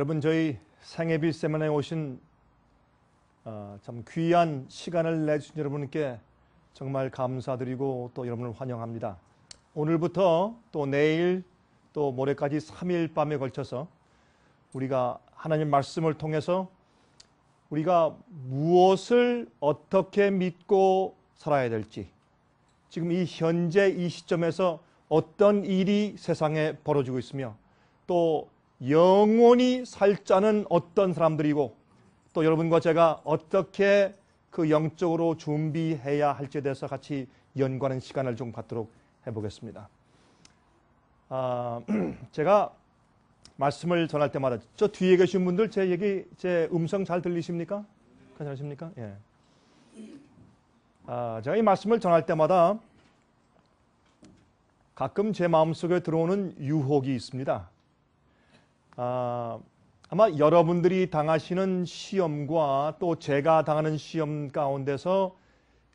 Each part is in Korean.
여러분 저희 생애빌 세미나에 오신 어, 참 귀한 시간을 내주신 여러분께 정말 감사드리고 또 여러분을 환영합니다. 오늘부터 또 내일 또 모레까지 3일 밤에 걸쳐서 우리가 하나님 말씀을 통해서 우리가 무엇을 어떻게 믿고 살아야 될지 지금 이 현재 이 시점에서 어떤 일이 세상에 벌어지고 있으며 또 영원히 살자는 어떤 사람들이고 또 여러분과 제가 어떻게 그 영적으로 준비해야 할지에 대해서 같이 연구하는 시간을 좀 갖도록 해보겠습니다. 아, 제가 말씀을 전할 때마다 저 뒤에 계신 분들 제 얘기, 제 음성 잘 들리십니까? 괜찮으십니까? 예. 아, 제가 이 말씀을 전할 때마다 가끔 제 마음속에 들어오는 유혹이 있습니다. 아, 아마 여러분들이 당하시는 시험과 또 제가 당하는 시험 가운데서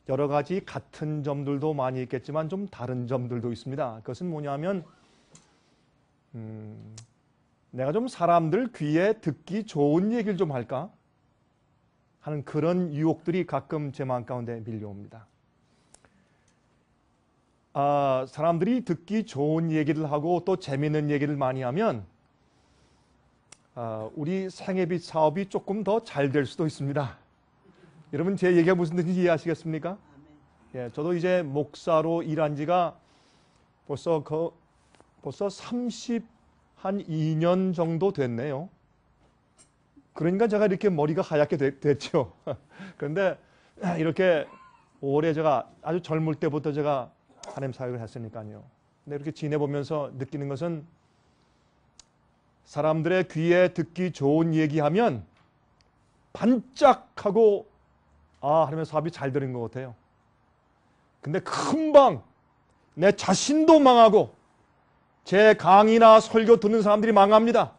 여러 가지 같은 점들도 많이 있겠지만 좀 다른 점들도 있습니다. 그것은 뭐냐면 음, 내가 좀 사람들 귀에 듣기 좋은 얘기를 좀 할까 하는 그런 유혹들이 가끔 제 마음 가운데 밀려옵니다. 아, 사람들이 듣기 좋은 얘기를 하고 또 재미있는 얘기를 많이 하면 아, 우리 생애비 사업이 조금 더 잘 될 수도 있습니다. 여러분 제 얘기가 무슨 뜻인지 이해하시겠습니까? 예, 저도 이제 목사로 일한 지가 벌써 그, 벌써 30 한 2년 정도 됐네요. 그러니까 제가 이렇게 머리가 하얗게 됐, 죠 그런데 이렇게 오래 제가 아주 젊을 때부터 제가 하나님 사역을 했으니까요. 근데 이렇게 지내보면서 느끼는 것은 사람들의 귀에 듣기 좋은 얘기하면 반짝하고 아하면님의 사업이 잘 되는 것 같아요. 근데 금방 내 자신도 망하고 제 강의나 설교 듣는 사람들이 망합니다.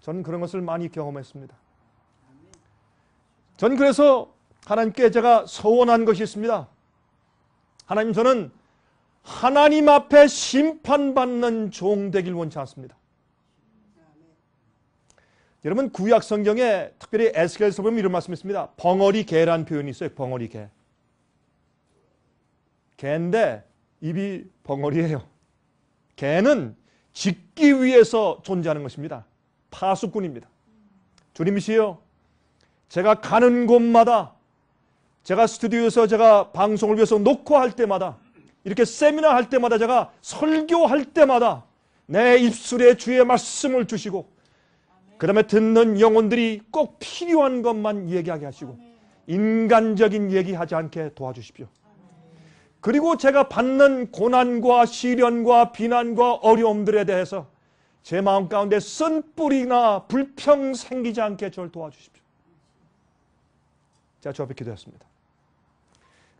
저는 그런 것을 많이 경험했습니다. 저는 그래서 하나님께 제가 서원한 것이 있습니다. 하나님 저는 하나님 앞에 심판받는 종 되길 원치 않습니다. 여러분 구약 성경에 특별히 에스겔에서 보면 이런 말씀이 있습니다. 벙어리 개란 표현이 있어요. 벙어리 개. 개인데 입이 벙어리예요. 개는 짓기 위해서 존재하는 것입니다. 파수꾼입니다. 주님이시여 제가 가는 곳마다 제가 스튜디오에서 제가 방송을 위해서 녹화할 때마다 이렇게 세미나 할 때마다 제가 설교할 때마다 내 입술에 주의 말씀을 주시고 그 다음에 듣는 영혼들이 꼭 필요한 것만 얘기하게 하시고 인간적인 얘기하지 않게 도와주십시오. 그리고 제가 받는 고난과 시련과 비난과 어려움들에 대해서 제 마음 가운데 쓴뿌리나 불평 생기지 않게 저를 도와주십시오. 제가 저 앞에 기도했습니다.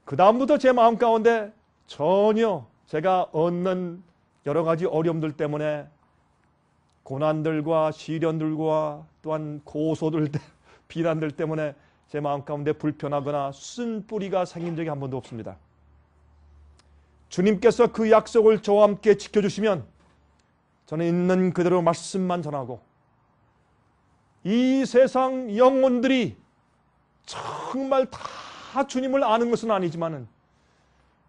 그 다음부터 제 마음 가운데 전혀 제가 얻는 여러 가지 어려움들 때문에 고난들과 시련들과 또한 고소들, 비난들 때문에 제 마음 가운데 불편하거나 쓴 뿌리가 생긴 적이 한 번도 없습니다. 주님께서 그 약속을 저와 함께 지켜주시면 저는 있는 그대로 말씀만 전하고 이 세상 영혼들이 정말 다 주님을 아는 것은 아니지만은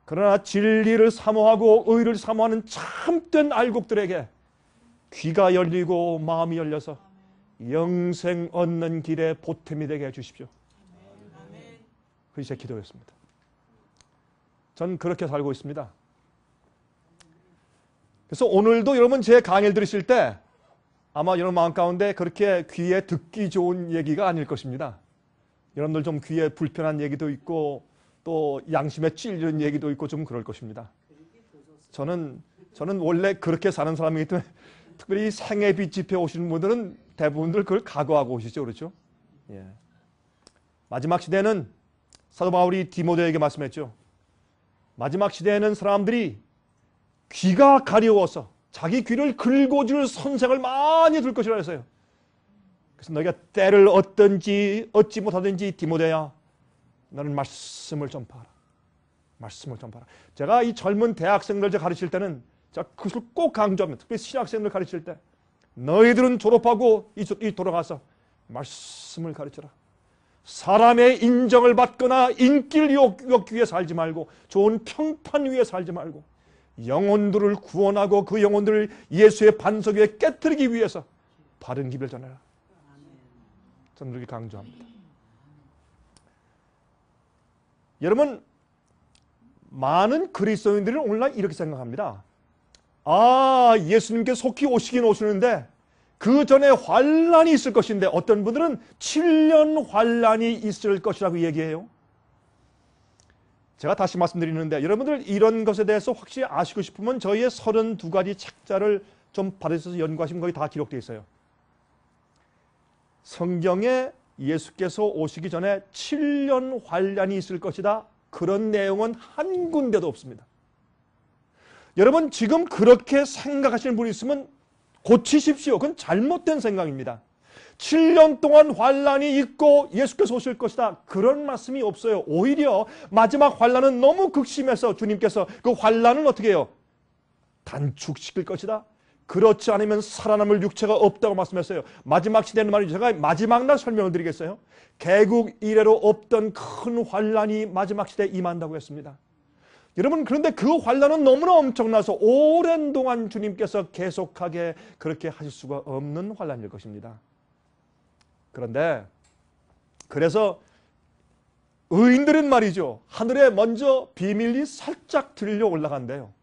그러나 진리를 사모하고 의를 사모하는 참된 알곡들에게 귀가 열리고 마음이 열려서 영생 얻는 길에 보탬이 되게 해주십시오. 그게 제 기도였습니다. 전 그렇게 살고 있습니다. 그래서 오늘도 여러분 제 강의를 들으실 때 아마 여러분 마음 가운데 그렇게 귀에 듣기 좋은 얘기가 아닐 것입니다. 여러분들 좀 귀에 불편한 얘기도 있고 또 양심에 찔리는 얘기도 있고 좀 그럴 것입니다. 저는 저는 원래 그렇게 사는 사람이기 때문에 특별히 생애빛 집회 오시는 분들은 대부분들 그걸 각오하고 오시죠. 그렇죠? 예. 마지막 시대는 사도 바울이 디모데에게 말씀했죠. 마지막 시대에는 사람들이 귀가 가려워서 자기 귀를 긁어줄 선생을 많이 둘 것이라 했어요. 그래서 너희가 때를 얻든지 얻지 못하든지 디모데야 너는 말씀을 전파하라. 말씀을 전파하라. 제가 이 젊은 대학생들 가르칠 때는 제가 그것을 꼭 강조합니다. 특히 신학생들 가르칠 때 너희들은 졸업하고 이 돌아가서 말씀을 가르쳐라. 사람의 인정을 받거나 인기를 얻기 위해 살지 말고 좋은 평판 위에 살지 말고 영혼들을 구원하고 그 영혼들을 예수의 반석 위에 깨뜨리기 위해서 바른 길을 전해라. 저는 그렇게 강조합니다. 여러분 많은 그리스도인들은 오늘날 이렇게 생각합니다. 아 예수님께 속히 오시긴 오시는데 그 전에 환란이 있을 것인데 어떤 분들은 7년 환란이 있을 것이라고 얘기해요. 제가 다시 말씀드리는데 여러분들 이런 것에 대해서 확실히 아시고 싶으면 저희의 32가지 책자를 좀 받으셔서 연구하시면 거의 다 기록되어 있어요. 성경에 예수께서 오시기 전에 7년 환란이 있을 것이다. 그런 내용은 한 군데도 없습니다. 여러분 지금 그렇게 생각하시는 분이 있으면 고치십시오. 그건 잘못된 생각입니다. 7년 동안 환란이 있고 예수께서 오실 것이다. 그런 말씀이 없어요. 오히려 마지막 환란은 너무 극심해서 주님께서 그 환란을 어떻게 해요? 단축시킬 것이다. 그렇지 않으면 살아남을 육체가 없다고 말씀했어요. 마지막 시대는 말이죠. 제가 마지막 날 설명을 드리겠어요. 개국 이래로 없던 큰 환란이 마지막 시대에 임한다고 했습니다. 여러분 그런데 그 환란은 너무나 엄청나서 오랜 동안 주님께서 계속하게 그렇게 하실 수가 없는 환란일 것입니다. 그런데 그래서 의인들은 말이죠. 하늘에 먼저 비밀리 살짝 들려 올라간대요.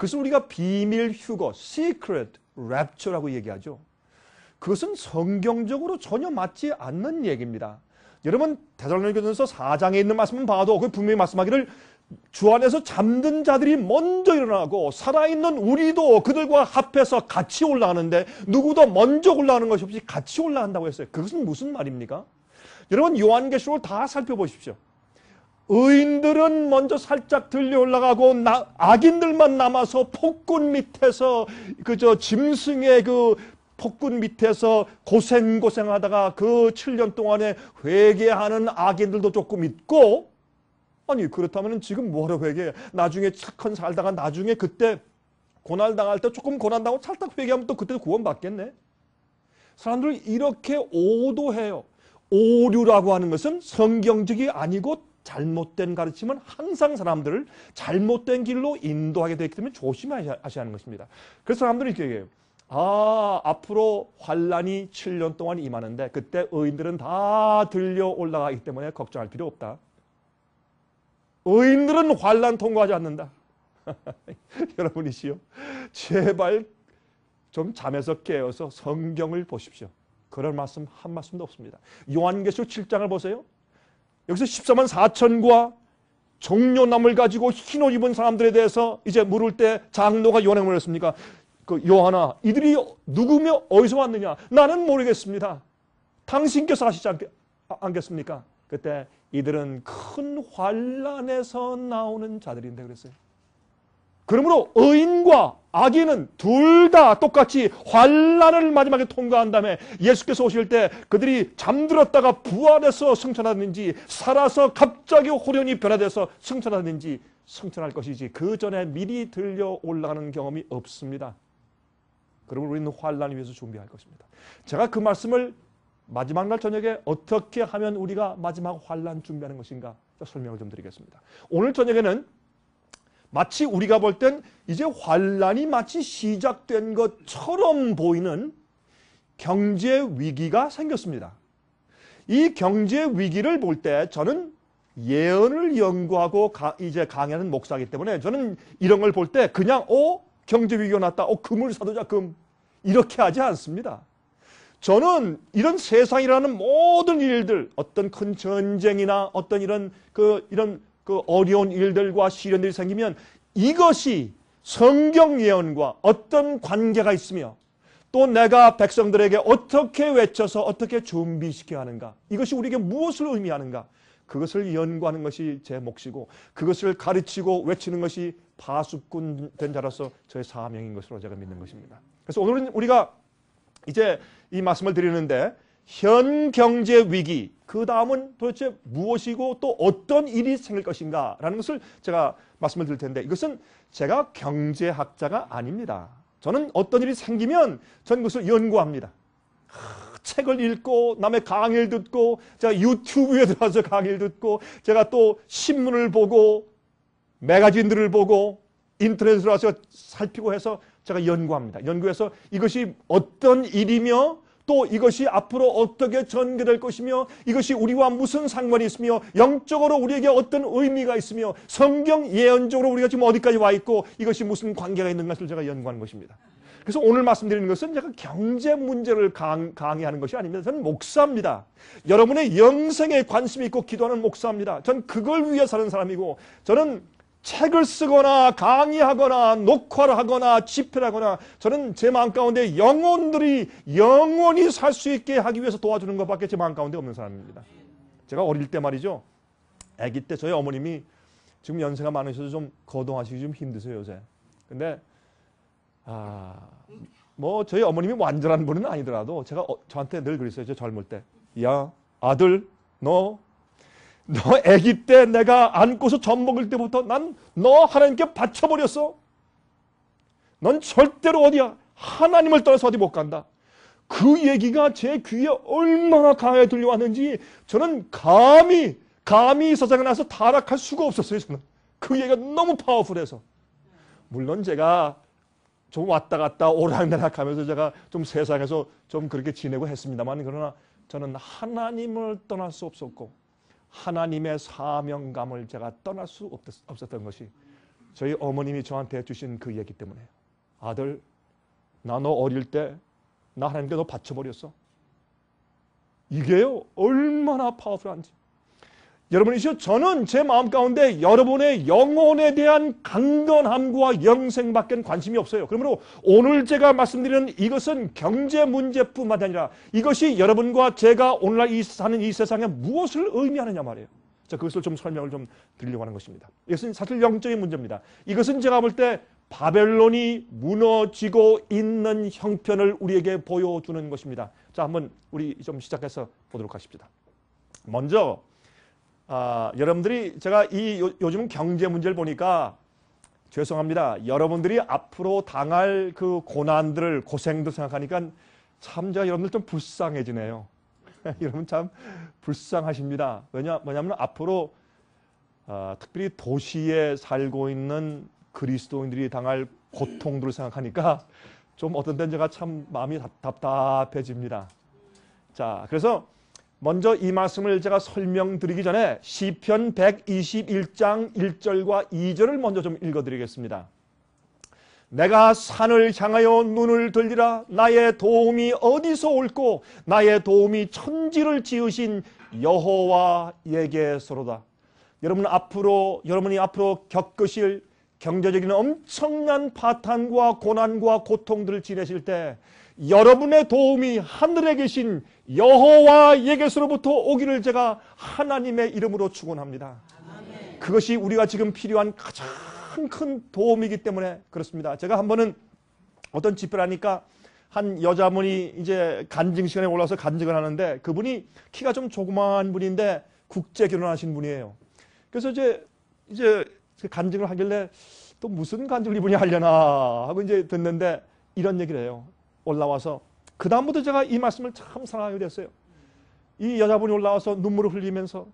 그것을 우리가 비밀 휴거, secret rapture라고 얘기하죠. 그것은 성경적으로 전혀 맞지 않는 얘기입니다. 여러분 대살로니가전서 4장에 있는 말씀은 봐도 그 분명히 말씀하기를 주 안에서 잠든 자들이 먼저 일어나고 살아있는 우리도 그들과 합해서 같이 올라가는데 누구도 먼저 올라가는 것이 없이 같이 올라간다고 했어요. 그것은 무슨 말입니까? 여러분 요한계시록을 다 살펴보십시오. 의인들은 먼저 살짝 들려 올라가고 나, 악인들만 남아서 폭군 밑에서 그저 짐승의 그 폭군 밑에서 고생고생하다가 그 7년 동안에 회개하는 악인들도 조금 있고 아니 그렇다면 지금 뭐하러 회개해 나중에 착한 살다가 나중에 그때 고난당할 때 조금 고난당하고 살짝 회개하면 또 그때 구원받겠네 사람들은 이렇게 오도해요 오류라고 하는 것은 성경적이 아니고 잘못된 가르침은 항상 사람들을 잘못된 길로 인도하게 되기 때문에 조심하셔야 하는 것입니다. 그래서 사람들이 이렇게 얘기해요. 아, 앞으로 환란이 7년 동안 임하는데 그때 의인들은 다 들려 올라가기 때문에 걱정할 필요 없다. 의인들은 환란 통과하지 않는다. 여러분이시여, 제발 좀 잠에서 깨어서 성경을 보십시오. 그런 말씀 한 말씀도 없습니다. 요한계시록 7장을 보세요. 여기서 14만 4천과 종려나물 가지고 흰옷 입은 사람들에 대해서 이제 물을 때 장로가 요행을했습니까그 요한아 이들이 누구며 어디서 왔느냐? 나는 모르겠습니다. 당신께서 하시지 않, 아, 않겠습니까? 그때 이들은 큰 환란에서 나오는 자들인데 그랬어요. 그러므로 의인과 악인은 둘 다 똑같이 환란을 마지막에 통과한 다음에 예수께서 오실 때 그들이 잠들었다가 부활해서 승천하든지 살아서 갑자기 호련이 변화돼서 승천하든지 승천할 것이지 그 전에 미리 들려 올라가는 경험이 없습니다. 그러므로 우리는 환란을 위해서 준비할 것입니다. 제가 그 말씀을 마지막 날 저녁에 어떻게 하면 우리가 마지막 환란 준비하는 것인가 설명을 좀 드리겠습니다. 오늘 저녁에는 마치 우리가 볼 땐 이제 환란이 마치 시작된 것처럼 보이는 경제 위기가 생겼습니다. 이 경제 위기를 볼 때 저는 예언을 연구하고 가, 이제 강의하는 목사이기 때문에 저는 이런 걸 볼 때 그냥 어 경제 위기가 났다. 어 금을 사두자 금. 이렇게 하지 않습니다. 저는 이런 세상이라는 모든 일들, 어떤 큰 전쟁이나 어떤 이런 그 이런 그 어려운 일들과 시련들이 생기면 이것이 성경 예언과 어떤 관계가 있으며 또 내가 백성들에게 어떻게 외쳐서 어떻게 준비시켜야 하는가 이것이 우리에게 무엇을 의미하는가 그것을 연구하는 것이 제 몫이고 그것을 가르치고 외치는 것이 파수꾼 된 자로서 저의 사명인 것으로 제가 믿는 것입니다. 그래서 오늘은 우리가 이제 이 말씀을 드리는데 현 경제 위기 그 다음은 도대체 무엇이고 또 어떤 일이 생길 것인가 라는 것을 제가 말씀을 드릴 텐데 이것은 제가 경제학자가 아닙니다. 저는 어떤 일이 생기면 전 그것을 연구합니다. 책을 읽고 남의 강의를 듣고 제가 유튜브에 들어가서 강의를 듣고 제가 또 신문을 보고 매거진들을 보고 인터넷으로 와서 살피고 해서 제가 연구합니다. 연구해서 이것이 어떤 일이며 또 이것이 앞으로 어떻게 전개될 것이며 이것이 우리와 무슨 상관이 있으며 영적으로 우리에게 어떤 의미가 있으며 성경 예언적으로 우리가 지금 어디까지 와 있고 이것이 무슨 관계가 있는 것을 제가 연구하는 것입니다. 그래서 오늘 말씀드리는 것은 제가 경제 문제를 강, 강의하는 것이 아닙니다. 저는 목사입니다. 여러분의 영생에 관심이 있고 기도하는 목사입니다. 전 그걸 위해 사는 사람이고 저는 책을 쓰거나 강의하거나 녹화를 하거나 집회를 하거나 저는 제 마음 가운데 영혼들이 영원히 살 수 있게 하기 위해서 도와주는 것밖에 제 마음 가운데 없는 사람입니다. 제가 어릴 때 말이죠. 아기 때 저희 어머님이 지금 연세가 많으셔서 좀 거동하시기 좀 힘드세요 요새. 근데 아뭐 저희 어머님이 완전한 분은 아니더라도 제가 어, 저한테 늘 그랬어요. 저 젊을 때. 야 아들 너 너애기때 내가 안고서 젖 먹을 때부터 난 너 하나님께 바쳐버렸어. 넌 절대로 어디야? 하나님을 떠나서 어디 못 간다. 그 얘기가 제 귀에 얼마나 강하게 들려왔는지 저는 감히 감히 서장에 나서 타락할 수가 없었어요. 저는. 그 얘기가 너무 파워풀해서. 물론 제가 좀 왔다 갔다 오락내락 하면서 제가 좀 세상에서 좀 그렇게 지내고 했습니다만 그러나 저는 하나님을 떠날 수 없었고 하나님의 사명감을 제가 떠날 수 없었, 던 것이 저희 어머님이 저한테 주신 그 얘기 때문에 아들 나 너 어릴 때 나 하나님께 너 바쳐버렸어 이게요 얼마나 파워풀한지 여러분이시여 저는 제 마음 가운데 여러분의 영혼에 대한 강건함과 영생밖에 관심이 없어요. 그러므로 오늘 제가 말씀드리는 이것은 경제 문제뿐만 아니라 이것이 여러분과 제가 오늘날 이 사는 이 세상에 무엇을 의미하느냐 말이에요. 자, 그것을 좀 설명을 좀 드리려고 하는 것입니다. 이것은 사실 영적인 문제입니다. 이것은 제가 볼 때 바벨론이 무너지고 있는 형편을 우리에게 보여주는 것입니다. 자, 한번 우리 좀 시작해서 보도록 하십시다. 먼저 아, 여러분들이 제가 이 요, 요즘 경제 문제를 보니까 죄송합니다. 여러분들이 앞으로 당할 그 고난들을 고생도 생각하니까 참 제가 여러분들 좀 불쌍해지네요. 여러분 참 불쌍하십니다. 왜냐 뭐냐면 앞으로 어, 특별히 도시에 살고 있는 그리스도인들이 당할 고통들을 생각하니까 좀 어떤 때는 제가 참 마음이 답, 답답해집니다. 자, 그래서 먼저 이 말씀을 제가 설명드리기 전에 시편 121장 1절과 2절을 먼저 좀 읽어드리겠습니다. 내가 산을 향하여 눈을 돌리라 나의 도움이 어디서 올고 나의 도움이 천지를 지으신 여호와에게서로다. 여러분 앞으로 여러분이 앞으로 겪으실 경제적인 엄청난 파탄과 고난과 고통들을 지내실 때 여러분의 도움이 하늘에 계신 여호와에게서로부터 오기를 제가 하나님의 이름으로 축원합니다. 그것이 우리가 지금 필요한 가장 큰 도움이기 때문에 그렇습니다. 제가 한 번은 어떤 집회를하니까한 여자분이 이제 간증 시간에 올라와서 간증을 하는데 그분이 키가 좀조그마한 분인데 국제 결혼하신 분이에요. 그래서 이제 이제 간증을 하길래 또 무슨 간증을 이분이 하려나 하고 이제 듣는데 이런 얘기를 해요. 올라와서 그 다음부터 제가 이 말씀을 참 사랑하게 됐어요. 이 여자분이 올라와서 눈물을 흘리면서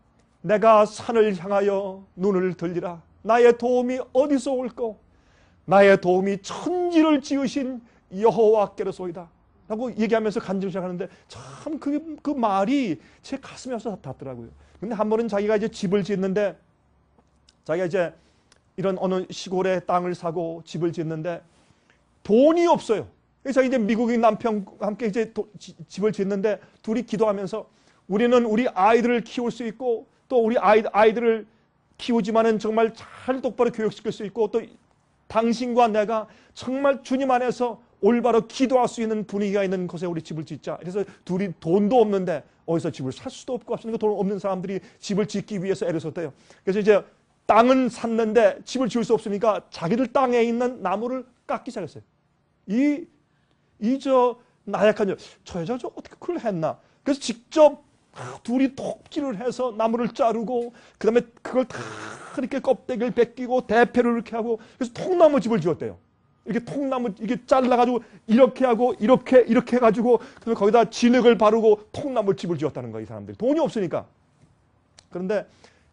내가 산을 향하여 눈을 들리라. 나의 도움이 어디서 올까 나의 도움이 천지를 지으신 여호와께로소이다. 라고 얘기하면서 간증을 시작하는데 참그그 그 말이 제 가슴에 서 닿더라고요. 근데 한 번은 자기가 이제 집을 짓는데 자기가 이제 이런 어느 시골에 땅을 사고 집을 짓는데 돈이 없어요. 그래서 이제 미국인 남편과 함께 이제 도, 지, 집을 짓는데 둘이 기도하면서 우리는 우리 아이들을 키울 수 있고 또 우리 아이, 아이들을 키우지만은 정말 잘 똑바로 교육시킬 수 있고 또 당신과 내가 정말 주님 안에서 올바로 기도할 수 있는 분위기가 있는 곳에 우리 집을 짓자. 그래서 둘이 돈도 없는데 어디서 집을 살 수도 없고 없으니까 돈 없는 사람들이 집을 짓기 위해서 애를 썼대요. 그래서 이제 땅은 샀는데 집을 지을 수 없으니까 자기들 땅에 있는 나무를 깎기 시작했어요. 이 이저 나약한 여, 자저 여자 저 어떻게 그걸 했나? 그래서 직접 둘이 톱질을 해서 나무를 자르고 그다음에 그걸 다 이렇게 껍데기를 벗기고 대패를 이렇게 하고 그래서 통나무 집을 지었대요. 이렇게 통나무 이게 잘라가지고 이렇게 하고 이렇게 이렇게 해가지고 그다음에 거기다 진흙을 바르고 통나무 집을 지었다는 거야 이 사람들이 돈이 없으니까. 그런데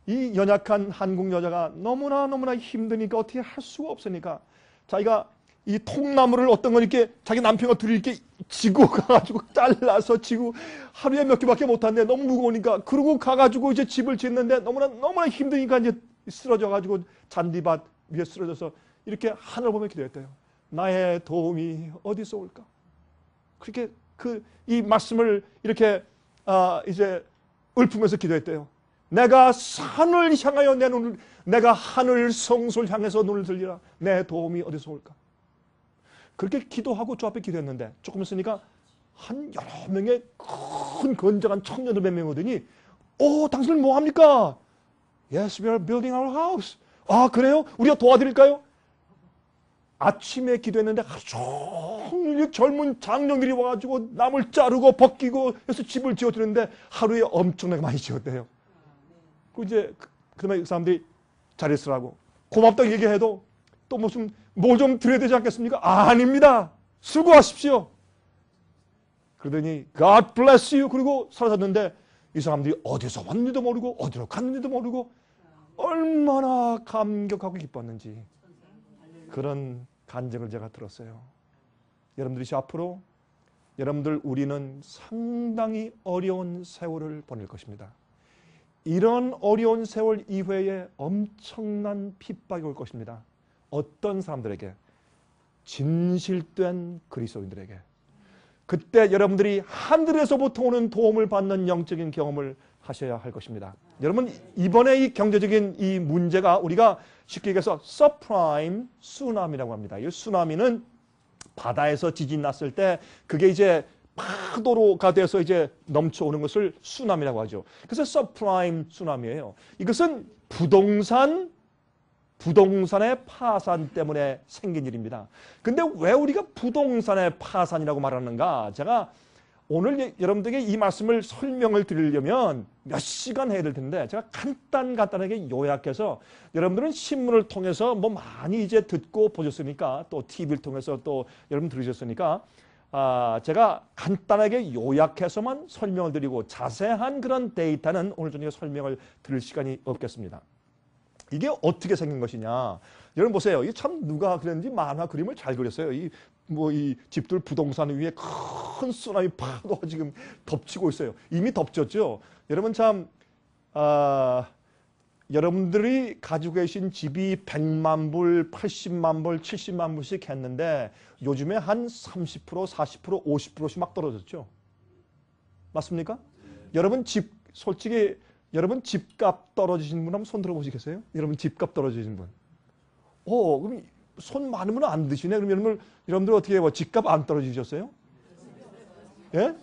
이 연약한 한국 여자가 너무나 너무나 힘드니까 어떻게 할 수가 없으니까 자기가 이 통나무를 어떤 걸 이렇게 자기 남편과 둘이 이렇게 지고 가가지고 잘라서 지고 하루에 몇 개밖에 못한데 너무 무거우니까 그러고 가가지고 이제 집을 짓는데 너무나 너무나 힘드니까 이제 쓰러져가지고 잔디밭 위에 쓰러져서 이렇게 하늘 보며 기도했대요. 나의 도움이 어디서 올까? 그렇게 그 이 말씀을 이렇게 아 이제 읊으면서 기도했대요. 내가 산을 향하여 내 눈을 내가 하늘 성소를 향해서 눈을 들리라. 내 도움이 어디서 올까? 그렇게 기도하고 저 앞에 기도했는데 조금 있으니까 한 여러 명의 큰 건장한 청년들 몇 명 오더니 오 어, 당신은 뭐합니까? Yes, we are building our house. 아 그래요? 우리가 도와드릴까요? 아침에 기도했는데 하루 종일 젊은 장년들이 와가지고 나물 자르고 벗기고 해서 집을 지어주는데 하루에 엄청나게 많이 지었대요. 그리고 이제 그다음에 사람들이 자리 쓰라고 고맙다고 얘기해도 또 무슨 뭐좀 드려야 되지 않겠습니까? 아, 닙니다 수고하십시오. 그러더니 God bless you 그리고 사라졌는데 이 사람들이 어디서 왔는지도 모르고 어디로 갔는지도 모르고 얼마나 감격하고 기뻤는지 그런 간증을 제가 들었어요. 여러분들이 앞으로 여러분들 우리는 상당히 어려운 세월을 보낼 것입니다. 이런 어려운 세월 이후에 엄청난 핍박이 올 것입니다. 어떤 사람들에게? 진실된 그리스도인들에게. 그때 여러분들이 하늘에서부터 오는 도움을 받는 영적인 경험을 하셔야 할 것입니다. 여러분 이번에 이 경제적인 이 문제가 우리가 쉽게 얘기해서 서프라임 수나미라고 합니다. 이수나미는 바다에서 지진 났을 때 그게 이제 파도로가 돼서 이제 넘쳐오는 것을 수나미라고 하죠. 그래서 서프라임 수나미예요 이것은 부동산 부동산의 파산 때문에 생긴 일입니다. 근데 왜 우리가 부동산의 파산이라고 말하는가? 제가 오늘 여러분들에게 이 말씀을 설명을 드리려면 몇 시간 해야 될 텐데 제가 간단 간단하게 요약해서 여러분들은 신문을 통해서 뭐 많이 이제 듣고 보셨으니까 또 TV를 통해서 또 여러분 들으셨으니까 아, 제가 간단하게 요약해서만 설명을 드리고 자세한 그런 데이터는 오늘 저녁에 설명을 드릴 시간이 없겠습니다. 이게 어떻게 생긴 것이냐. 여러분 보세요. 이 참 누가 그랬는지 만화 그림을 잘 그렸어요. 이 뭐이 뭐, 집들 부동산 위에 큰 쓰나미 파도가 지금 덮치고 있어요. 이미 덮쳤죠. 여러분 참 아, 여러분들이 가지고 계신 집이 100만 불, 80만 불, 70만 불씩 했는데 요즘에 한 30%, 40%, 50%씩 막 떨어졌죠. 맞습니까? 네. 여러분 집 솔직히 여러분 집값 떨어지신 분 한번 손 들어보시겠어요? 여러분 집값 떨어지신 분. 오, 어, 그럼 손많으면안 드시네. 그럼 여러분, 여러분들 어떻게 해요? 집값 안 떨어지셨어요? 예?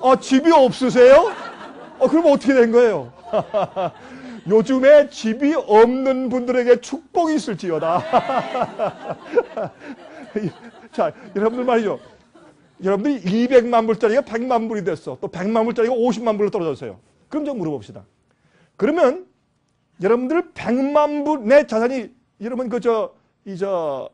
아, 집이 없으세요? 어, 그럼 어떻게 된 거예요? 요즘에 집이 없는 분들에게 축복이 있을지어다. 자, 여러분들 말이죠. 여러분들이 200만 불짜리가 100만 불이 됐어. 또 100만 불짜리가 50만 불로 떨어졌어요. 그럼 좀 물어봅시다. 그러면 여러분들 100만 불 내 자산이 여러분 그저 이 저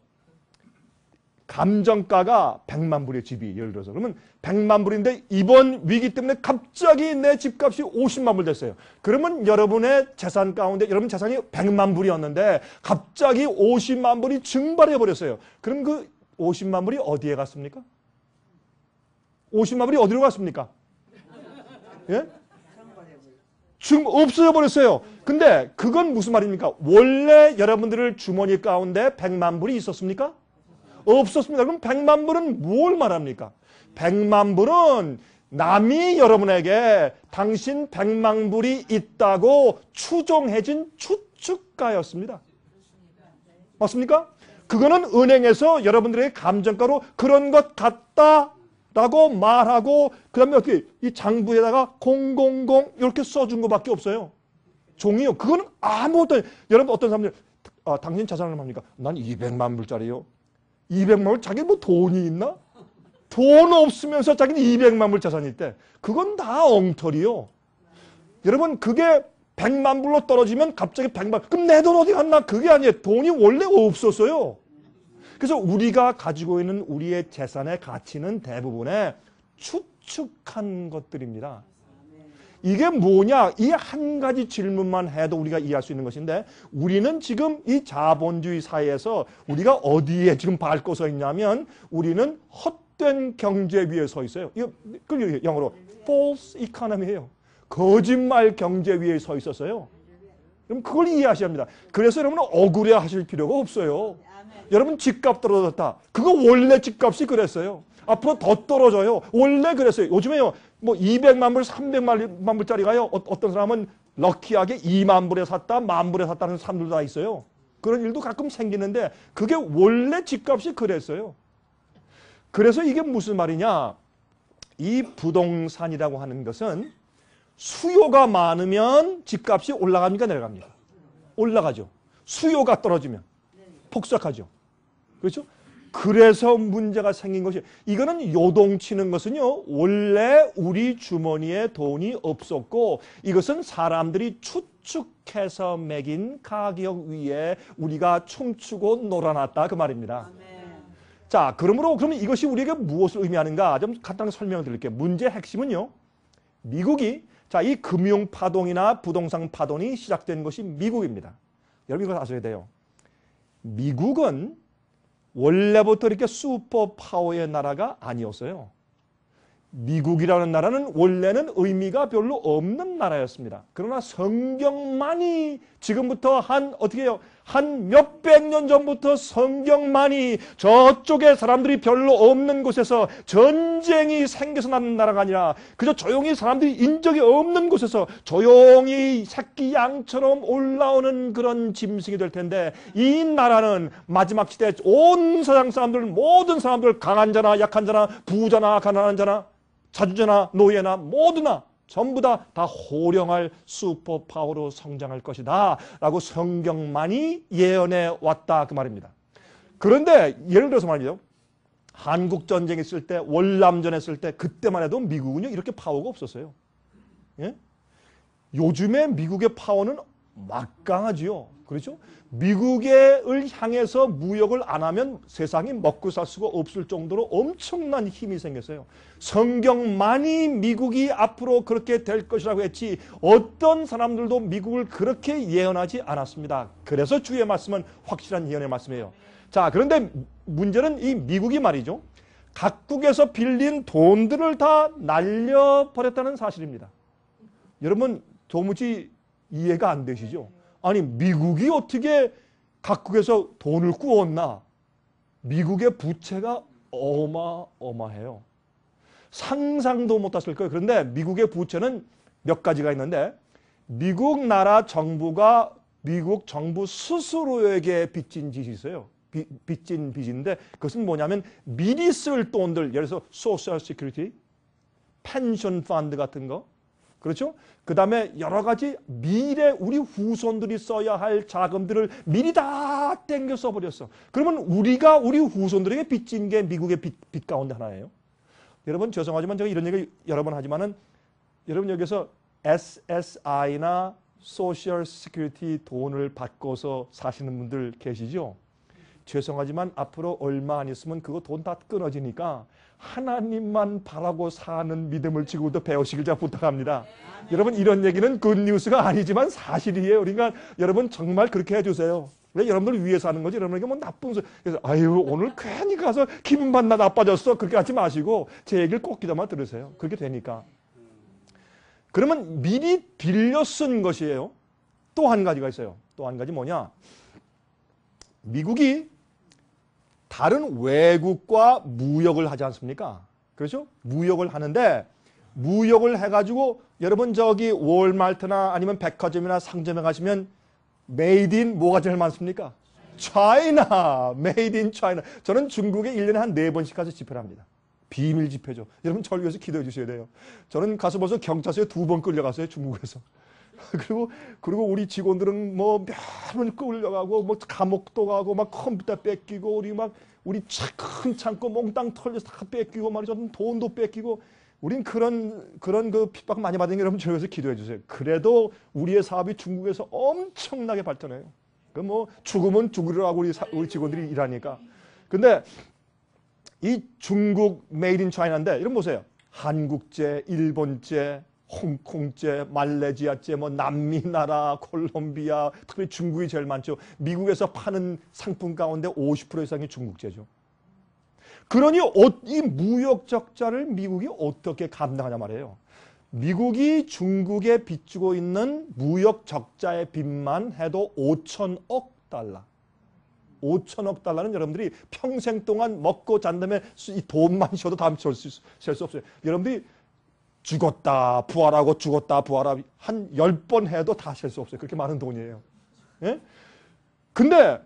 감정가가 100만 불의 집이 예를 들어서 그러면 100만 불인데 이번 위기 때문에 갑자기 내 집값이 50만 불 됐어요. 그러면 여러분의 재산 가운데 여러분 재산이 100만 불이었는데 갑자기 50만 불이 증발해 버렸어요. 그럼 그 50만 불이 어디에 갔습니까? 50만 불이 어디로 갔습니까? 예? 지금 없어져 버렸어요. 근데 그건 무슨 말입니까? 원래 여러분들을 주머니 가운데 100만 불이 있었습니까? 없었습니다. 그럼 100만 불은 뭘 말합니까? 100만 불은 남이 여러분에게 당신 100만 불이 있다고 추정해진 추측가였습니다. 맞습니까? 그거는 은행에서 여러분들의 감정가로 그런 것 같다 라고 말하고 그 다음에 어떻게 이 장부에다가 000 이렇게 써준 것밖에 없어요. 종이요. 그거는 아무것도 여러분 어떤 사람들 아, 당신 자산 을마니까난 200만 불짜리요. 200만 불 자기 뭐 돈이 있나? 돈 없으면서 자기는 200만 불 자산이 있대. 그건 다 엉터리요. 여러분 그게 100만 불로 떨어지면 갑자기 100만 그럼 내 돈 어디 갔나? 그게 아니에요. 돈이 원래 없었어요. 그래서 우리가 가지고 있는 우리의 재산의 가치는 대부분의 추측한 것들입니다. 이게 뭐냐? 이 한 가지 질문만 해도 우리가 이해할 수 있는 것인데 우리는 지금 이 자본주의 사회에서 우리가 어디에 지금 밟고 서 있냐면 우리는 헛된 경제 위에 서 있어요. 이거 영어로 false economy예요. 거짓말 경제 위에 서 있었어요. 그럼 그걸 이해하셔야 합니다. 그래서 여러분은 억울해 하실 필요가 없어요. 여러분 집값 떨어졌다. 그거 원래 집값이 그랬어요. 앞으로 더 떨어져요. 원래 그랬어요. 요즘에요. 뭐 200만 불, 300만 불짜리가요. 어, 떤 사람은 럭키하게 2만 불에 샀다, 만 불에 샀다는 사람들다 있어요. 그런 일도 가끔 생기는데 그게 원래 집값이 그랬어요. 그래서 이게 무슨 말이냐. 이 부동산이라고 하는 것은 수요가 많으면 집값이 올라갑니까? 내려갑니까? 올라가죠. 수요가 떨어지면. 폭삭하죠. 그렇죠? 그래서 문제가 생긴 것이 이거는 요동치는 것은요. 원래 우리 주머니에 돈이 없었고 이것은 사람들이 추측해서 매긴 가격 위에 우리가 춤추고 놀아놨다그 말입니다. 아멘. 자 그러므로 그러면 이것이 우리에게 무엇을 의미하는가 좀 간단하게 설명을 드릴게요. 문제의 핵심은요. 미국이 자이 금융파동이나 부동산 파동이 시작된 것이 미국입니다. 여러분 이걸 아셔야 돼요. 미국은 원래부터 이렇게 슈퍼 파워의 나라가 아니었어요. 미국이라는 나라는 원래는 의미가 별로 없는 나라였습니다. 그러나 성경만이 지금부터 한 어떻게 해요? 한 몇백 년 전부터 성경만이 저쪽에 사람들이 별로 없는 곳에서 전쟁이 생겨서 나는 나라가 아니라 그저 조용히 사람들이 인적이 없는 곳에서 조용히 새끼 양처럼 올라오는 그런 짐승이 될 텐데 이 나라는 마지막 시대에 온 세상 사람들 모든 사람들 강한 자나 약한 자나 부자나 가난한 자나 자주자나 노예나 모두나 전부 다, 다 호령할 슈퍼파워로 성장할 것이다. 라고 성경만이 예언해 왔다. 그 말입니다. 그런데 예를 들어서 말이죠. 한국 전쟁 있을 때, 월남전 했을 때, 그때만 해도 미국은요, 이렇게 파워가 없었어요. 예? 요즘에 미국의 파워는 막강하지요. 그렇죠? 미국을 향해서 무역을 안 하면 세상이 먹고 살 수가 없을 정도로 엄청난 힘이 생겼어요. 성경만이 미국이 앞으로 그렇게 될 것이라고 했지 어떤 사람들도 미국을 그렇게 예언하지 않았습니다. 그래서 주의 말씀은 확실한 예언의 말씀이에요. 자, 그런데 문제는 이 미국이 말이죠. 각국에서 빌린 돈들을 다 날려버렸다는 사실입니다. 여러분 도무지 이해가 안 되시죠? 아니 미국이 어떻게 각국에서 돈을 꾸었나? 미국의 부채가 어마어마해요. 상상도 못했을 거예요. 그런데 미국의 부채는 몇 가지가 있는데 미국 나라 정부가 미국 정부 스스로에게 빚진 빚이 있어요. 빚, 빚진 빚인데 그것은 뭐냐면 미리 쓸 돈들 예를 들어서 소셜 시큐리티, 펜션 펀드 같은 거 그렇죠? 그 다음에 여러 가지 미래 우리 후손들이 써야 할 자금들을 미리 다 땡겨 써버렸어. 그러면 우리가 우리 후손들에게 빚진 게 미국의 빚, 빚 가운데 하나예요. 여러분 죄송하지만 제가 이런 얘기 여러 번 하지만은 여러분 여기서 SSI나 소셜 시큐리티 돈을 바꿔서 사시는 분들 계시죠? 죄송하지만 앞으로 얼마 안 있으면 그거 돈 다 끊어지니까 하나님만 바라고 사는 믿음을 지금부터 배우시길 잘 부탁합니다. 아, 네. 여러분 이런 얘기는 굿뉴스가 아니지만 사실이에요. 그러니까 여러분 정말 그렇게 해주세요. 왜 여러분들 위해서 하는 거지? 여러분에게 뭐 나쁜 소리. 그래서 아유 오늘 괜히 가서 기분만 나 나빠졌어. 그렇게 하지 마시고 제 얘기를 꼭 기다만 들으세요. 그렇게 되니까. 그러면 미리 빌려 쓴 것이에요. 또 한 가지가 있어요. 또 한 가지 뭐냐? 미국이 다른 외국과 무역을 하지 않습니까? 그렇죠? 무역을 하는데 무역을 해가지고 여러분 저기 월말트나 아니면 백화점이나 상점에 가시면 메이드 인 뭐가 제일 많습니까? 차이나, 메이드 인 차이나. 저는 중국에 1년에 한 4번씩 가서 집회를 합니다. 비밀 집회죠. 여러분 절위해서 기도해 주셔야 돼요. 저는 가서 벌써 경찰서에 두 번 끌려갔어요. 중국에서. 그리고 그리고 우리 직원들은 뭐몇번 끌려가고 뭐 감옥도 가고 막 컴퓨터 뺏기고 우리 막 우리 차큰 창고 몽땅 털려서 다 뺏기고 말이죠 돈도 뺏기고 우린 그런 그런 그 핍박 많이 받은 게 여러분 저에서 기도해 주세요. 그래도 우리의 사업이 중국에서 엄청나게 발전해요. 그 뭐 죽으면 죽으라고 우리 사, 우리 직원들이 일하니까. 근데 이 중국 메이드 인 차이나인데 이런 보세요. 한국제, 일본제, 홍콩제, 말레이시아제, 뭐 남미 나라, 콜롬비아, 특히 중국이 제일 많죠. 미국에서 파는 상품 가운데 50% 이상이 중국제죠. 그러니 이 무역 적자를 미국이 어떻게 감당하냐 말이에요. 미국이 중국에 빚주고 있는 무역 적자의 빚만 해도 5천억 달러. 5천억 달러는 여러분들이 평생 동안 먹고 잔 다음에 이 돈만 쉬어도 다음 셀수 없어요. 여러분들이 죽었다 부활하고 죽었다 부활하고 한 10번 해도 다 셀 수 없어요. 그렇게 많은 돈이에요. 예? 근데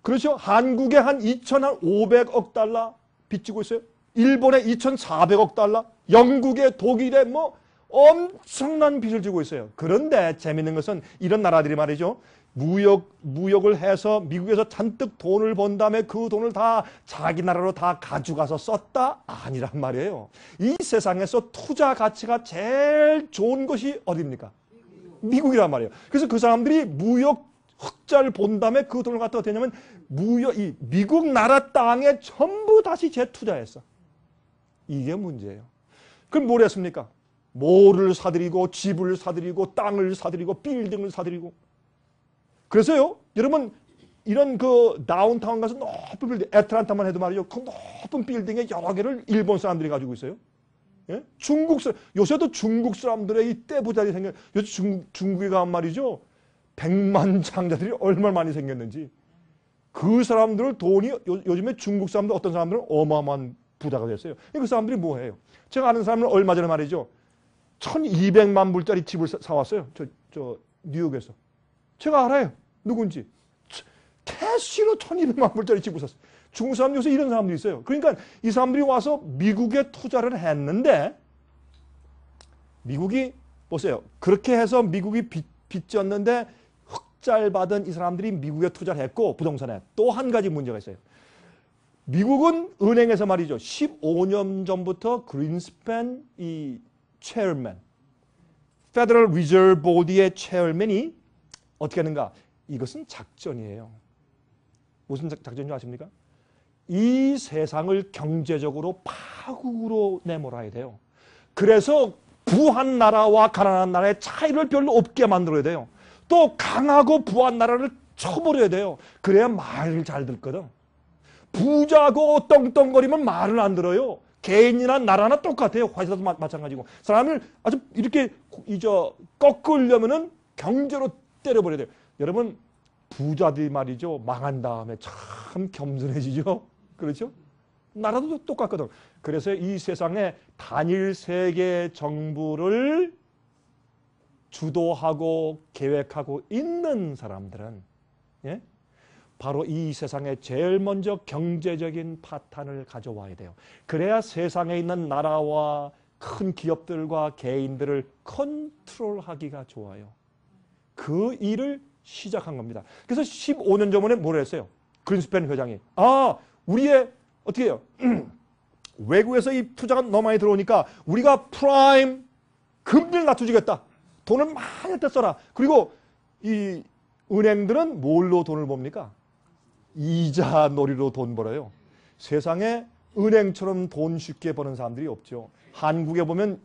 그렇죠. 한국에 한 2,500억 달러 빚지고 있어요. 일본에 2,400억 달러, 영국에 독일에 뭐 엄청난 빚을 지고 있어요. 그런데 재밌는 것은 이런 나라들이 말이죠. 무역, 무역을 해서 미국에서 잔뜩 돈을 번 다음에 그 돈을 다 자기 나라로 다 가져가서 썼다? 아니란 말이에요. 이 세상에서 투자 가치가 제일 좋은 것이 어디입니까? 미국이란 말이에요. 그래서 그 사람들이 무역 흑자를 본 다음에 그 돈을 갖다 가되냐면 무역, 이 미국 나라 땅에 전부 다시 재투자했어. 이게 문제예요. 그럼 뭘 했습니까? 모를 사들이고 집을 사들이고 땅을 사들이고 빌딩을 사들이고 그래서요. 여러분 이런 그 다운타운 가서 높은 빌딩, 애틀란타만 해도 말이죠. 그 높은 빌딩에 여러 개를 일본 사람들이 가지고 있어요. 예? 중국 사람, 요새도 중국 사람들의 이때부자리 생겨, 요새 중국, 중국에 가면 말이죠. 백만 장자들이 얼마나 많이 생겼는지. 그 사람들을 돈이, 요, 즘에 중국 사람들 어떤 사람들은 어마어마한 부자가 됐어요. 그러니까 그 사람들이 뭐 해요? 제가 아는 사람은 얼마 전에 말이죠. 1 2 0 0만 불짜리 집을 사, 사왔어요. 저, 저, 뉴욕에서. 제가 알아요. 누군지. 캐시로 1200만 불짜리 집을 샀어요. 중국 사람 요새 이런 사람들이 있어요. 그러니까 이 사람들이 와서 미국에 투자를 했는데 미국이 보세요. 그렇게 해서 미국이 빚, 빚졌는데 흑자를 받은 이 사람들이 미국에 투자를 했고 부동산에 또 한 가지 문제가 있어요. 미국은 은행에서 말이죠. 15년 전부터 그린스팬이 체어맨, 페더럴 리저브 보디의 체어맨이 어떻게 하는가? 이것은 작전이에요. 무슨 작전인 줄 아십니까? 이 세상을 경제적으로 파국으로 내몰아야 돼요. 그래서 부한 나라와 가난한 나라의 차이를 별로 없게 만들어야 돼요. 또 강하고 부한 나라를 쳐버려야 돼요. 그래야 말을 잘 듣거든. 부자고 똥똥거리면 말을 안 들어요. 개인이나 나라나 똑같아요. 화이자도 마찬가지고. 사람을 아주 이렇게 이저 꺾으려면은 경제로 때려버려야 돼요. 여러분 부자들이 말이죠. 망한 다음에 참 겸손해지죠. 그렇죠? 나라도 똑같거든. 그래서 이 세상에 단일 세계 정부를 주도하고 계획하고 있는 사람들은 예? 바로 이 세상에 제일 먼저 경제적인 파탄을 가져와야 돼요. 그래야 세상에 있는 나라와 큰 기업들과 개인들을 컨트롤하기가 좋아요. 그 일을 시작한 겁니다. 그래서 15년 전에 뭐를 했어요? 그린스펜 회장이. 아, 우리의 어떻게 해요? 외국에서 이 투자가 너무 많이 들어오니까 우리가 프라임 금리를 낮춰주겠다. 돈을 많이 때어라 그리고 이 은행들은 뭘로 돈을 봅니까? 이자 놀이로 돈 벌어요. 세상에 은행처럼 돈 쉽게 버는 사람들이 없죠. 한국에 보면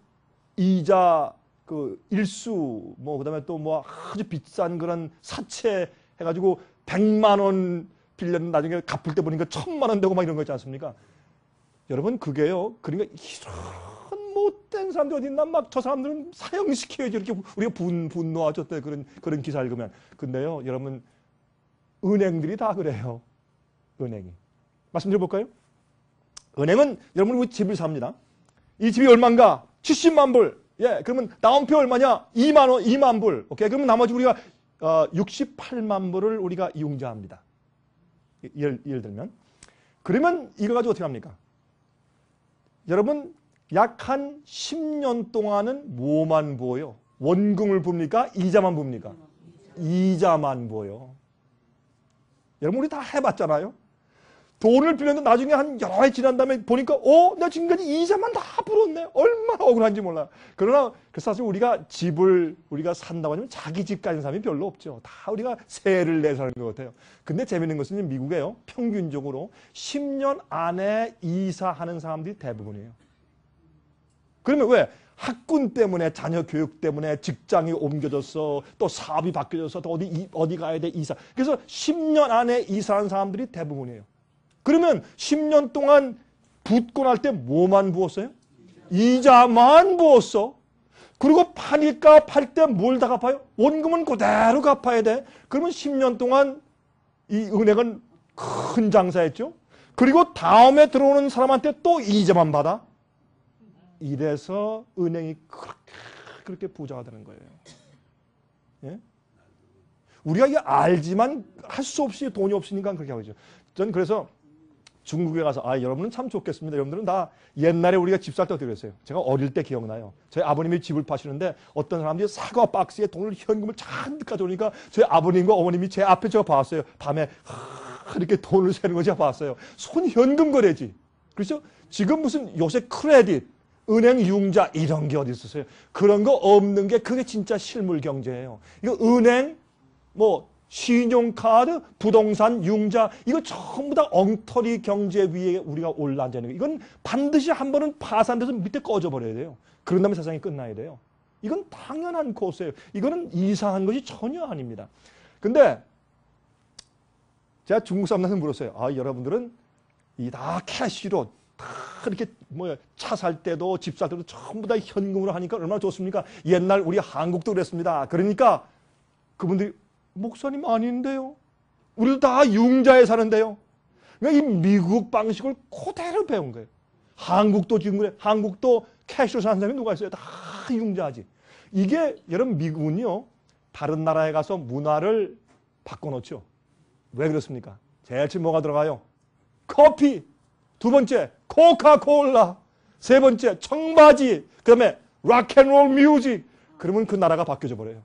이자 그 일수 뭐 그다음에 또 뭐 아주 비싼 그런 사채 해가지고 100만 원빌렸는데 나중에 갚을 때 보니까 천만 원 되고 막 이런 거 있지 않습니까? 여러분 그게요. 그러니까 이런 못된 사람들 어디 있나 막 저 사람들은 사형시켜야지 이렇게 우리가 분, 분노하죠. 때 그런, 그런 기사 읽으면. 근데요. 여러분 은행들이 다 그래요. 은행이. 말씀드려볼까요? 은행은 여러분 집을 삽니다. 이 집이 얼마인가? 70만 불. 예, 그러면 다운표 얼마냐? 2만 원, 2만 불. 오케이. 그러면 나머지 우리가 어, 68만 불을 우리가 이용자합니다. 예를, 예를 들면. 그러면 이거 가지고 어떻게 합니까? 여러분 약 한 10년 동안은 뭐만 보여? 원금을 봅니까? 이자만 봅니까? 이자만 보여. 여러분 우리 다 해봤잖아요. 돈을 빌렸는데 나중에 한 여러 해 지난 다음에 보니까 어? 나 지금까지 이자만 다 불었네. 얼마나 억울한지 몰라. 그러나 그 사실 우리가 집을 우리가 산다고 하면 자기 집 가진 사람이 별로 없죠. 다 우리가 세를 내 사는 것 같아요. 근데 재밌는 것은 미국에요. 평균적으로 10년 안에 이사하는 사람들이 대부분이에요. 그러면 왜? 학군 때문에 자녀 교육 때문에 직장이 옮겨졌어 또 사업이 바뀌어져서 또 어디 어디 가야 돼 이사 그래서 10년 안에 이사한 사람들이 대부분이에요. 그러면 10년 동안 붙고날 때 뭐만 부었어요? 이자만 부었어. 그리고 파니까 팔 때 뭘 다 갚아요? 원금은 그대로 갚아야 돼. 그러면 10년 동안 이 은행은 큰 장사했죠. 그리고 다음에 들어오는 사람한테 또 이자만 받아. 이래서 은행이 그렇게, 그렇게 부자가 되는 거예요. 예? 우리가 이게 알지만 할 수 없이 돈이 없으니까 그렇게 하고 있죠. 전 그래서 중국에 가서 아 여러분은 참 좋겠습니다. 여러분들은 다 옛날에 우리가 집 살 때 어떻게 그랬어요? 제가 어릴 때 기억나요. 저희 아버님이 집을 파시는데 어떤 사람들이 사과 박스에 돈을 현금을 잔뜩 가져오니까 저희 아버님과 어머님이 제 앞에 제가 봤어요. 밤에 하, 이렇게 돈을 세는 거 제가 봤어요. 손 현금 거래지. 그렇죠? 지금 무슨 요새 크레딧, 은행 융자 이런 게 어디 있었어요? 그런 거 없는 게 그게 진짜 실물 경제예요. 이거 은행 뭐 신용카드, 부동산, 융자 이거 전부 다 엉터리 경제 위에 우리가 올라앉아있는 거 이건 반드시 한 번은 파산돼서 밑에 꺼져버려야 돼요. 그런 다음에 세상이 끝나야 돼요. 이건 당연한 코스예요. 이거는 이상한 것이 전혀 아닙니다. 근데 제가 중국 사람한테 물었어요. 아 여러분들은 이 다 캐시로 다 이렇게 뭐야 차 살 때도 집 살 때도 전부 다 현금으로 하니까 얼마나 좋습니까? 옛날 우리 한국도 그랬습니다. 그러니까 그분들이 목사님 아닌데요. 우리도 다 융자에 사는데요. 그러니까 이 미국 방식을 코대로 배운 거예요. 한국도 지금 그래. 한국도 캐시로 사는 사람이 누가 있어요? 다 융자하지. 이게 여러분 미국은요. 다른 나라에 가서 문화를 바꿔놓죠. 왜 그렇습니까? 제일 처음 뭐가 들어가요? 커피. 두 번째 코카콜라. 세 번째 청바지. 그 다음에 락앤롤 뮤직. 그러면 그 나라가 바뀌어져 버려요.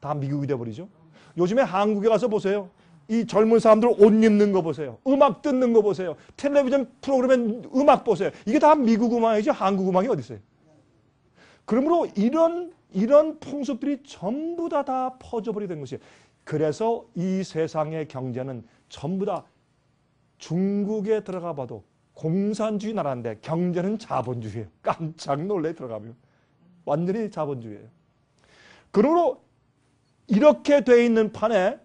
다 미국이 돼버리죠. 요즘에 한국에 가서 보세요. 이 젊은 사람들 옷 입는 거 보세요. 음악 듣는 거 보세요. 텔레비전 프로그램에 음악 보세요. 이게 다 미국 음악이지 한국 음악이 어디 있어요? 그러므로 이런 이런 풍습들이 전부 다 다 퍼져버리게 된 것이 에요 그래서 이 세상의 경제는 전부 다 중국에 들어가 봐도 공산주의 나라인데 경제는 자본주의예요. 깜짝 놀래 들어가면 완전히 자본주의예요. 그러므로 이렇게 돼 있는 판에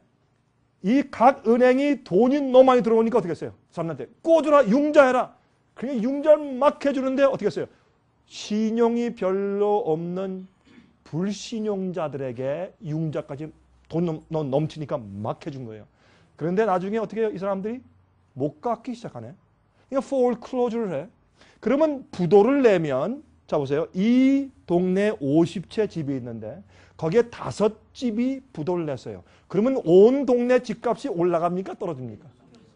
이 각 은행이 돈이 너무 많이 들어오니까 어떻게 했어요? 사람한테 꼬주라 융자해라. 그러니까 융자를 막 해주는데 어떻게 했어요? 신용이 별로 없는 불신용자들에게 융자까지 돈 넘, 넘치니까 막 해준 거예요. 그런데 나중에 어떻게 해요? 이 사람들이 못 갚기 시작하네. 그러니까 f o r c l o s u 를 해. 그러면 부도를 내면 자 보세요. 이 동네 50채 집이 있는데 거기에 다섯 집이 부도를 냈어요. 그러면 온 동네 집값이 올라갑니까? 떨어집니까?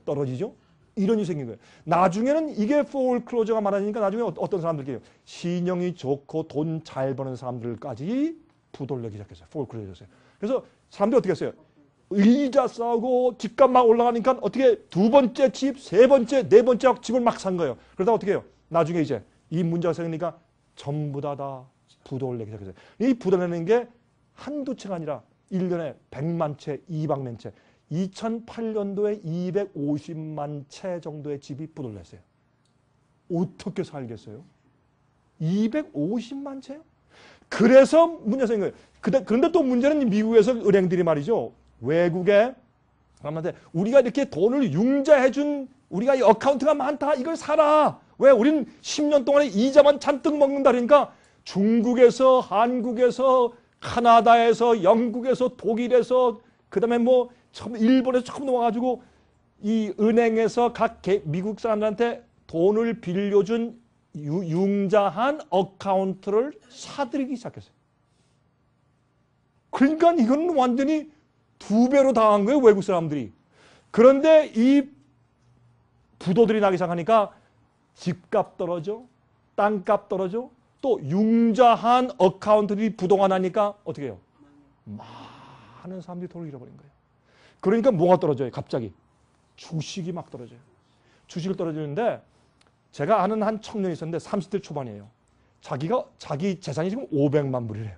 떨어지죠. 이런이 일 생긴 거예요. 나중에는 이게 폴클로저가 많아지니까 나중에 어, 어떤 사람들께요 신용이 좋고 돈 잘 버는 사람들까지 부도를 내기 시작했어요. 폴클로저였어요. 그래서 사람들이 어떻게 했어요? 의자 싸고 집값 막 올라가니까 어떻게 두 번째 집, 세 번째, 네 번째 집을 막 산 거예요. 그러다 어떻게 해요? 나중에 이제 이 문제가 생기니까 전부 다다 부도를 내기 시작했어요. 이 부도내는 게 한두 채가 아니라 1년에 100만 채, 200만 채, 2008년도에 250만 채 정도의 집이 부도를 냈어요. 어떻게 살겠어요? 250만 채요? 그래서 문제 생긴 거예요. 그런데 또 문제는 미국에서 은행들이 말이죠. 외국에 사람한테 우리가 이렇게 돈을 융자해준 우리가 이 어카운트가 많다. 이걸 사라. 왜 우린 10년 동안에 이자만 잔뜩 먹는다 그니까 중국에서 한국에서 카나다에서 영국에서 독일에서 그다음에 뭐 처음 일본에서 처음 넘어가지고 이 은행에서 각 미국 사람들한테 돈을 빌려준 융자한 어카운트를 사들이기 시작했어요. 그러니까 이건 완전히 두 배로 당한 거예요. 외국 사람들이. 그런데 이 부도들이 나기 시작하니까 집값 떨어져, 땅값 떨어져, 또 융자한 어카운트들이 부동화나니까 어떻게 해요? 많은 사람들이 돈을 잃어버린 거예요. 그러니까 뭐가 떨어져요? 갑자기 주식이 막 떨어져요. 주식을 떨어지는데 제가 아는 한 청년이 있었는데 30대 초반이에요. 자기가 자기 재산이 지금 500만 불이래요.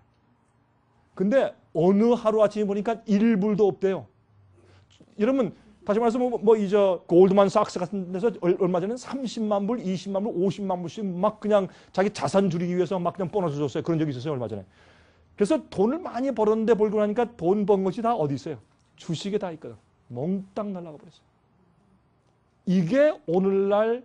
근데 어느 하루아침에 보니까 1불도 없대요. 여러분 다시 말해서 뭐, 뭐 이제 골드만삭스 같은 데서 얼마 전에 30만 불, 20만 불, 50만 불씩 막 그냥 자기 자산 줄이기 위해서 막 그냥 보너스 줬어요. 그런 적이 있었어요. 얼마 전에. 그래서 돈을 많이 벌었는데 벌고 나니까 돈 번 것이 다 어디 있어요? 주식에 다 있거든. 몽땅 날라가 버렸어요. 이게 오늘날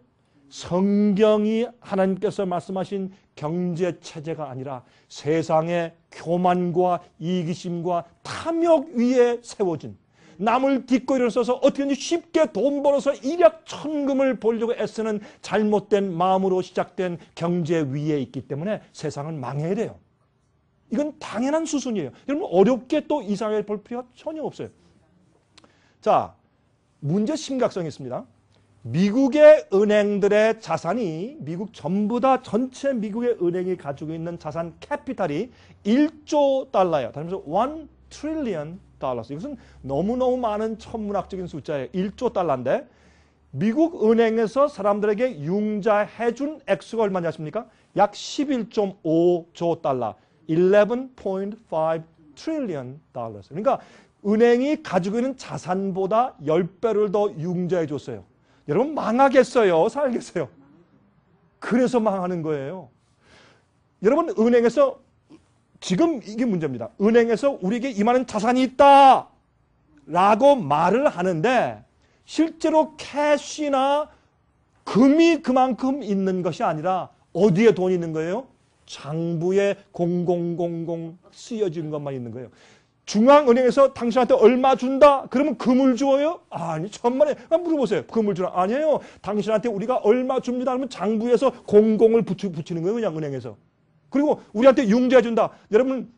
성경이 하나님께서 말씀하신 경제 체제가 아니라 세상의 교만과 이기심과 탐욕 위에 세워진 남을 뒷거리로 써서 어떻게든지 쉽게 돈 벌어서 일약 천금을 벌려고 애쓰는 잘못된 마음으로 시작된 경제 위에 있기 때문에 세상은 망해야 돼요. 이건 당연한 수순이에요. 여러분 어렵게 또 이상하게 볼 필요가 전혀 없어요. 자, 문제 심각성이 있습니다. 미국의 은행들의 자산이 미국 전부 다 전체 미국의 은행이 가지고 있는 자산 캐피탈이 1조 달러예요. 다시 말해서 1 trillion 달러스. 이것은 너무너무 많은 천문학적인 숫자예요. 1조 달러인데 미국 은행에서 사람들에게 융자해준 액수가 얼마냐 아십니까? 약 11.5조 달러, 11.5 trillion dollars. 그러니까 은행이 가지고 있는 자산보다 10배를 더 융자해 줬어요. 여러분 망하겠어요? 살겠어요? 그래서 망하는 거예요. 여러분 은행에서 지금 이게 문제입니다. 은행에서 우리에게 이만한 자산이 있다 라고 말을 하는데 실제로 캐시나 금이 그만큼 있는 것이 아니라 어디에 돈이 있는 거예요? 장부에 0000 쓰여진 것만 있는 거예요. 중앙은행에서 당신한테 얼마 준다? 그러면 금을 주어요? 아니, 천만에 아, 물어보세요. 금을 주라. 아니에요. 당신한테 우리가 얼마 줍니다. 그러면 장부에서 00을 붙이는 거예요. 그냥 은행에서. 그리고 우리한테 융자 준다. 여러분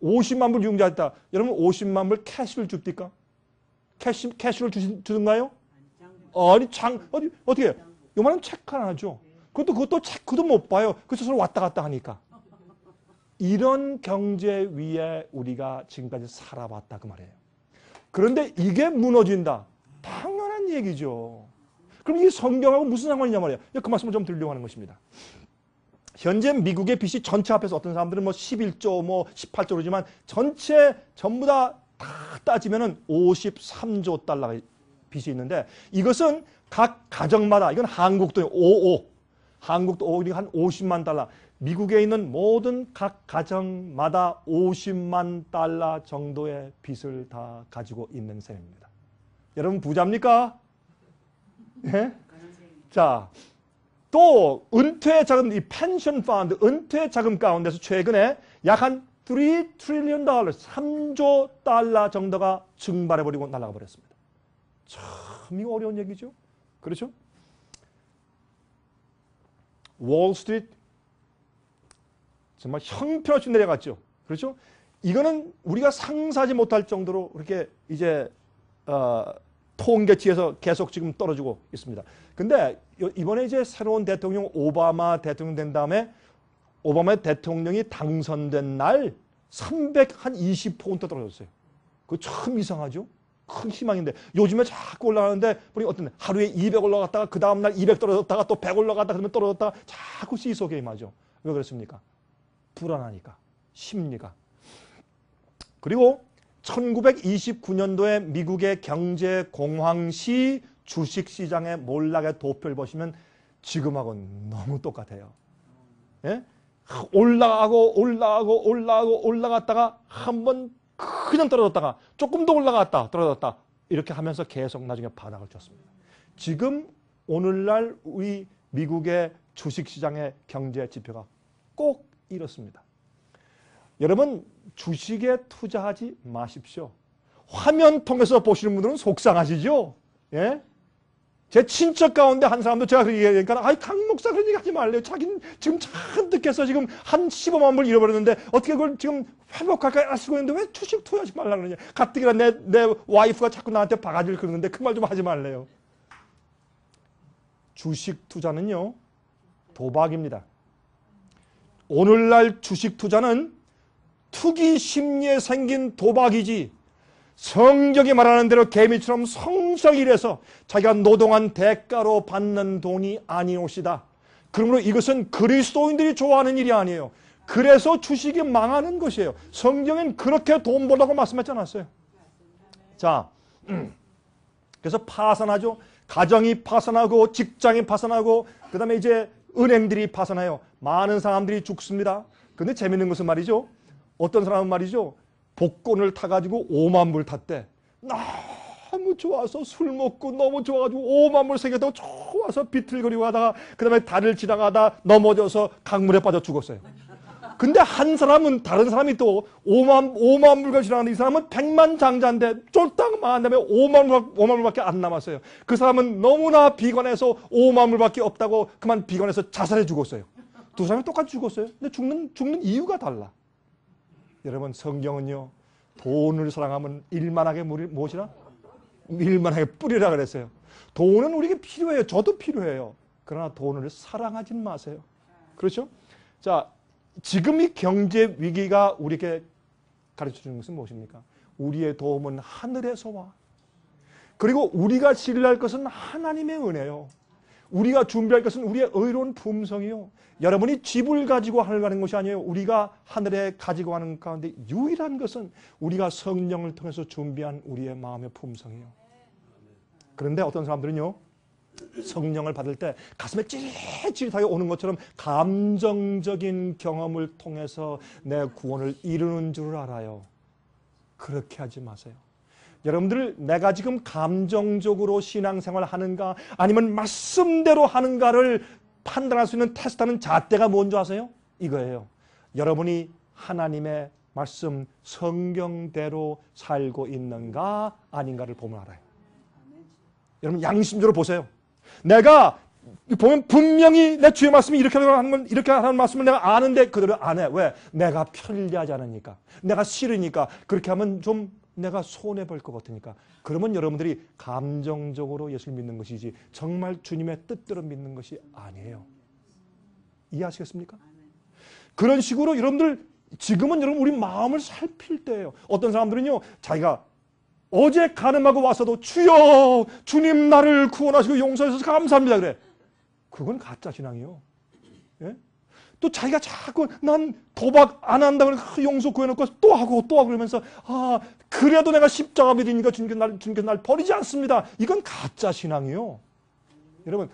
50만 불 융자했다. 여러분 50만 불 캐시를 줍니까? 캐시 캐시를 주신 주든가요? 아니 장 어디 어떻게 요만한 체크 하나 죠 그것도 그것도 체크도 못 봐요. 그래서 서로 왔다 갔다 하니까. 이런 경제 위에 우리가 지금까지 살아왔다 그 말이에요. 그런데 이게 무너진다. 당연한 얘기죠. 그럼 이 성경하고 무슨 상관이냐 말이에요. 그 말씀을 좀 드리려고 하는 것입니다. 현재 미국의 빚이 전체 앞에서 어떤 사람들은 뭐 11조 뭐 18조로지만 전체 전부 다, 다 따지면은 53조 달러가 빚이 있는데 이것은 각 가정마다 이건 한국도 55 한국도 5한 50만 달러 미국에 있는 모든 각 가정마다 50만 달러 정도의 빚을 다 가지고 있는 셈입니다. 여러분 부자입니까? 예? 자, 또 은퇴 자금, 이 펜션 펀드, 은퇴 자금 가운데서 최근에 약 한 3 t r i l 트릴리언 달러, 3조 달러 정도가 증발해버리고 날아가 버렸습니다. 참 이거 어려운 얘기죠. 그렇죠? 월스트리트 정말 형편없이 내려갔죠. 그렇죠? 이거는 우리가 상사하지 못할 정도로 이렇게 이제 어, 통계치에서 계속 지금 떨어지고 있습니다. 근데 이번에 이제 새로운 대통령 오바마 대통령 된 다음에 오바마 대통령이 당선된 날 320포인트 떨어졌어요. 그거 참 이상하죠? 큰 희망인데 요즘에 자꾸 올라가는데 우리 어떤 하루에 200 올라갔다가 그 다음날 200 떨어졌다가 또 100 올라갔다가 그러면 떨어졌다가 자꾸 시소 게임하죠. 왜 그렇습니까? 불안하니까. 심리가. 그리고 1929년도에 미국의 경제 공황 시 주식시장의 몰락의 도표를 보시면 지금하고는 너무 똑같아요. 예? 올라가고 올라가고 올라가고 올라갔다가 한번 그냥 떨어졌다가 조금 더 올라갔다 떨어졌다 이렇게 하면서 계속 나중에 바닥을 쳤습니다. 지금 오늘날 우리 미국의 주식시장의 경제 지표가 꼭 이렇습니다. 여러분 주식에 투자하지 마십시오. 화면 통해서 보시는 분들은 속상하시죠? 예? 제 친척 가운데 한 사람도 제가 그렇게 얘기하니까 아이 강 목사 그런 얘기 하지 말래요. 자기는 지금 잔뜩해서 지금 한 15만 불 잃어버렸는데 어떻게 그걸 지금 회복할까 애쓰고 있는데 왜 투식 투여하지 말라 그러냐. 가뜩이나 내, 내 와이프가 자꾸 나한테 바가지를 그러는데 그 말 좀 하지 말래요. 주식 투자는요. 도박입니다. 오늘날 주식 투자는 투기 심리에 생긴 도박이지 성경이 말하는 대로 개미처럼 성성 이래서 자기가 노동한 대가로 받는 돈이 아니옵시다 그러므로 이것은 그리스도인들이 좋아하는 일이 아니에요. 그래서 주식이 망하는 것이에요. 성경엔 그렇게 돈 벌라고 말씀하지 않았어요. 자, 음. 그래서 파산하죠. 가정이 파산하고 직장이 파산하고 그 다음에 이제 은행들이 파산해요. 많은 사람들이 죽습니다. 근데 재밌는 것은 말이죠. 어떤 사람은 말이죠. 복권을 타가지고 5만 불 탔대. 너무 좋아서 술 먹고 너무 좋아가지고 5만 불 생겼다고 좋아서 비틀거리고 하다가 그 다음에 다리를 지나가다 넘어져서 강물에 빠져 죽었어요. 근데 한 사람은 다른 사람이 또 5만 5만 불가 지나가는 이 사람은 100만 장자인데 쫄딱 망한 다음에 5만 불 5만 밖에안 남았어요. 그 사람은 너무나 비관해서 5만 불밖에 없다고 그만 비관해서 자살해 죽었어요. 두 사람이 똑같이 죽었어요. 근데 죽는 죽는 이유가 달라. 여러분 성경은요. 돈을 사랑하면 일만하게 무엇이라? 일만하게 뿌리라 그랬어요. 돈은 우리에게 필요해요. 저도 필요해요. 그러나 돈을 사랑하지 마세요. 그렇죠? 자, 지금 이 경제 위기가 우리에게 가르쳐 주는 것은 무엇입니까? 우리의 도움은 하늘에서 와. 그리고 우리가 신뢰할 것은 하나님의 은혜요. 우리가 준비할 것은 우리의 의로운 품성이요. 여러분이 집을 가지고 하늘 가는 것이 아니에요. 우리가 하늘에 가지고 가는 가운데 유일한 것은 우리가 성령을 통해서 준비한 우리의 마음의 품성이에요. 그런데 어떤 사람들은요. 성령을 받을 때 가슴에 찌릿찌릿하게 오는 것처럼 감정적인 경험을 통해서 내 구원을 이루는 줄 알아요. 그렇게 하지 마세요. 여러분들 내가 지금 감정적으로 신앙생활 하는가 아니면 말씀대로 하는가를 판단할 수 있는 테스트하는 잣대가 뭔지 아세요? 이거예요. 여러분이 하나님의 말씀 성경대로 살고 있는가 아닌가를 보면 알아요. 여러분 양심적으로 보세요. 내가 보면 분명히 내 주의 말씀이 이렇게 하는 건 이렇게 하는 말씀을 내가 아는데 그대로 안 해. 왜? 내가 편리하지 않으니까. 내가 싫으니까. 그렇게 하면 좀 내가 손해 볼 것 같으니까. 그러면 여러분들이 감정적으로 예수를 믿는 것이지 정말 주님의 뜻대로 믿는 것이 아니에요. 이해하시겠습니까? 그런 식으로 여러분들 지금은 여러분 우리 마음을 살필 때예요. 어떤 사람들은요. 자기가 어제 가늠하고 와서도 주여 주님 나를 구원하시고 용서해 주셔서 감사합니다 그래. 그건 가짜 신앙이요. 예? 또 자기가 자꾸 난 도박 안 한다 고 용서 구해놓고 또 하고 또 하고 그러면서 아 그래도 내가 십자가 믿으니까 주님께서 날, 주님께서 날 버리지 않습니다. 이건 가짜 신앙이요. 여러분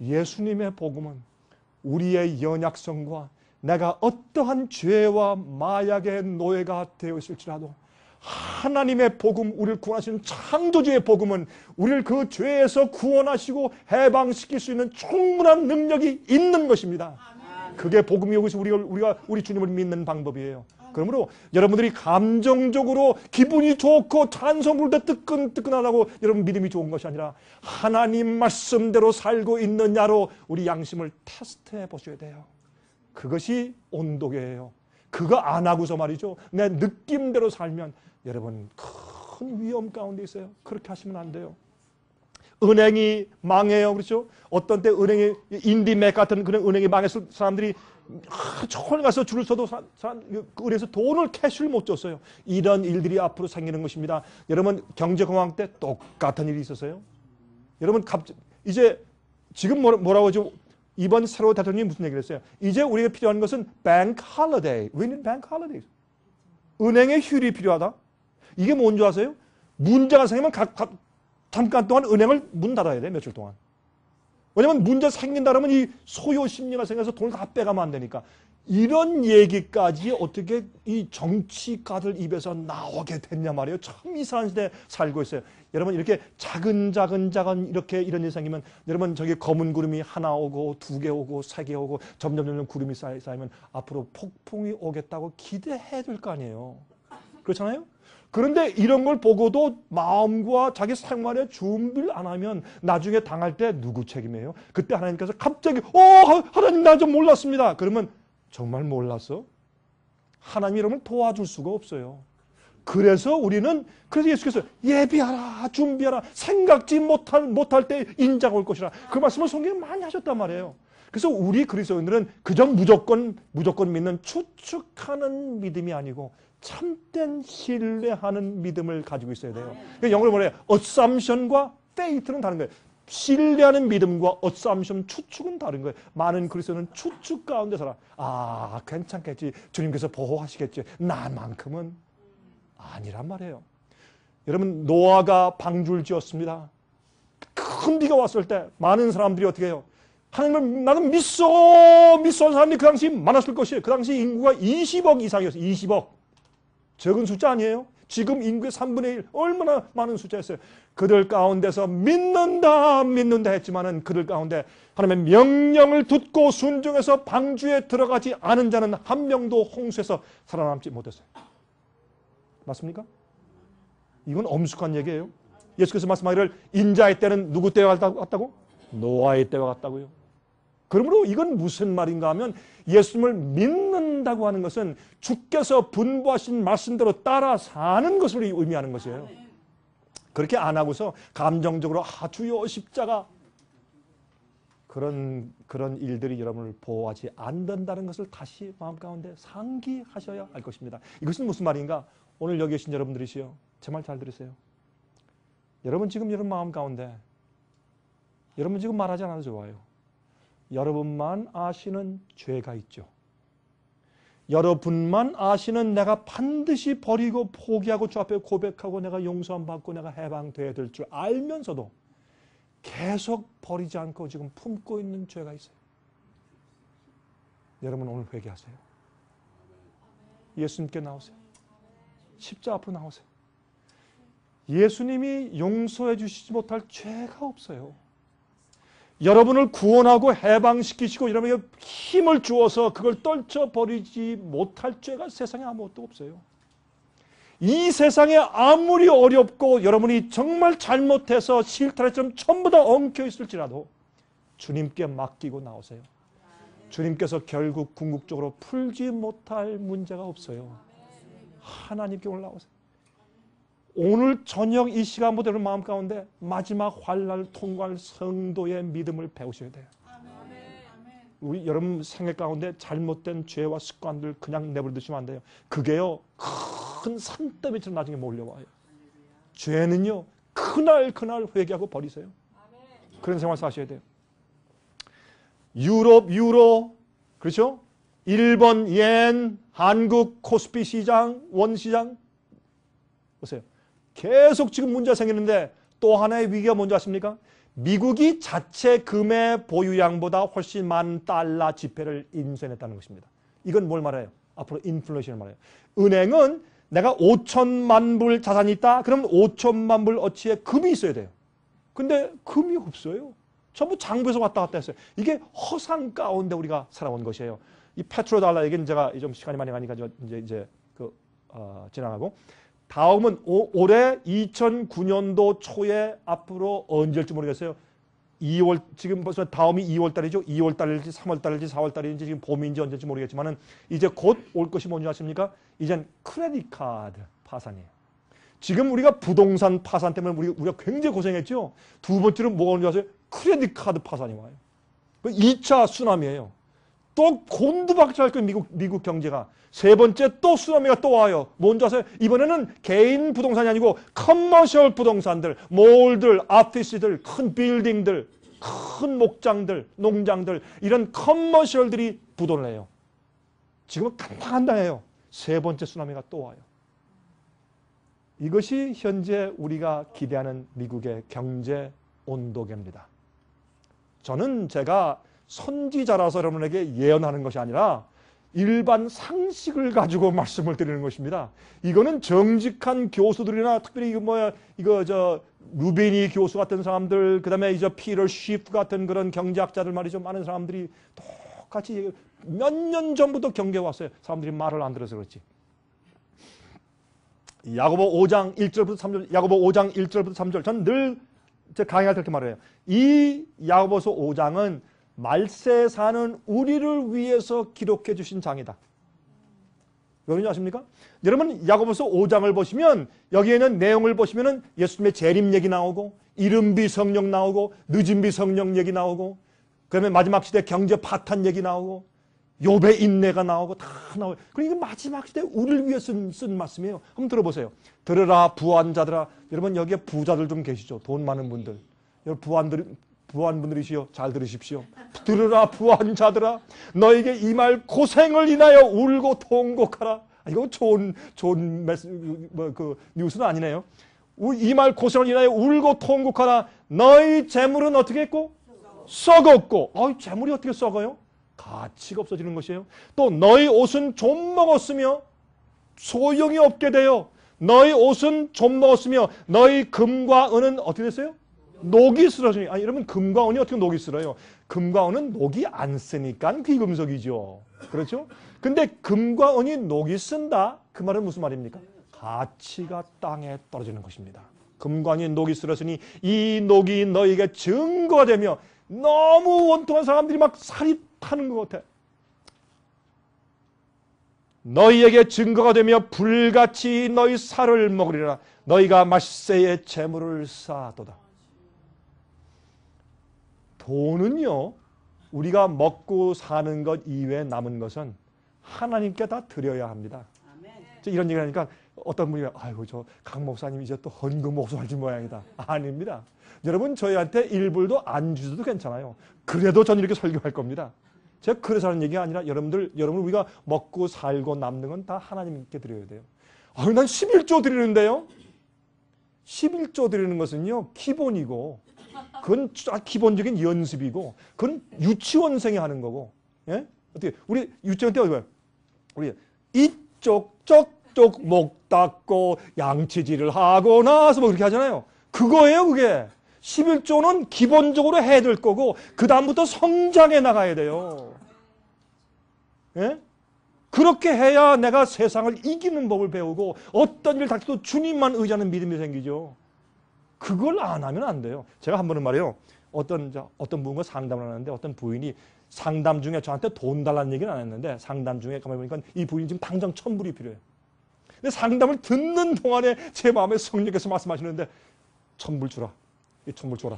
예수님의 복음은 우리의 연약성과 내가 어떠한 죄와 마약의 노예가 되어 있을지라도 하나님의 복음, 우리를 구원하시는 창조주의 복음은 우리를 그 죄에서 구원하시고 해방시킬 수 있는 충분한 능력이 있는 것입니다. 그게 복음이고 우리가, 우리가 우리 주님을 믿는 방법이에요. 그러므로 여러분들이 감정적으로 기분이 좋고 찬송 부를 때 뜨끈 뜨끈하다고 여러분 믿음이 좋은 것이 아니라 하나님 말씀대로 살고 있느냐로 우리 양심을 테스트해 보셔야 돼요. 그것이 온도계예요. 그거 안 하고서 말이죠. 내 느낌대로 살면 여러분 큰 위험 가운데 있어요. 그렇게 하시면 안 돼요. 은행이 망해요. 그렇죠? 어떤 때 은행이 인디맥 같은 그런 은행이 망했을 사람들이 초콜 가서 줄을 서도 사람, 사람 그래서 돈을 캐시를 못 줬어요. 이런 일들이 앞으로 생기는 것입니다. 여러분 경제 공황 때 똑같은 일이 있었어요. 여러분 갑 이제 지금 뭐라고 하죠? 이번 새로 대통령이 무슨 얘기를 했어요? 이제 우리가 필요한 것은 bank holiday. We need bank holidays. 은행의 휴일이 필요하다. 이게 뭔지 아세요? 문제가 생기면 각, 각 잠깐 동안 은행을 문 닫아야 돼, 며칠 동안. 왜냐면 문제 생긴다 그러면 이 소요 심리가 생겨서 돈을 다 빼가면 안 되니까. 이런 얘기까지 어떻게 이 정치가들 입에서 나오게 됐냐 말이에요. 참 이상한 시대에 살고 있어요. 여러분 이렇게 작은 작은 작은 이렇게 이런 일이 생기면 여러분 저기 검은 구름이 하나 오고 두 개 오고 세 개 오고 점점 점점 구름이 쌓이면 앞으로 폭풍이 오겠다고 기대해 둘거 아니에요. 그렇잖아요? 그런데 이런 걸 보고도 마음과 자기 생활에 준비를 안 하면 나중에 당할 때 누구 책임이에요? 그때 하나님께서 갑자기 어 하나님 나 좀 몰랐습니다. 그러면 정말 몰랐어? 하나님 이름을 도와줄 수가 없어요. 그래서 우리는 그래서 예수께서 예비하라 준비하라 생각지 못할 못할 때 인자가 올 것이라 그 말씀을 성경에 많이 하셨단 말이에요. 그래서 우리 그리스도인들은 그저 무조건 무조건 믿는 추측하는 믿음이 아니고 참된 신뢰하는 믿음을 가지고 있어야 돼요. 그러니까 영어로 뭐래요? assumption과 faith는 다른 거예요. 신뢰하는 믿음과 어쌈션 추측은 다른 거예요. 많은 그리스도는 추측 가운데 살아. 아, 괜찮겠지. 주님께서 보호하시겠지. 나만큼은 아니란 말이에요. 여러분, 노아가 방주를 지었습니다. 큰 비가 왔을 때 많은 사람들이 어떻게 해요? 하나님을 나는 믿소! 믿소 하는 사람이 그 당시 많았을 것이에요. 그 당시 인구가 20억 이상이었어요. 20억. 적은 숫자 아니에요. 지금 인구의 3분의 1 얼마나 많은 숫자였어요. 그들 가운데서 믿는다 믿는다 했지만은 그들 가운데 하나님의 명령을 듣고 순종해서 방주에 들어가지 않은 자는 한 명도 홍수에서 살아남지 못했어요. 맞습니까? 이건 엄숙한 얘기예요. 예수께서 말씀하기를 인자의 때는 누구 때와 같다고? 노아의 때와 같다고요. 그러므로 이건 무슨 말인가 하면 예수님을 믿는다고 하는 것은 주께서 분부하신 말씀대로 따라 사는 것을 의미하는 것이에요. 그렇게 안 하고서 감정적으로 아 주여 십자가 그런 그런 일들이 여러분을 보호하지 않는다는 것을 다시 마음 가운데 상기하셔야 할 것입니다. 이것은 무슨 말인가? 오늘 여기 계신 여러분들이시요. 제 말 잘 들으세요. 여러분 지금 여러분 마음 가운데 여러분 지금 말하지 않아도 좋아요. 여러분만 아시는 죄가 있죠. 여러분만 아시는 내가 반드시 버리고 포기하고 저 앞에 고백하고 내가 용서함 받고 내가 해방돼야 될 줄 알면서도 계속 버리지 않고 지금 품고 있는 죄가 있어요. 여러분 오늘 회개하세요. 예수님께 나오세요. 십자 앞으로 나오세요. 예수님이 용서해 주시지 못할 죄가 없어요. 여러분을 구원하고 해방시키시고 여러분에게 힘을 주어서 그걸 떨쳐버리지 못할 죄가 세상에 아무것도 없어요. 이 세상에 아무리 어렵고 여러분이 정말 잘못해서 실타래처럼 전부 다 엉켜 있을지라도 주님께 맡기고 나오세요. 주님께서 결국 궁극적으로 풀지 못할 문제가 없어요. 하나님께 올라오세요. 오늘 저녁 이 시간부터 여러분 마음 가운데 마지막 활날 통과할 성도의 믿음을 배우셔야 돼요. 우리 여러분 생애 가운데 잘못된 죄와 습관들 그냥 내버려두시면 안 돼요. 그게요 큰 산더미처럼 나중에 몰려와요. 죄는요 그날 그날 회개하고 버리세요. 그런 생활 사셔야 돼요. 유럽 유로 그렇죠? 일본 옌, 한국 코스피 시장, 원 시장 보세요. 계속 지금 문제가 생기는데 또 하나의 위기가 뭔지 아십니까? 미국이 자체 금의 보유량보다 훨씬 많은 달러 지폐를 인수했다는 것입니다. 이건 뭘 말해요? 앞으로 인플레이션을 말해요. 은행은 내가 5천만 불 자산이 있다? 그럼 5천만 불 어치의 금이 있어야 돼요. 근데 금이 없어요. 전부 장부에서 왔다 갔다 했어요. 이게 허상 가운데 우리가 살아온 것이에요. 이 페트로 달러 얘기는 제가 좀 시간이 많이 가니까 이제 이제 그 어, 지나가고 다음은 오, 올해 2009년도 초에 앞으로 언제일지 모르겠어요. 2월 지금 벌써 다음이 2월 달이죠. 2월 달일지 3월 달일지 4월 달인지 지금 봄인지 언제인지 모르겠지만은 이제 곧 올 것이 뭔지 아십니까? 이젠 크레딧 카드 파산이에요. 지금 우리가 부동산 파산 때문에 우리, 우리가 굉장히 고생했죠. 두 번째로 뭐가 오는지 아세요? 크레딧 카드 파산이 와요. 2차 그 수남이에요 또 곤두박질할 거예요. 미국 미국 경제가. 세 번째 또 쓰나미가 또 와요. 뭔지 아세요? 이번에는 개인 부동산이 아니고 커머셜 부동산들, 몰들, 아티스들, 큰 빌딩들, 큰 목장들, 농장들 이런 커머셜들이 부도를 해요. 지금은 간당간당해요. 세 번째 쓰나미가 또 와요. 이것이 현재 우리가 기대하는 미국의 경제 온도계입니다. 저는 제가 선지자라서 여러분에게 예언하는 것이 아니라 일반 상식을 가지고 말씀을 드리는 것입니다. 이거는 정직한 교수들이나 특별히 이거 뭐야 이거 저 루베니 교수 같은 사람들 그다음에 이제 피터 쉬프 같은 그런 경제학자들 말이죠 많은 사람들이 똑같이 몇 년 전부터 경계해 왔어요. 사람들이 말을 안 들어서 그렇지. 야고보 5장 1절부터 3절 야고보 5장 1절부터 3절 전는늘 강의할 때 이렇게 말해요. 이 야고보서 5장은 말세 사는 우리를 위해서 기록해 주신 장이다. 여러분 아십니까? 여러분 야고보서 5장을 보시면 여기에는 내용을 보시면은 예수님의 재림 얘기 나오고 이른비 성령 나오고 늦은비 성령 얘기 나오고 그러면 마지막 시대 경제 파탄 얘기 나오고 요배 인내가 나오고 다 나와요. 그러니까 마지막 시대 우리를 위해 쓴, 쓴 말씀이에요. 한번 들어보세요. 들으라 부한 자들아. 여러분 여기에 부자들 좀 계시죠. 돈 많은 분들. 여러분 부한들 부한분들이시여 잘 들으십시오. 들으라 부한자들아 너에게 이 말 고생을 인하여 울고 통곡하라. 아, 이거 좋은 좋은 말씀 뭐그 뉴스는 아니네요. 이 말 고생을 인하여 울고 통곡하라. 너희 재물은 어떻게 했고? 썩었고. 어이 재물이 어떻게 썩어요? 가치가 없어지는 것이에요. 또 너희 옷은 좀 먹었으며 소용이 없게 되요. 너희 옷은 좀 먹었으며 너희 금과 은은 어떻게 됐어요? 녹이 쓰러지니 아 여러분 금과은이 어떻게 녹이 쓰러요? 금과은은 녹이 안 쓰니까 귀금속이죠. 그렇죠? 근데 금과은이 녹이 쓴다. 그 말은 무슨 말입니까? 가치가 땅에 떨어지는 것입니다. 금관이 녹이 쓰러지니 이 녹이 너에게 증거가 되며 너무 원통한 사람들이 막 살이 타는 것 같아. 너희에게 증거가 되며 불같이 너희 살을 먹으리라. 너희가 맛세의 재물을 쌓도다. 돈은요. 우리가 먹고 사는 것 이외에 남은 것은 하나님께 다 드려야 합니다. 이런 얘기를 하니까 어떤 분이 아이고 저 강 목사님 이제 또 헌금 목소하실 모양이다. 아닙니다. 여러분 저희한테 일불도 안 주셔도 괜찮아요. 그래도 저는 이렇게 설교할 겁니다. 제가 그래서 하는 얘기가 아니라 여러분들 여러분 우리가 먹고 살고 남는 건 다 하나님께 드려야 돼요. 아난 11조 드리는데요. 11조 드리는 것은요. 기본이고 그건 기본적인 연습이고 그건 유치원생이 하는 거고 예? 어떻게 우리 유치원 때 어디 우리 이쪽 저쪽 목 닦고 양치질을 하고 나서 뭐 그렇게 하잖아요. 그거예요 그게. 11조는 기본적으로 해야 될 거고 그 다음부터 성장해 나가야 돼요. 예? 그렇게 해야 내가 세상을 이기는 법을 배우고 어떤 일을 닥쳐도 주님만 의지하는 믿음이 생기죠. 그걸 안 하면 안 돼요. 제가 한 번은 말이에요. 어떤 어떤 분과 상담을 하는데 어떤 부인이 상담 중에 저한테 돈 달라는 얘기는 안 했는데 상담 중에 가만히 보니까 이 부인이 지금 당장 천불이 필요해요. 근데 상담을 듣는 동안에 제 마음에 성령께서 말씀하시는데 천불 주라. 이 천불 줘라.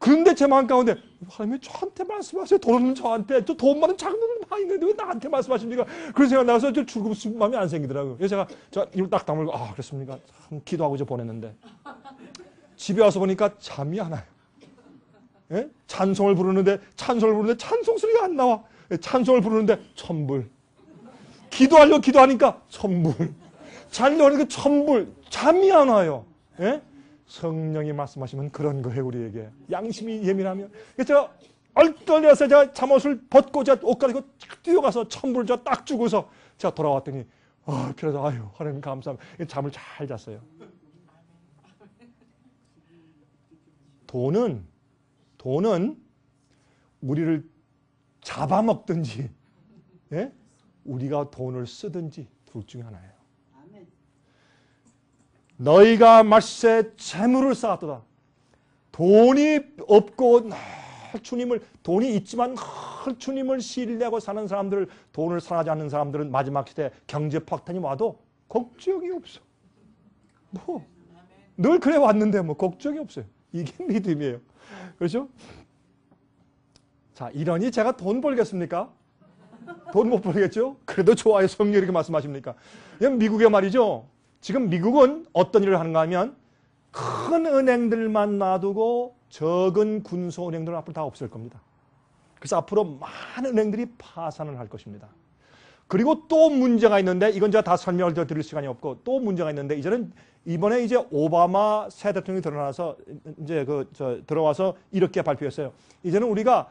근데제 마음 가운데 하나님이 저한테 말씀하세요. 돈은 저한테. 저 돈만은 장군은다 있는데 왜 나한테 말씀하십니까? 그런 생각 나서 저 죽음 마음이 안 생기더라고요. 그래서 제가 저 입을 딱 다물고 아 그렇습니까? 참 기도하고 저 보냈는데 집에 와서 보니까 잠이 안 와요. 예? 찬송을 부르는데 찬송을 부르는데 찬송 소리가 안 나와. 예, 찬송을 부르는데 천불. 기도하려 고 기도하니까 천불. 자려고 하니까 천불. 잠이 안 와요. 예? 성령이 말씀하시면 그런 거예요 우리에게. 양심이 예민하면. 제가 얼떨려서 제가 잠옷을 벗고 제가 옷갈아고 뛰어가서 천불을 딱 주고서 제가 돌아왔더니 아, 어, 그래서 아유 하나님 감사합니다. 잠을 잘 잤어요. 돈은 돈은 우리를 잡아먹든지 예? 우리가 돈을 쓰든지 둘 중에 하나예요. 너희가 말세 재물을 쌓았도다. 돈이 없고 늘 주님을 돈이 있지만 늘 주님을 신뢰하고 사는 사람들 돈을 사하지 않는 사람들은 마지막 시대 경제 폭탄이 와도 걱정이 없어. 뭐늘 그래 왔는데 뭐 걱정이 없어요. 이게 믿음이에요. 그렇죠? 자, 이러니 제가 돈 벌겠습니까? 돈 못 벌겠죠? 그래도 좋아요. 성령 이렇게 말씀하십니까? 미국의 말이죠. 지금 미국은 어떤 일을 하는가 하면 큰 은행들만 놔두고 적은 군소은행들은 앞으로 다 없을 겁니다. 그래서 앞으로 많은 은행들이 파산을 할 것입니다. 그리고 또 문제가 있는데 이건 제가 다 설명을 더 드릴 시간이 없고 또 문제가 있는데 이제는 이번에 이제 오바마 새 대통령이 드러나서 이제 그 저 들어와서 이렇게 발표했어요. 이제는 우리가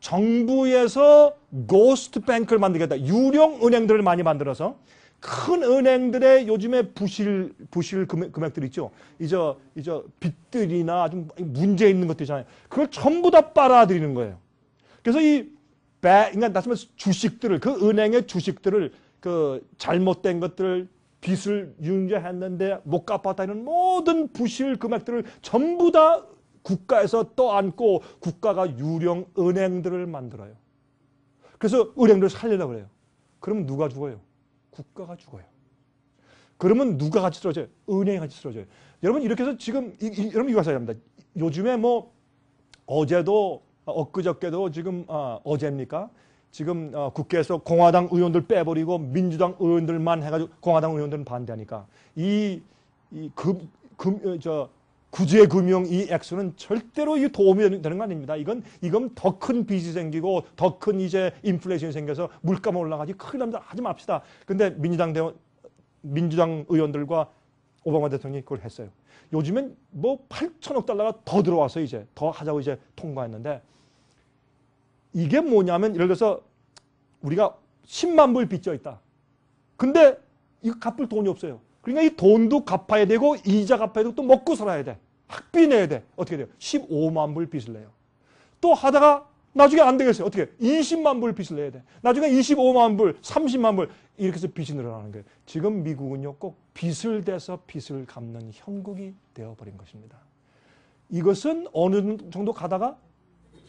정부에서 고스트 뱅크를 만들겠다. 유령 은행들을 많이 만들어서 큰 은행들의 요즘에 부실 부실 금액, 금액들 있죠. 이제 이제 빚들이나 좀 문제 있는 것들 있잖아요. 그걸 전부 다 빨아들이는 거예요. 그래서 이 배, 그러니까 다시 주식들을 그 은행의 주식들을 그 잘못된 것들을 빚을 융자했는데 못 갚았다는 모든 부실 금액들을 전부 다 국가에서 떠안고 국가가 유령 은행들을 만들어요. 그래서 은행들을 살려고 그래요. 그러면 누가 죽어요? 국가가 죽어요. 그러면 누가 같이 쓰러져요? 은행이 같이 쓰러져요. 여러분 이렇게 해서 지금 이, 이, 여러분 이거 하셔야 합니다. 요즘에 뭐 어제도 어, 엊그저께도 지금 어, 어제입니까? 지금 어, 국회에서 공화당 의원들 빼버리고 민주당 의원들만 해가지고 공화당 의원들은 반대하니까 이, 이 금, 금, 어, 저, 구제금융 이 액수는 절대로 이 도움이 되는 거 아닙니다. 이건 이건 더큰 빚이 생기고 더 큰 이제 인플레이션이 생겨서 물가만 올라가지 큰일 납니다. 하지 맙시다. 근데 민주당 대원 민주당 의원들과 오바마 대통령이 그걸 했어요. 요즘엔 뭐 8천억 달러가 더 들어와서 이제 더 하자고 이제 통과했는데 이게 뭐냐면 예를 들어서 우리가 10만 불 빚져 있다. 근데 이거 갚을 돈이 없어요. 그러니까 이 돈도 갚아야 되고 이자 갚아야 되고 또 먹고 살아야 돼. 학비 내야 돼. 어떻게 돼요? 15만 불 빚을 내요. 또 하다가 나중에 안 되겠어요. 어떻게? 20만 불 빚을 내야 돼. 나중에 25만 불, 30만 불 이렇게 해서 빚이 늘어나는 거예요. 지금 미국은요. 꼭 빚을 대서 빚을 갚는 형국이 되어버린 것입니다. 이것은 어느 정도 가다가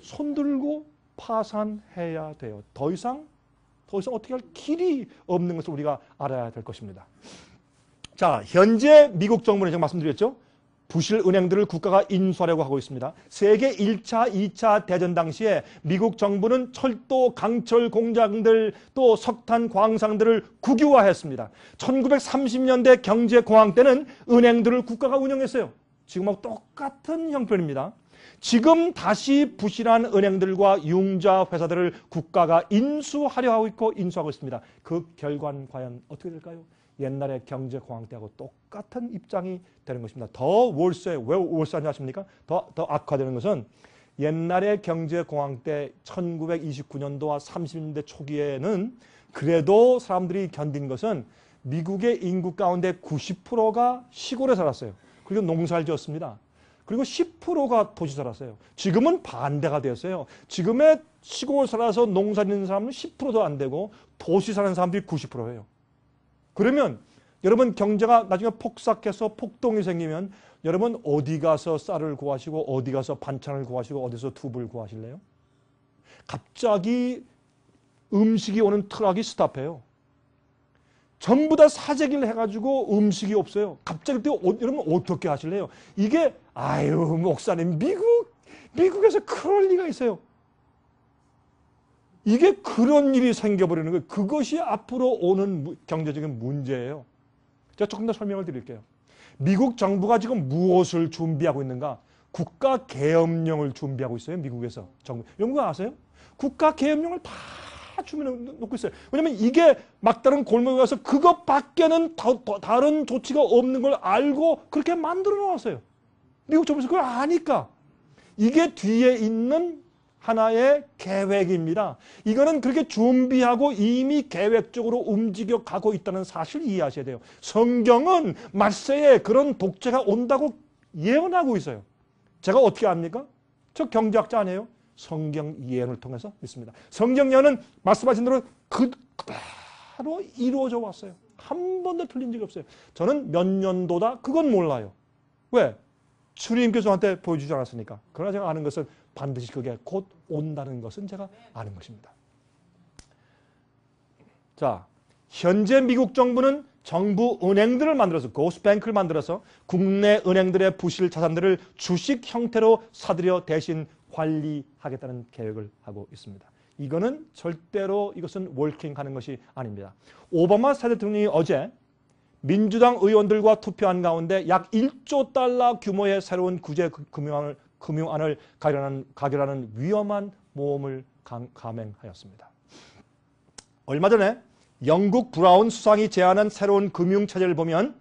손들고 파산해야 돼요. 더 이상 더 이상 어떻게 할 길이 없는 것을 우리가 알아야 될 것입니다. 자, 현재 미국 정부는 제가 말씀드렸죠. 부실 은행들을 국가가 인수하려고 하고 있습니다. 세계 1차, 2차 대전 당시에 미국 정부는 철도 강철 공장들 또 석탄 광상들을 국유화했습니다. 1930년대 경제공황 때는 은행들을 국가가 운영했어요. 지금하고 똑같은 형편입니다. 지금 다시 부실한 은행들과 융자 회사들을 국가가 인수하려 하고 있고 인수하고 있습니다. 그 결과는 과연 어떻게 될까요? 옛날에 경제공황 때하고 똑같은 입장이 되는 것입니다. 더 월세, 왜 월세하냐 하십니까? 더, 더 악화되는 것은 옛날에 경제공황 때 1929년도와 30년대 초기에는 그래도 사람들이 견딘 것은 미국의 인구 가운데 90%가 시골에 살았어요. 그리고 농사를 지었습니다. 그리고 10%가 도시 살았어요. 지금은 반대가 되었어요. 지금의 시골 살아서 농사 짓는 사람은 10%도 안 되고 도시 사는 사람들이 90%예요. 그러면 여러분 경제가 나중에 폭삭해서 폭동이 생기면 여러분 어디 가서 쌀을 구하시고 어디 가서 반찬을 구하시고 어디서 두부를 구하실래요? 갑자기 음식이 오는 트럭이 스탑해요. 전부 다 사재기를 해가지고 음식이 없어요. 갑자기 또 여러분 어떻게 하실래요? 이게 아유 목사님 미국 미국에서 그럴 리가 있어요. 이게 그런 일이 생겨버리는 거예요. 그것이 앞으로 오는 경제적인 문제예요. 제가 조금 더 설명을 드릴게요. 미국 정부가 지금 무엇을 준비하고 있는가? 국가 계엄령을 준비하고 있어요. 미국에서 정부. 여러분 아세요? 국가 계엄령을 다 주면 놓고 있어요. 왜냐면 이게 막다른 골목에 가서 그것밖에는 더, 더 다른 조치가 없는 걸 알고 그렇게 만들어 놓았어요. 미국 정부에서 그걸 아니까. 이게 뒤에 있는 하나의 계획입니다. 이거는 그렇게 준비하고 이미 계획적으로 움직여 가고 있다는 사실을 이해하셔야 돼요. 성경은 말세에 그런 독재가 온다고 예언하고 있어요. 제가 어떻게 압니까? 저 경제학자 아니에요? 성경 예언을 통해서 믿습니다. 성경 예언은 말씀하신 대로 그대로 이루어져 왔어요. 한 번도 틀린 적이 없어요. 저는 몇 년도다 그건 몰라요. 왜? 주님께서 저한테 보여주지 않았으니까. 그러나 제가 아는 것은 반드시 그게 곧 온다는 것은 제가 아는 것입니다. 자, 현재 미국 정부는 정부 은행들을 만들어서 고스뱅크를 만들어서 국내 은행들의 부실 자산들을 주식 형태로 사들여 대신 관리하겠다는 계획을 하고 있습니다. 이거는 절대로 이것은 월킹하는 것이 아닙니다. 오바마 새 대통령이 어제 민주당 의원들과 투표한 가운데 약 1조 달러 규모의 새로운 구제 그- 금융안을, 금융안을 가결하는, 가결하는 위험한 모험을 감, 행하였습니다 얼마 전에 영국 브라운 수상이 제안한 새로운 금융체제를 보면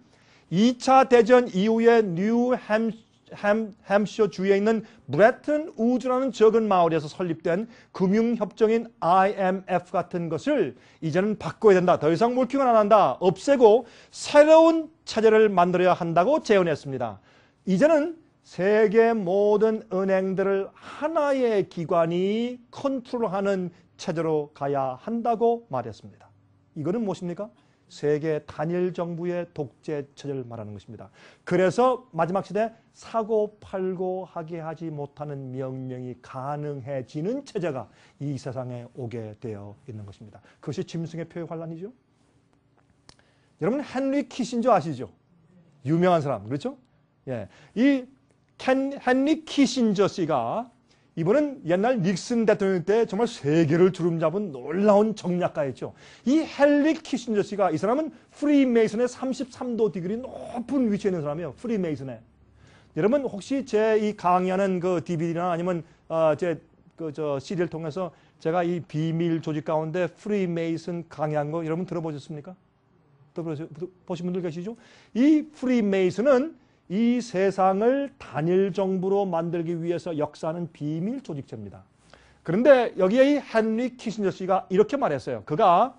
2차 대전 이후의 뉴햄 스 햄, 햄쇼 주에 있는 브레튼 우즈라는 적은 마을에서 설립된 금융협정인 IMF 같은 것을 이제는 바꿔야 된다. 더 이상 몰킹을 안 한다. 없애고 새로운 체제를 만들어야 한다고 제언했습니다. 이제는 세계 모든 은행들을 하나의 기관이 컨트롤하는 체제로 가야 한다고 말했습니다. 이거는 무엇입니까? 세계 단일 정부의 독재 체제를 말하는 것입니다. 그래서 마지막 시대 사고팔고 하게 하지 못하는 명령이 가능해지는 체제가 이 세상에 오게 되어 있는 것입니다. 그것이 짐승의 표의 환란이죠. 여러분 헨리 키신저 아시죠? 유명한 사람 그렇죠? 예, 이 켄, 헨리 키신저 씨가 이번은 옛날 닉슨 대통령 때 정말 세계를 주름잡은 놀라운 정략가였죠. 이 헨리 키신저 씨가 이 사람은 프리메이슨의 33도 디그리 높은 위치에 있는 사람이에요. 프리메이슨의. 여러분 혹시 제 이 강의하는 그 DVD나 아니면 어 제그 저 CD를 통해서 제가 이 비밀 조직 가운데 프리메이슨 강의한 거 여러분 들어보셨습니까? 들어보신 분들 계시죠? 이 프리메이슨은 이 세상을 단일 정부로 만들기 위해서 역사는 비밀 조직체입니다. 그런데 여기에 이 헨리 키신저 씨가 이렇게 말했어요. 그가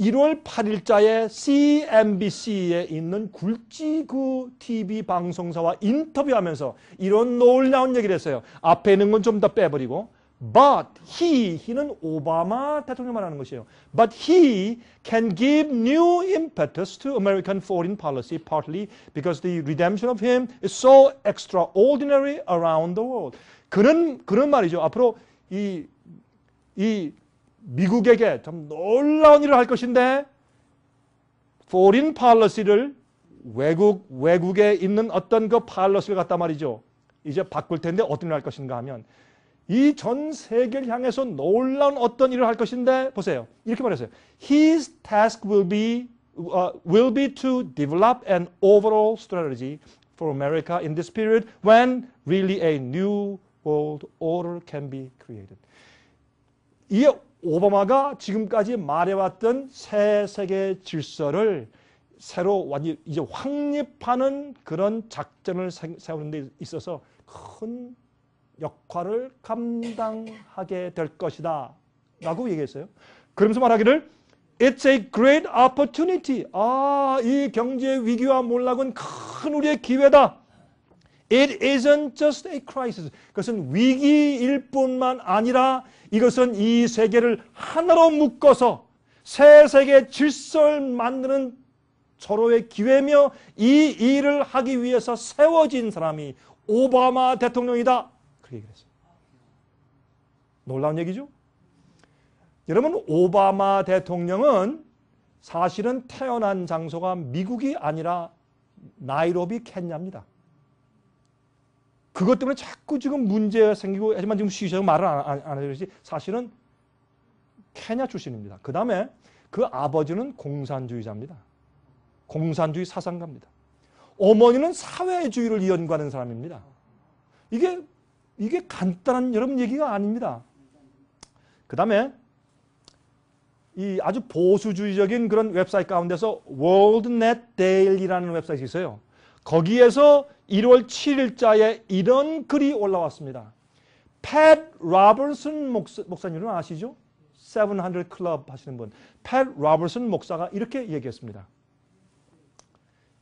1월 8일자에 CNBC에 있는 굴지구 TV 그 방송사와 인터뷰하면서 이런 놀라운 얘기를 했어요. 앞에 있는 건 좀 더 빼버리고 But he, he는 오바마 대통령 말하는 것이에요. But he can give new impetus to American foreign policy partly because the redemption of him is so extraordinary around the world. 그는, 그런 말이죠. 앞으로 이, 이 미국에게 좀 놀라운 일을 할 것인데 foreign policy를 외국, 외국에 있는 어떤 그 팔러스를 갖다 말이죠. 이제 바꿀 텐데 어떤 일을 할 것인가 하면 이전 세계를 향해서 놀라운 어떤 일을 할 것인데 보세요. 이렇게 말했어요. His task will be uh, will be to develop an overall strategy for America in this period when really a new world order can be created. 이 오바마가 지금까지 말해왔던 새 세계 질서를 새로 완전 이제 확립하는 그런 작전을 세우는 데 있어서 큰 역할을 감당하게 될 것이다. 라고 얘기했어요. 그러면서 말하기를 It's a great opportunity. 아, 이 경제 위기와 몰락은 큰 우리의 기회다. It isn't just a crisis. 그것은 위기일 뿐만 아니라 이것은 이 세계를 하나로 묶어서 새 세계 질서를 만드는 서로의 기회며 이 일을 하기 위해서 세워진 사람이 오바마 대통령이다. 그 얘기를 했어요. 놀라운 얘기죠? 여러분 오바마 대통령은 사실은 태어난 장소가 미국이 아니라 나이로비 켄냐입니다 그것 때문에 자꾸 지금 문제가 생기고 하지만 지금 쉬셔서 말을 안, 안, 하시지 사실은 케냐 출신입니다. 그 다음에 그 아버지는 공산주의자입니다. 공산주의 사상가입니다. 어머니는 사회주의를 연구하는 사람입니다. 이게 이게 간단한 여러분 얘기가 아닙니다. 그 다음에 이 아주 보수주의적인 그런 웹사이트 가운데서 w o r l d n e t d a 데일이라는 웹사이트 있어요. 거기에서 1월 7일자에 이런 글이 올라왔습니다. 팻 로버슨 목사, 목사님은 아시죠? 700 클럽 하시는 분. 팻 로버슨 목사가 이렇게 얘기했습니다.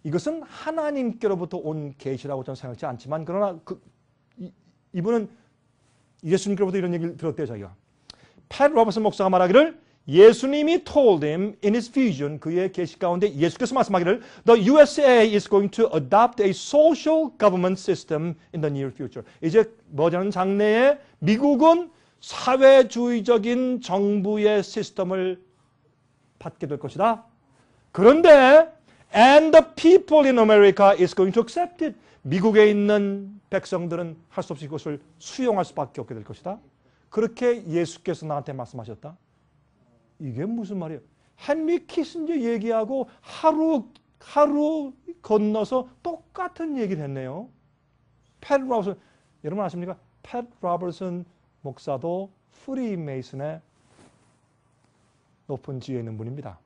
이것은 하나님께로부터 온 계시라고 저는 생각지 않지만 그러나 그 이분은 예수님께로부터 이런 얘기를 들었대요, 자기가. 팻 로버슨 목사가 말하기를 예수님이 told him in his vision 그의 계시 가운데 예수께서 말씀하기를 the USA is going to adopt a social government system in the near future. 이제 머지않은 장래에 미국은 사회주의적인 정부의 시스템을 받게 될 것이다. 그런데 And the people in America is going to accept it. 미국에 있는 백성들은 할 수 없이 그것을 수용할 수밖에 없게 될 것이다. 그렇게 예수께서 나한테 말씀하셨다. 이게 무슨 말이에요? 헨리 키신저 얘기하고 하루 하루 건너서 똑같은 얘기를 했네요. 팻 로버슨 여러분 아십니까? 팻 로버슨 목사도 프리메이슨의 높은 지위에 있는 분입니다.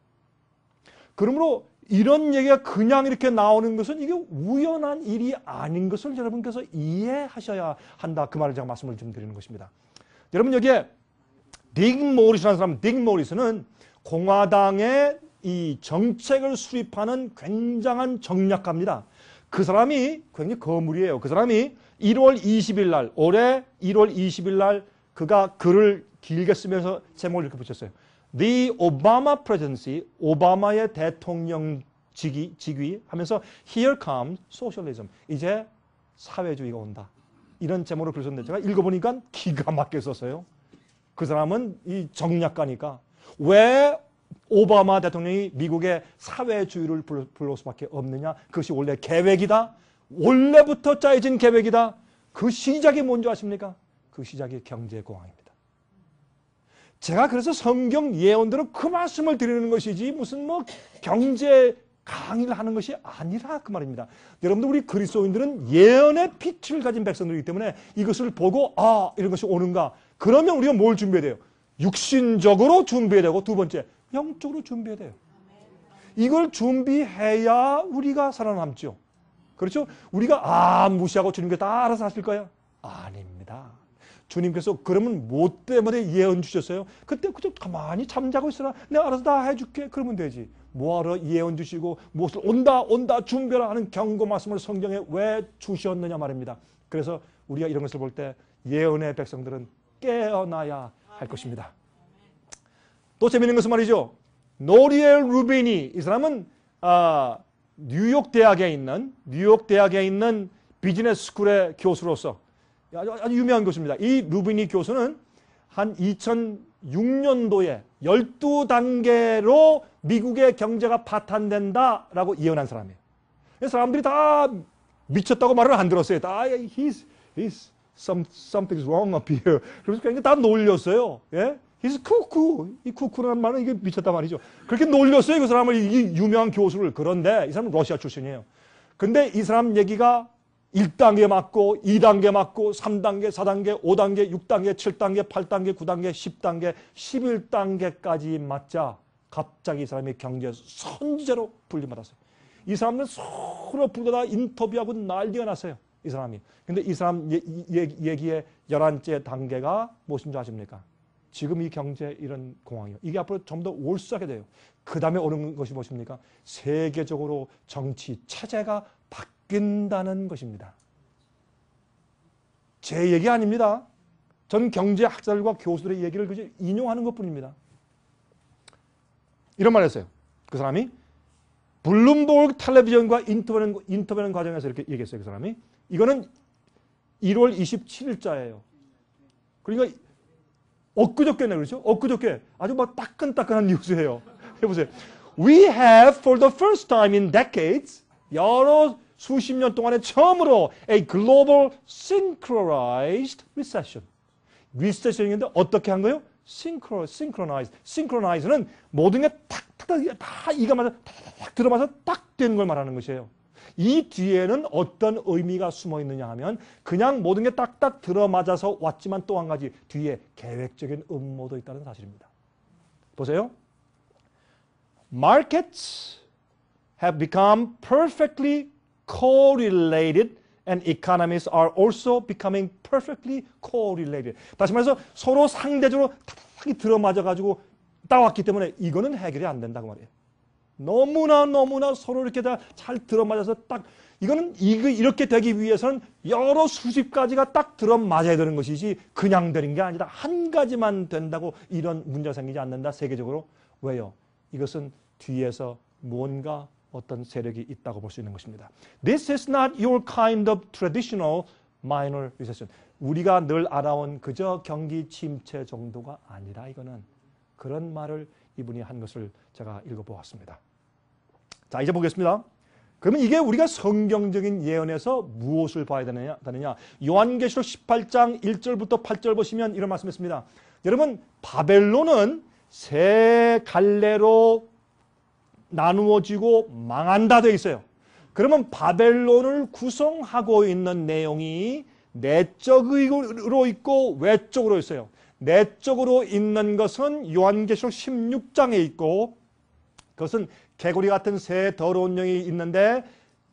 그러므로 이런 얘기가 그냥 이렇게 나오는 것은 이게 우연한 일이 아닌 것을 여러분께서 이해하셔야 한다. 그 말을 제가 말씀을 좀 드리는 것입니다. 여러분 여기에 딕 모리스라는 사람, 딕 모리스는 공화당의 이 정책을 수립하는 굉장한 정략가입니다. 그 사람이 굉장히 거물이에요. 그 사람이 1월 20일 날, 올해 1월 20일 날 그가 글을 길게 쓰면서 제목을 이렇게 붙였어요. The Obama presidency, 오바마의 대통령 직위, 직위 하면서 Here comes socialism. 이제 사회주의가 온다. 이런 제목으로 글을 는데 제가 읽어보니까 기가 막혀 있었어요. 그 사람은 이 정략가니까. 왜 오바마 대통령이 미국의 사회주의를 불러올 수밖에 없느냐? 그것이 원래 계획이다. 원래부터 짜여진 계획이다. 그 시작이 뭔지 아십니까? 그 시작이 경제공황입니다. 제가 그래서 성경 예언들은그 말씀을 드리는 것이지 무슨 뭐 경제 강의를 하는 것이 아니라 그 말입니다. 여러분들 우리 그리스도인들은 예언의 빛을 가진 백성들이기 때문에 이것을 보고 아 이런 것이 오는가 그러면 우리가 뭘 준비해야 돼요? 육신적으로 준비해야 되고 두 번째 영적으로 준비해야 돼요. 이걸 준비해야 우리가 살아남죠. 그렇죠? 우리가 아 무시하고 주님께 다 알아서 하실 거예요 아닙니다. 주님께서 그러면 뭐 때문에 예언 주셨어요? 그때 그저 가만히 잠자고 있으라 내가 알아서 다 해줄게 그러면 되지 뭐하러 예언 주시고 무엇을 온다 온다 준비하라 하는 경고 말씀을 성경에 왜 주셨느냐 말입니다 그래서 우리가 이런 것을 볼 때 예언의 백성들은 깨어나야 할 것입니다 또 재미있는 것은 말이죠 노리엘 루빈이 이 사람은 아, 뉴욕 대학에 있는 뉴욕 대학에 있는 비즈니스 스쿨의 교수로서 아주, 아주 유명한 교수입니다. 이 루비니 교수는 한 2006년도에 12단계로 미국의 경제가 파탄된다라고 예언한 사람이에요. 사람들이 다 미쳤다고 말을 안 들었어요. 다 아, he's he's some something's wrong up here. 그래서 그냥 다 놀렸어요. 예? he's cuckoo. 이 c u c k o o 라 말은 이게 미쳤단 말이죠. 그렇게 놀렸어요. 그 사람을 이 유명한 교수를. 그런데 이 사람은 러시아 출신이에요. 근데 이 사람 얘기가 1단계 맞고 2단계 맞고 3단계, 4단계, 5단계, 6단계, 7단계, 8단계, 9단계, 10단계, 11단계까지 맞자 갑자기 이 사람이 경제에서 선지자로 불림받았어요. 이 사람은 서로 불러다 인터뷰하고 난리가 났어요. 이 사람이. 근데 이 사람 얘기의 1한째 단계가 무엇인 지 아십니까? 지금 이 경제 이런 공황이요. 이게 앞으로 좀 더 올수하게 돼요. 그 다음에 오는 것이 무엇입니까? 세계적으로 정치 체제가 바뀐다는 것입니다. 제 얘기 아닙니다. 전 경제학자들과 교수들의 얘기를 인용하는 것뿐입니다. 이런 말을 했어요. 그 사람이 블룸버그 텔레비전과 인터뷰하는, 인터뷰하는 과정에서 이렇게 얘기했어요. 그 사람이 이거는 1월 27일자예요. 그러니까 엊그저께네 그렇죠? 엊그저께 아주 막 따끈따끈한 뉴스예요. 해보세요. We have for the first time in decades 여러 수십 년 동안에 처음으로 a global synchronized recession. 리세션인데 어떻게 한 거예요? synchro, synchronized. synchronize는 d 모든 게탁탁다 이가 맞아 탁탁 들어맞아 딱 되는 걸 말하는 것이에요. 이 뒤에는 어떤 의미가 숨어 있느냐 하면 그냥 모든 게 딱딱 들어맞아서 왔지만 또 한 가지 뒤에 계획적인 음모도 있다는 사실입니다. 보세요. Markets have become perfectly correlated and economies are also becoming perfectly correlated. 다시 말해서 서로 상대적으로 탁탁이 들어맞아가지고 따왔기 때문에 이거는 해결이 안 된다고 말이에요. 너무나 너무나 서로 이렇게 다 잘 들어맞아서 딱 이거는 이 이렇게 되기 위해서는 여러 수십 가지가 딱 들어맞아야 되는 것이지 그냥 되는 게 아니다. 한 가지만 된다고 이런 문제가 생기지 않는다. 세계적으로. 왜요? 이것은 뒤에서 무언가 어떤 세력이 있다고 볼 수 있는 것입니다. This is not your kind of traditional minor recession. 우리가 늘 알아온 그저 경기 침체 정도가 아니라 이거는 그런 말을 이분이 한 것을 제가 읽어보았습니다. 자 이제 보겠습니다. 그러면 이게 우리가 성경적인 예언에서 무엇을 봐야 되느냐? 요한계시록 18장 1절부터 8절 보시면 이런 말씀했습니다. 여러분 바벨론은 세 갈래로 나누어지고 망한다 되어 있어요. 그러면 바벨론을 구성하고 있는 내용이 내적으로 있고 외적으로 있어요. 내적으로 있는 것은 요한계시록 16장에 있고 그것은 개구리 같은 새 더러운 영이 있는데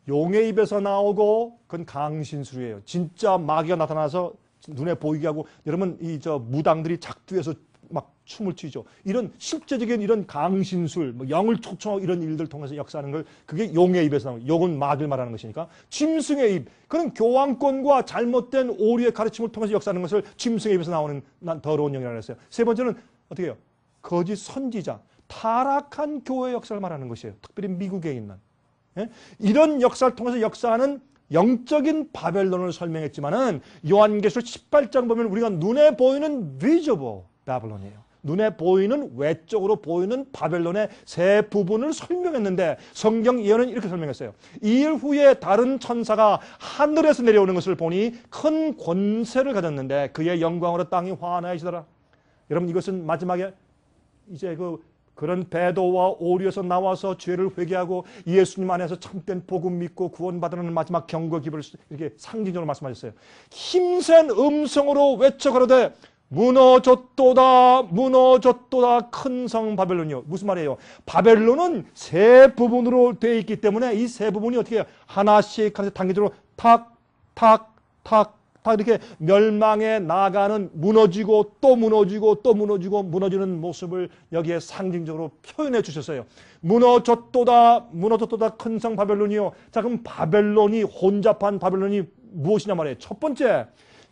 용의 입에서 나오고 그건 강신술이에요. 진짜 마귀가 나타나서 눈에 보이게 하고 여러분 이 저 무당들이 작두에서 막 춤을 추죠. 이런 실제적인 이런 강신술, 뭐 영을 초청하고 이런 일들 을 통해서 역사하는 걸 그게 용의 입에서 나오는 용은 마귀 말하는 것이니까 짐승의 입, 그런 교황권과 잘못된 오류의 가르침을 통해서 역사하는 것을 짐승의 입에서 나오는 난 더러운 영이라고 했어요. 세 번째는 어떻게 해요? 거짓 선지자, 타락한 교회 역사를 말하는 것이에요. 특별히 미국에 있는. 예? 이런 역사를 통해서 역사하는 영적인 바벨론을 설명했지만은 요한계시 18장 보면 우리가 눈에 보이는 visible 바벨론이에요. 눈에 보이는 외적으로 보이는 바벨론의 세 부분을 설명했는데 성경 예언은 이렇게 설명했어요. 이일 후에 다른 천사가 하늘에서 내려오는 것을 보니 큰 권세를 가졌는데 그의 영광으로 땅이 환하여지더라. 여러분 이것은 마지막에 이제 그 그런 배도와 오류에서 나와서 죄를 회개하고 예수님 안에서 참된 복음 믿고 구원받으는 마지막 경고 기을 이렇게 상징적으로 말씀하셨어요. 힘센 음성으로 외쳐 가로되 무너졌도다 무너졌도다 큰 성 바벨론이요. 무슨 말이에요? 바벨론은 세 부분으로 되어 있기 때문에 이 세 부분이 어떻게 해요? 하나씩 하나씩 단계적으로 탁탁탁탁 이렇게 멸망에 나가는 무너지고 또 무너지고 또 무너지고 무너지는 모습을 여기에 상징적으로 표현해 주셨어요. 무너졌도다 무너졌도다 큰 성 바벨론이요. 자 그럼 바벨론이 혼잡한 바벨론이 무엇이냐 말이에요. 첫 번째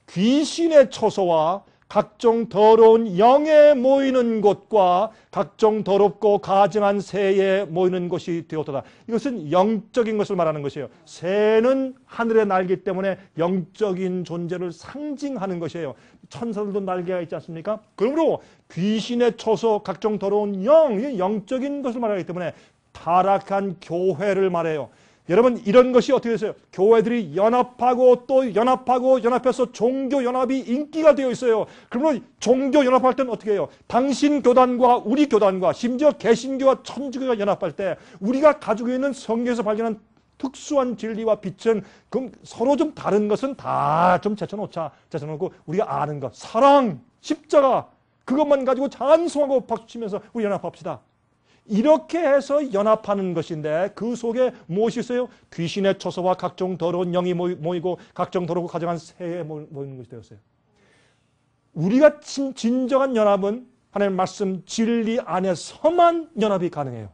귀신의 처소와 각종 더러운 영에 모이는 곳과 각종 더럽고 가증한 새에 모이는 곳이 되었다 이것은 영적인 것을 말하는 것이에요. 새는 하늘의 날기 때문에 영적인 존재를 상징하는 것이에요. 천사들도 날개가 있지 않습니까? 그러므로 귀신의 초소, 각종 더러운 영, 영적인 것을 말하기 때문에 타락한 교회를 말해요. 여러분 이런 것이 어떻게 됐어요? 교회들이 연합하고 또 연합하고 연합해서 종교 연합이 인기가 되어 있어요. 그러면 종교 연합할 때는 어떻게 해요? 당신 교단과 우리 교단과 심지어 개신교와 천주교가 연합할 때 우리가 가지고 있는 성경에서 발견한 특수한 진리와 빛은 그럼 서로 좀 다른 것은 다 좀 제쳐놓자. 제쳐놓고 우리가 아는 것 사랑 십자가 그것만 가지고 찬송하고 박수치면서 우리 연합합시다. 이렇게 해서 연합하는 것인데 그 속에 무엇이 있어요? 귀신의 처소와 각종 더러운 영이 모이고 각종 더럽고 가정한 새에 모이는 것이 되었어요. 우리가 진정한 연합은 하나님 말씀 진리 안에서만 연합이 가능해요.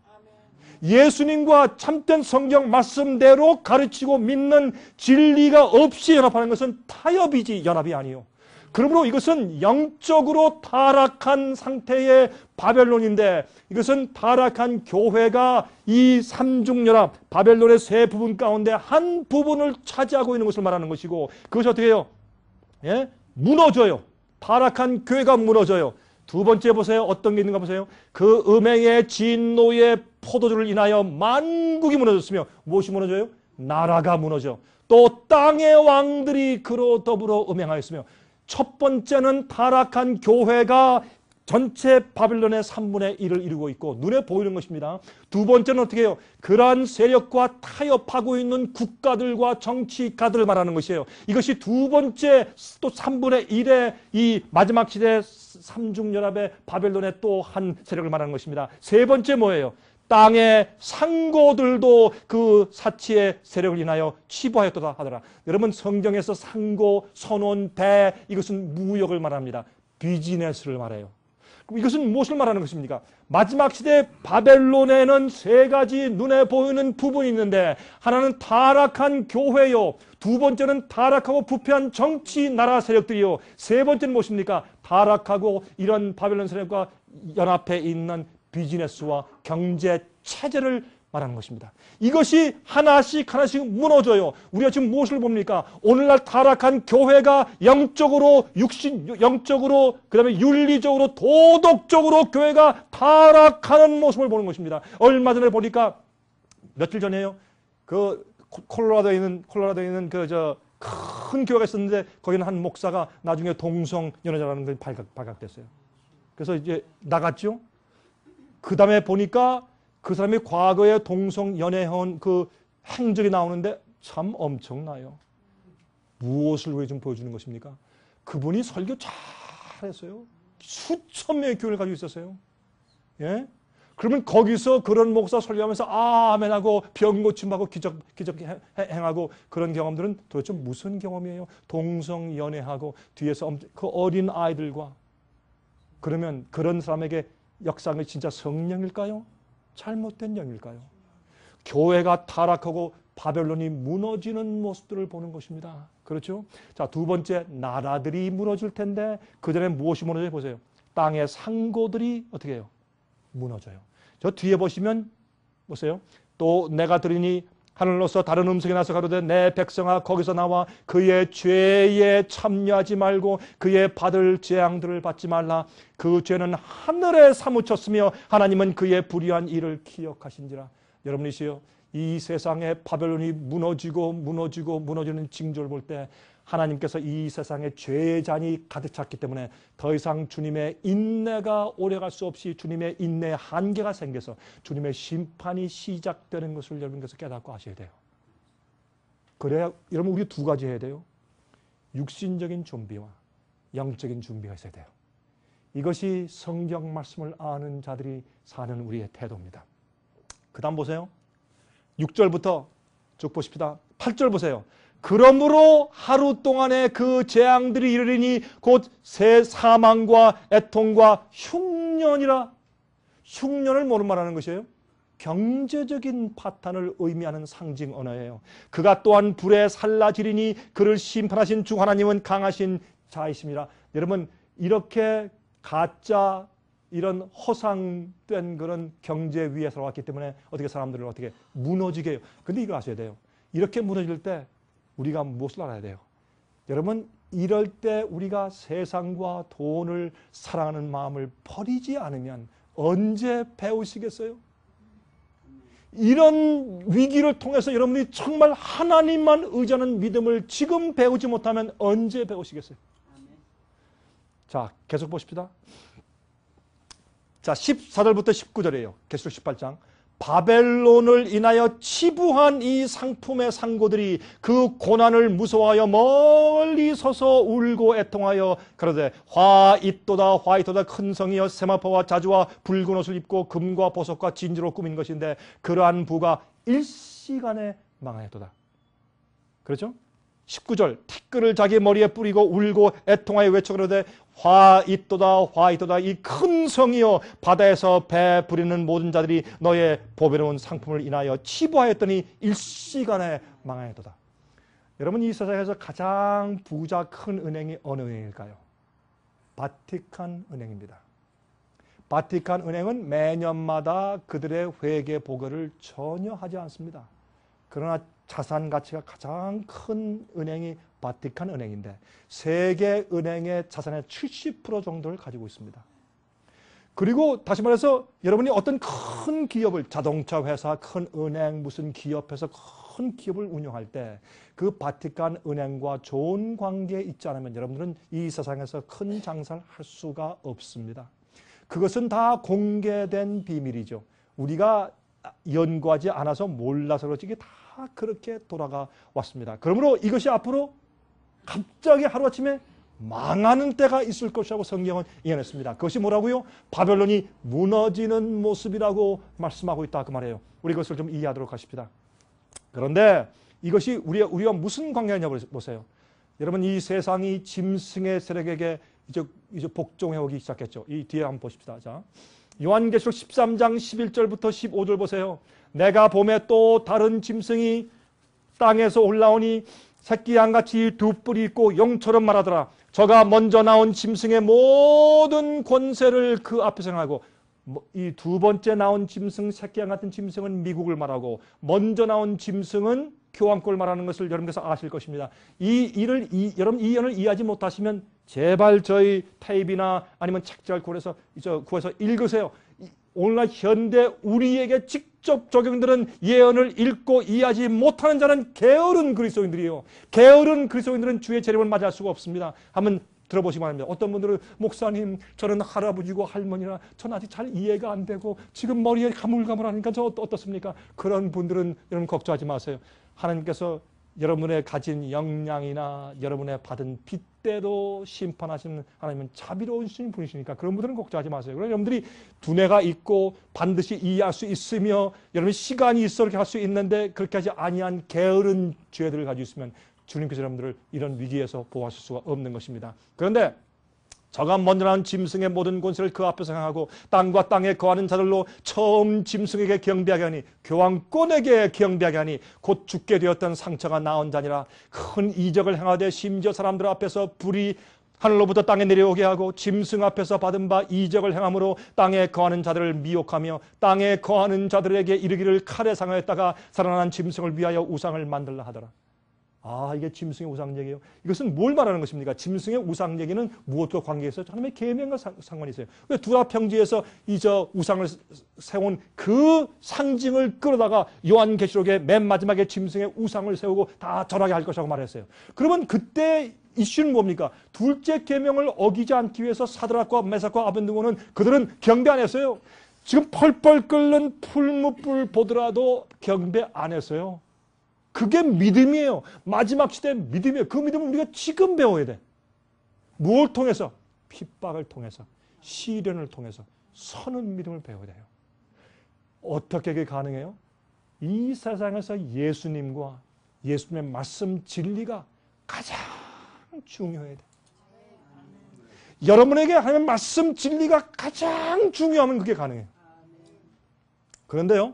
예수님과 참된 성경 말씀대로 가르치고 믿는 진리가 없이 연합하는 것은 타협이지 연합이 아니요. 그러므로 이것은 영적으로 타락한 상태의 바벨론인데 이것은 타락한 교회가 이 삼중연합 바벨론의 세 부분 가운데 한 부분을 차지하고 있는 것을 말하는 것이고 그것이 어떻게 해요? 예? 무너져요. 타락한 교회가 무너져요. 두 번째 보세요. 어떤 게 있는가 보세요. 그 음행의 진노의 포도주를 인하여 만국이 무너졌으며 무엇이 무너져요? 나라가 무너져. 또 땅의 왕들이 그로 더불어 음행하였으며 첫 번째는 타락한 교회가 전체 바빌론의 3분의 1을 이루고 있고 눈에 보이는 것입니다. 두 번째는 어떻게 해요? 그러한 세력과 타협하고 있는 국가들과 정치가들을 말하는 것이에요. 이것이 두 번째 또 3분의 1의 이 마지막 시대 삼중연합의 바벨론의 또 한 세력을 말하는 것입니다. 세 번째 뭐예요? 땅의 상고들도 그 사치의 세력을 인하여 치부하였다 하더라. 여러분 성경에서 상고, 선원, 배 이것은 무역을 말합니다. 비즈니스를 말해요. 이것은 무엇을 말하는 것입니까? 마지막 시대 바벨론에는 세 가지 눈에 보이는 부분이 있는데 하나는 타락한 교회요. 두 번째는 타락하고 부패한 정치 나라 세력들이요. 세 번째는 무엇입니까? 타락하고 이런 바벨론 세력과 연합해 있는 비즈니스와 경제 체제를 말하는 것입니다. 이것이 하나씩 하나씩 무너져요. 우리가 지금 무엇을 봅니까? 오늘날 타락한 교회가 영적으로 육신 영적으로 그다음에 윤리적으로 도덕적으로 교회가 타락하는 모습을 보는 것입니다. 얼마 전에 보니까 며칠 전에요. 그 콜로라도에 있는 콜로라도에 있는 그 저 큰 교회가 있었는데 거기는 한 목사가 나중에 동성 연애자라는 걸 발각 발각됐어요. 그래서 이제 나갔죠. 그 다음에 보니까 그 사람이 과거에 동성 연애해온 그 행적이 나오는데 참 엄청나요. 무엇을 왜 좀 보여주는 것입니까? 그분이 설교 잘했어요. 수천 명의 교회를 가지고 있었어요. 예? 그러면 거기서 그런 목사 설교하면서 아, 아멘하고 병 고침하고 기적, 기적 행하고 그런 경험들은 도대체 무슨 경험이에요? 동성 연애하고 뒤에서 그 어린 아이들과 그러면 그런 사람에게 역사는 진짜 성령일까요? 잘못된 영일까요? 교회가 타락하고 바벨론이 무너지는 모습들을 보는 것입니다. 그렇죠? 자, 두 번째 나라들이 무너질 텐데 그 전에 무엇이 무너져 보세요. 땅의 상고들이 어떻게 해요? 무너져요. 저 뒤에 보시면 보세요. 또 내가 들으니 하늘로서 다른 음성이 나서 가로되 내 백성아 거기서 나와 그의 죄에 참여하지 말고 그의 받을 재앙들을 받지 말라 그 죄는 하늘에 사무쳤으며 하나님은 그의 불의한 일을 기억하신지라 여러분이시여 이 세상에 바벨론이 무너지고 무너지고 무너지는 징조를 볼때 하나님께서 이 세상에 죄의 잔이 가득 찼기 때문에 더 이상 주님의 인내가 오래갈 수 없이 주님의 인내의 한계가 생겨서 주님의 심판이 시작되는 것을 여러분께서 깨닫고 아셔야 돼요. 그래야 여러분 우리 두 가지 해야 돼요. 육신적인 준비와 영적인 준비가 있어야 돼요. 이것이 성경 말씀을 아는 자들이 사는 우리의 태도입니다. 그 다음 보세요. 6절부터 쭉 보십시다. 8절 보세요. 그러므로 하루 동안에그 재앙들이 이르리니 곧 새 사망과 애통과 흉년이라 흉년을 모른 말하는 것이에요? 경제적인 파탄을 의미하는 상징 언어예요. 그가 또한 불에 살라지리니 그를 심판하신 주 하나님은 강하신 자이십니다. 여러분 이렇게 가짜 이런 허상된 그런 경제 위에 살아왔기 때문에 어떻게 사람들을 어떻게 무너지게 해요. 근데 이거 아셔야 돼요. 이렇게 무너질 때 우리가 무엇을 알아야 돼요? 여러분 이럴 때 우리가 세상과 돈을 사랑하는 마음을 버리지 않으면 언제 배우시겠어요? 이런 위기를 통해서 여러분이 정말 하나님만 의존하는 믿음을 지금 배우지 못하면 언제 배우시겠어요? 자, 계속 보십시다. 자, 14절부터 19절이에요. 계속 18장. 바벨론을 인하여 치부한 이 상품의 상고들이 그 고난을 무서워하여 멀리 서서 울고 애통하여 그러되 화 있도다 화 있도다 큰 성이여 세마포와 자주와 붉은 옷을 입고 금과 보석과 진주로 꾸민 것인데 그러한 부가 일시간에 망하였도다. 그렇죠? 19절 티끌을 자기 머리에 뿌리고 울고 애통하여 외쳐그러되 화 있도다 화 있도다 이 큰 성이여 바다에서 배 부리는 모든 자들이 너의 보배로운 상품을 인하여 치부하였더니 일시간에 망하였도다. 여러분 이 세상에서 가장 부자 큰 은행이 어느 은행일까요? 바티칸 은행입니다. 바티칸 은행은 매년마다 그들의 회계 보고를 전혀 하지 않습니다. 그러나 자산 가치가 가장 큰 은행이 바티칸 은행인데 세계 은행의 자산의 70% 정도를 가지고 있습니다. 그리고 다시 말해서 여러분이 어떤 큰 기업을 자동차 회사, 큰 은행, 무슨 기업에서 큰 기업을 운영할 때 그 바티칸 은행과 좋은 관계에 있지 않으면 여러분들은 이 세상에서 큰 장사를 할 수가 없습니다. 그것은 다 공개된 비밀이죠. 우리가 연구하지 않아서 몰라서 그렇지 다다 그렇게 돌아가 왔습니다. 그러므로 이것이 앞으로 갑자기 하루아침에 망하는 때가 있을 것이라고 성경은 이해했습니다. 그것이 뭐라고요? 바벨론이 무너지는 모습이라고 말씀하고 있다 그 말이에요. 우리 그것을 좀 이해하도록 하십니다. 그런데 이것이 우리 우리와 무슨 관계냐 고 보세요. 여러분 이 세상이 짐승의 세력에게 이제, 이제 복종해 오기 시작했죠. 이 뒤에 한번 보십시다. 자. 요한계시록 13장 11절부터 15절 보세요. 내가 봄에 또 다른 짐승이 땅에서 올라오니 새끼 양같이 두 뿔이 있고 용처럼 말하더라. 저가 먼저 나온 짐승의 모든 권세를 그앞에생각하고이두 뭐, 번째 나온 짐승 새끼 양 같은 짐승은 미국을 말하고 먼저 나온 짐승은 교황골 말하는 것을 여러분께서 아실 것입니다. 이 일을 이, 여러분 이 연을 이해하지 못하시면 제발 저희 테이프나 아니면 책자를 구해서 구해서 읽으세요. 오늘날 현대 우리에게 직 직접 적용들은 예언을 읽고 이해하지 못하는 자는 게으른 그리스도인들이에요. 게으른 그리스도인들은 주의 재림을 맞이할 수가 없습니다. 한번 들어보시기바랍니다 어떤 분들은 목사님 저는 할아버지고 할머니나 저는 아직 잘 이해가 안 되고 지금 머리에 가물가물하니까 저 어떻습니까? 그런 분들은 여러분 걱정하지 마세요. 하나님께서 여러분의 가진 역량이나 여러분의 받은 빛 때도 심판하시는 하나님은 자비로운 분이시니까 그런 분들은 걱정하지 마세요. 그러 여러분들이 두뇌가 있고 반드시 이해할 수 있으며 여러분 시간이 있어 이렇게 할 수 있는데 그렇게 하지 아니한 게으른 죄들을 가지고 있으면 주님께서 여러분들을 이런 위기에서 보호하실 수가 없는 것입니다. 그런데 저가 먼저난 짐승의 모든 권세를 그 앞에서 향하고 땅과 땅에 거하는 자들로 처음 짐승에게 경배하게 하니 교황권에게 경배하게 하니 곧 죽게 되었던 상처가 나온 자니라 큰 이적을 행하되 심지어 사람들 앞에서 불이 하늘로부터 땅에 내려오게 하고 짐승 앞에서 받은 바 이적을 행함으로 땅에 거하는 자들을 미혹하며 땅에 거하는 자들에게 이르기를 칼에 상하였다가 살아난 짐승을 위하여 우상을 만들라 하더라. 아 이게 짐승의 우상제기예요. 이것은 뭘 말하는 것입니까? 짐승의 우상제기는 무엇과 관계해서 하나님의 계명과 상관이 있어요. 왜 두라평지에서 이 저 우상을 세운 그 상징을 끌어다가 요한계시록의 맨 마지막에 짐승의 우상을 세우고 다 절하게 할 것이라고 말했어요. 그러면 그때 이슈는 뭡니까? 둘째 계명을 어기지 않기 위해서 사드락과 메삭과 아벤드고는 그들은 경배 안 했어요. 지금 펄펄 끓는 풀무불 보더라도 경배 안 했어요. 그게 믿음이에요. 마지막 시대의 믿음이에요. 그 믿음을 우리가 지금 배워야 돼. 무엇 통해서? 핍박을 통해서, 시련을 통해서 서는 믿음을 배워야 돼요. 어떻게 그게 가능해요? 이 세상에서 예수님과 예수님의 말씀 진리가 가장 중요해야 돼. 여러분에게 하나님의 말씀 진리가 가장 중요하면 그게 가능해요. 그런데요.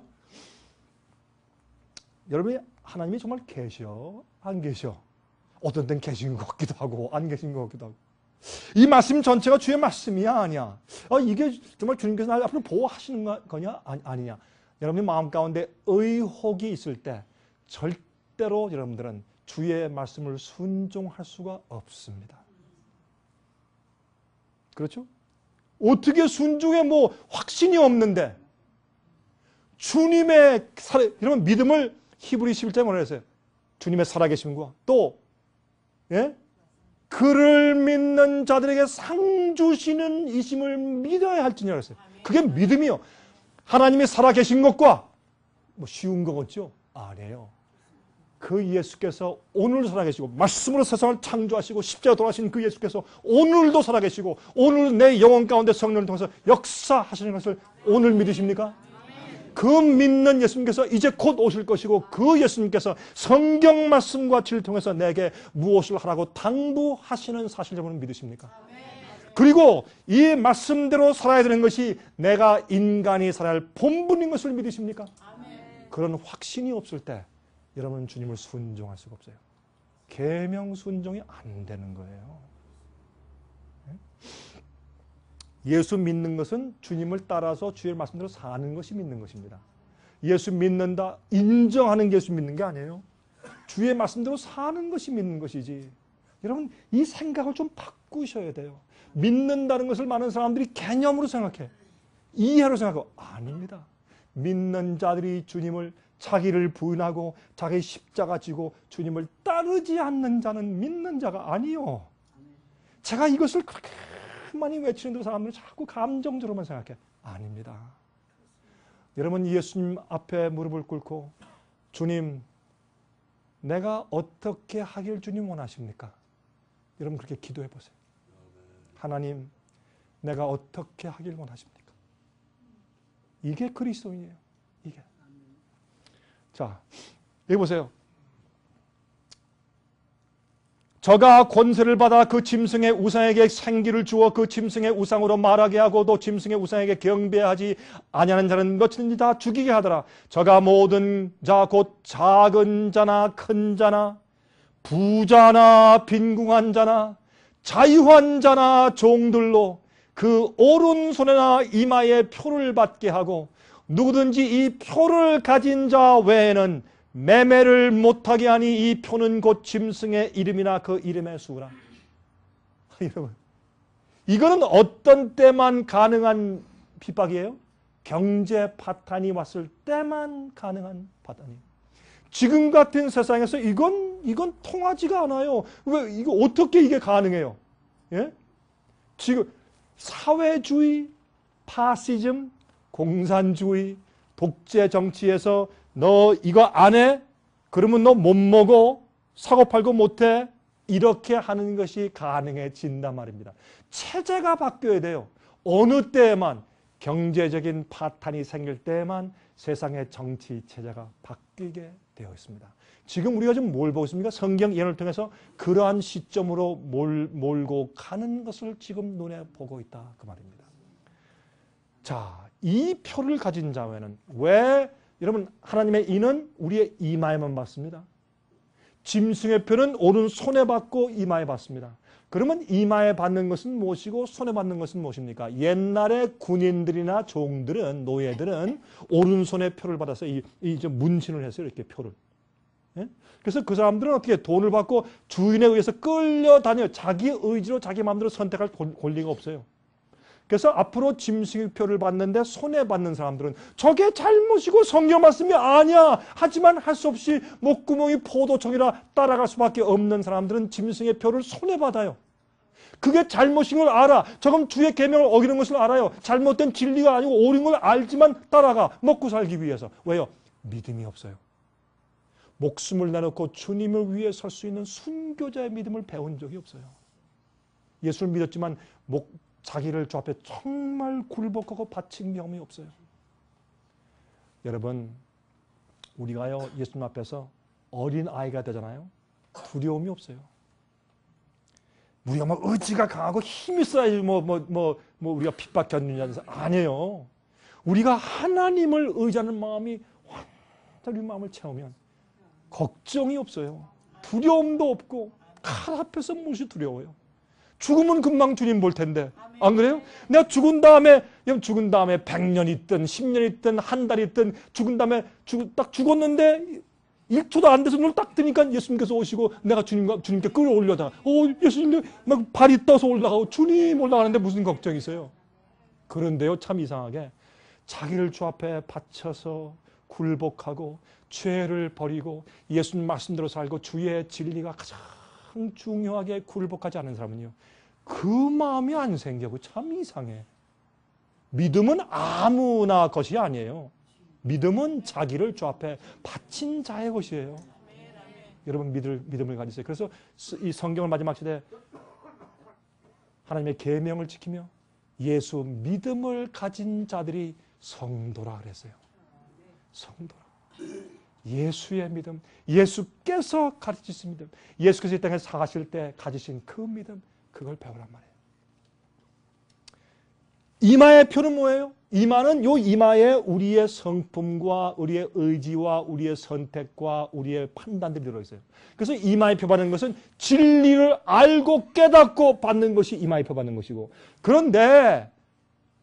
여러분이 하나님이 정말 계셔? 안 계셔? 어떤 땐 계신 것 같기도 하고 안 계신 것 같기도 하고 이 말씀 전체가 주의 말씀이야 아니야? 아, 이게 정말 주님께서 나를 앞으로 보호하시는 거냐 아니, 냐 여러분의 마음 가운데 의혹이 있을 때 절대로 여러분들은 주의 말씀을 순종할 수가 없습니다. 그렇죠? 어떻게 순종에 뭐 확신이 없는데 주님의 사례, 이런 믿음을 히브리 11장에 뭐라 했어요? 주님의 살아계심과 또 예? 그를 믿는 자들에게 상 주시는 이심을 믿어야 할지니라 했어요. 그게 믿음이요. 하나님이 살아계신 것과 뭐 쉬운 거겠죠? 아니에요. 그 예수께서 오늘 살아계시고 말씀으로 세상을 창조하시고 십자가 돌아가신 그 예수께서 오늘도 살아계시고 오늘 내 영혼 가운데 성령을 통해서 역사하시는 것을 오늘 믿으십니까? 그 믿는 예수님께서 이제 곧 오실 것이고 그 예수님께서 성경 말씀과 진리 통해서 내게 무엇을 하라고 당부하시는 사실을 여러분 믿으십니까? 그리고 이 말씀대로 살아야 되는 것이 내가 인간이 살아야 할 본분인 것을 믿으십니까? 그런 확신이 없을 때 여러분은 주님을 순종할 수가 없어요. 계명 순종이 안 되는 거예요. 예수 믿는 것은 주님을 따라서 주의 말씀대로 사는 것이 믿는 것입니다. 예수 믿는다, 인정하는 게 예수 믿는 게 아니에요. 주의 말씀대로 사는 것이 믿는 것이지. 여러분, 이 생각을 좀 바꾸셔야 돼요. 믿는다는 것을 많은 사람들이 개념으로 생각해. 이해로 생각하고, 아닙니다. 믿는 자들이 주님을 자기를 부인하고 자기 십자가 지고 주님을 따르지 않는 자는 믿는 자가 아니요. 제가 이것을 그렇게 하만님 외치는데 사람들은 자꾸 감정적으로만 생각해. 아닙니다. 여러분 예수님 앞에 무릎을 꿇고 주님 내가 어떻게 하길 주님 원하십니까? 여러분 그렇게 기도해 보세요. 하나님 내가 어떻게 하길 원하십니까? 이게 그리스도인이에요. 이게. 자, 여기 보세요. 저가 권세를 받아 그 짐승의 우상에게 생기를 주어 그 짐승의 우상으로 말하게 하고 도 짐승의 우상에게 경배하지 아니하는 자는 며칠인지다 죽이게 하더라. 저가 모든 자 곧 작은 자나 큰 자나 부자나 빈궁한 자나 자유한 자나 종들로 그 오른손에나 이마에 표를 받게 하고 누구든지 이 표를 가진 자 외에는 매매를 못하게 하니 이 표는 곧 짐승의 이름이나 그 이름의 수라. 여러분, 이거는 어떤 때만 가능한 핍박이에요? 경제 파탄이 왔을 때만 가능한 파탄이에요. 지금 같은 세상에서 이건 이건 통하지가 않아요. 왜 이거 어떻게 이게 가능해요? 예? 지금 사회주의, 파시즘, 공산주의, 독재 정치에서 너 이거 안 해? 그러면 너 못 먹어. 사고팔고 못 해. 이렇게 하는 것이 가능해진단 말입니다. 체제가 바뀌어야 돼요. 어느 때에만 경제적인 파탄이 생길 때에만 세상의 정치 체제가 바뀌게 되어 있습니다. 지금 우리가 지금 뭘 보고 있습니까? 성경 예언을 통해서 그러한 시점으로 몰, 몰고 가는 것을 지금 눈에 보고 있다 그 말입니다. 자, 이 표를 가진 자회는 왜 여러분 하나님의 이는 우리의 이마에만 받습니다. 짐승의 표는 오른손에 받고 이마에 받습니다. 그러면 이마에 받는 것은 무엇이고 손에 받는 것은 무엇입니까? 옛날에 군인들이나 종들은 노예들은 오른손에 표를 받아서 이, 이 문신을 했어요. 이렇게 표를. 예? 그래서 그 사람들은 어떻게 돈을 받고 주인에 의해서 끌려다녀 자기 의지로 자기 마음대로 선택할 권리가 없어요. 그래서 앞으로 짐승의표를 받는데 손해받는 사람들은 저게 잘못이고 성경 말씀이 아니야. 하지만 할 수 없이 목구멍이 포도청이라 따라갈 수밖에 없는 사람들은 짐승의 표를 손해받아요. 그게 잘못인 걸 알아. 저건 주의 계명을 어기는 것을 알아요. 잘못된 진리가 아니고 옳은 걸 알지만 따라가. 먹고 살기 위해서. 왜요? 믿음이 없어요. 목숨을 내놓고 주님을 위해 설 수 있는 순교자의 믿음을 배운 적이 없어요. 예수를 믿었지만 목, 자기를 주 앞에 정말 굴복하고 바친 경험이 없어요. 여러분, 우리가요, 예수님 앞에서 어린 아이가 되잖아요. 두려움이 없어요. 우리가 막 뭐 의지가 강하고 힘이 있어야지 뭐, 뭐, 뭐, 뭐 우리가 핍박했느냐는 아니에요. 우리가 하나님을 의지하는 마음이 완전히 마음을 채우면 걱정이 없어요. 두려움도 없고 칼 앞에서 무엇이 두려워요. 죽으면 금방 주님 볼 텐데. 안 그래요? 내가 죽은 다음에 죽은 다음에 100년 있든 10년 있든 한 달 있든 죽은 다음에 죽, 딱 죽었는데 1초도 안 돼서 눈을 딱 뜨니까 예수님께서 오시고 내가 주님과, 주님께 끌어올려다. 오, 예수님, 막 발이 떠서 올라가고 주님 올라가는데 무슨 걱정이 있어요? 그런데요, 참 이상하게 자기를 주 앞에 바쳐서 굴복하고 죄를 버리고 예수님 말씀대로 살고 주의 진리가 가장 가장 중요하게 굴복하지 않은 사람은요. 그 마음이 안 생기고 참 이상해. 믿음은 아무나 것이 아니에요. 믿음은 자기를 주 앞에 바친 자의 것이에요. 여러분 믿을, 믿음을 가지세요. 그래서 이 성경을 마지막 시대 하나님의 계명을 지키며 예수 믿음을 가진 자들이 성도라 그랬어요. 성도라. 예수의 믿음, 예수께서 가르치신 믿음, 예수께서 이 땅에 사실 때 가지신 그 믿음, 그걸 배우란 말이에요. 이마의 표는 뭐예요? 이마는 요 이마에 우리의 성품과 우리의 의지와 우리의 선택과 우리의 판단들이 들어있어요. 그래서 이마에 표받는 것은 진리를 알고 깨닫고 받는 것이 이마에 표받는 것이고 그런데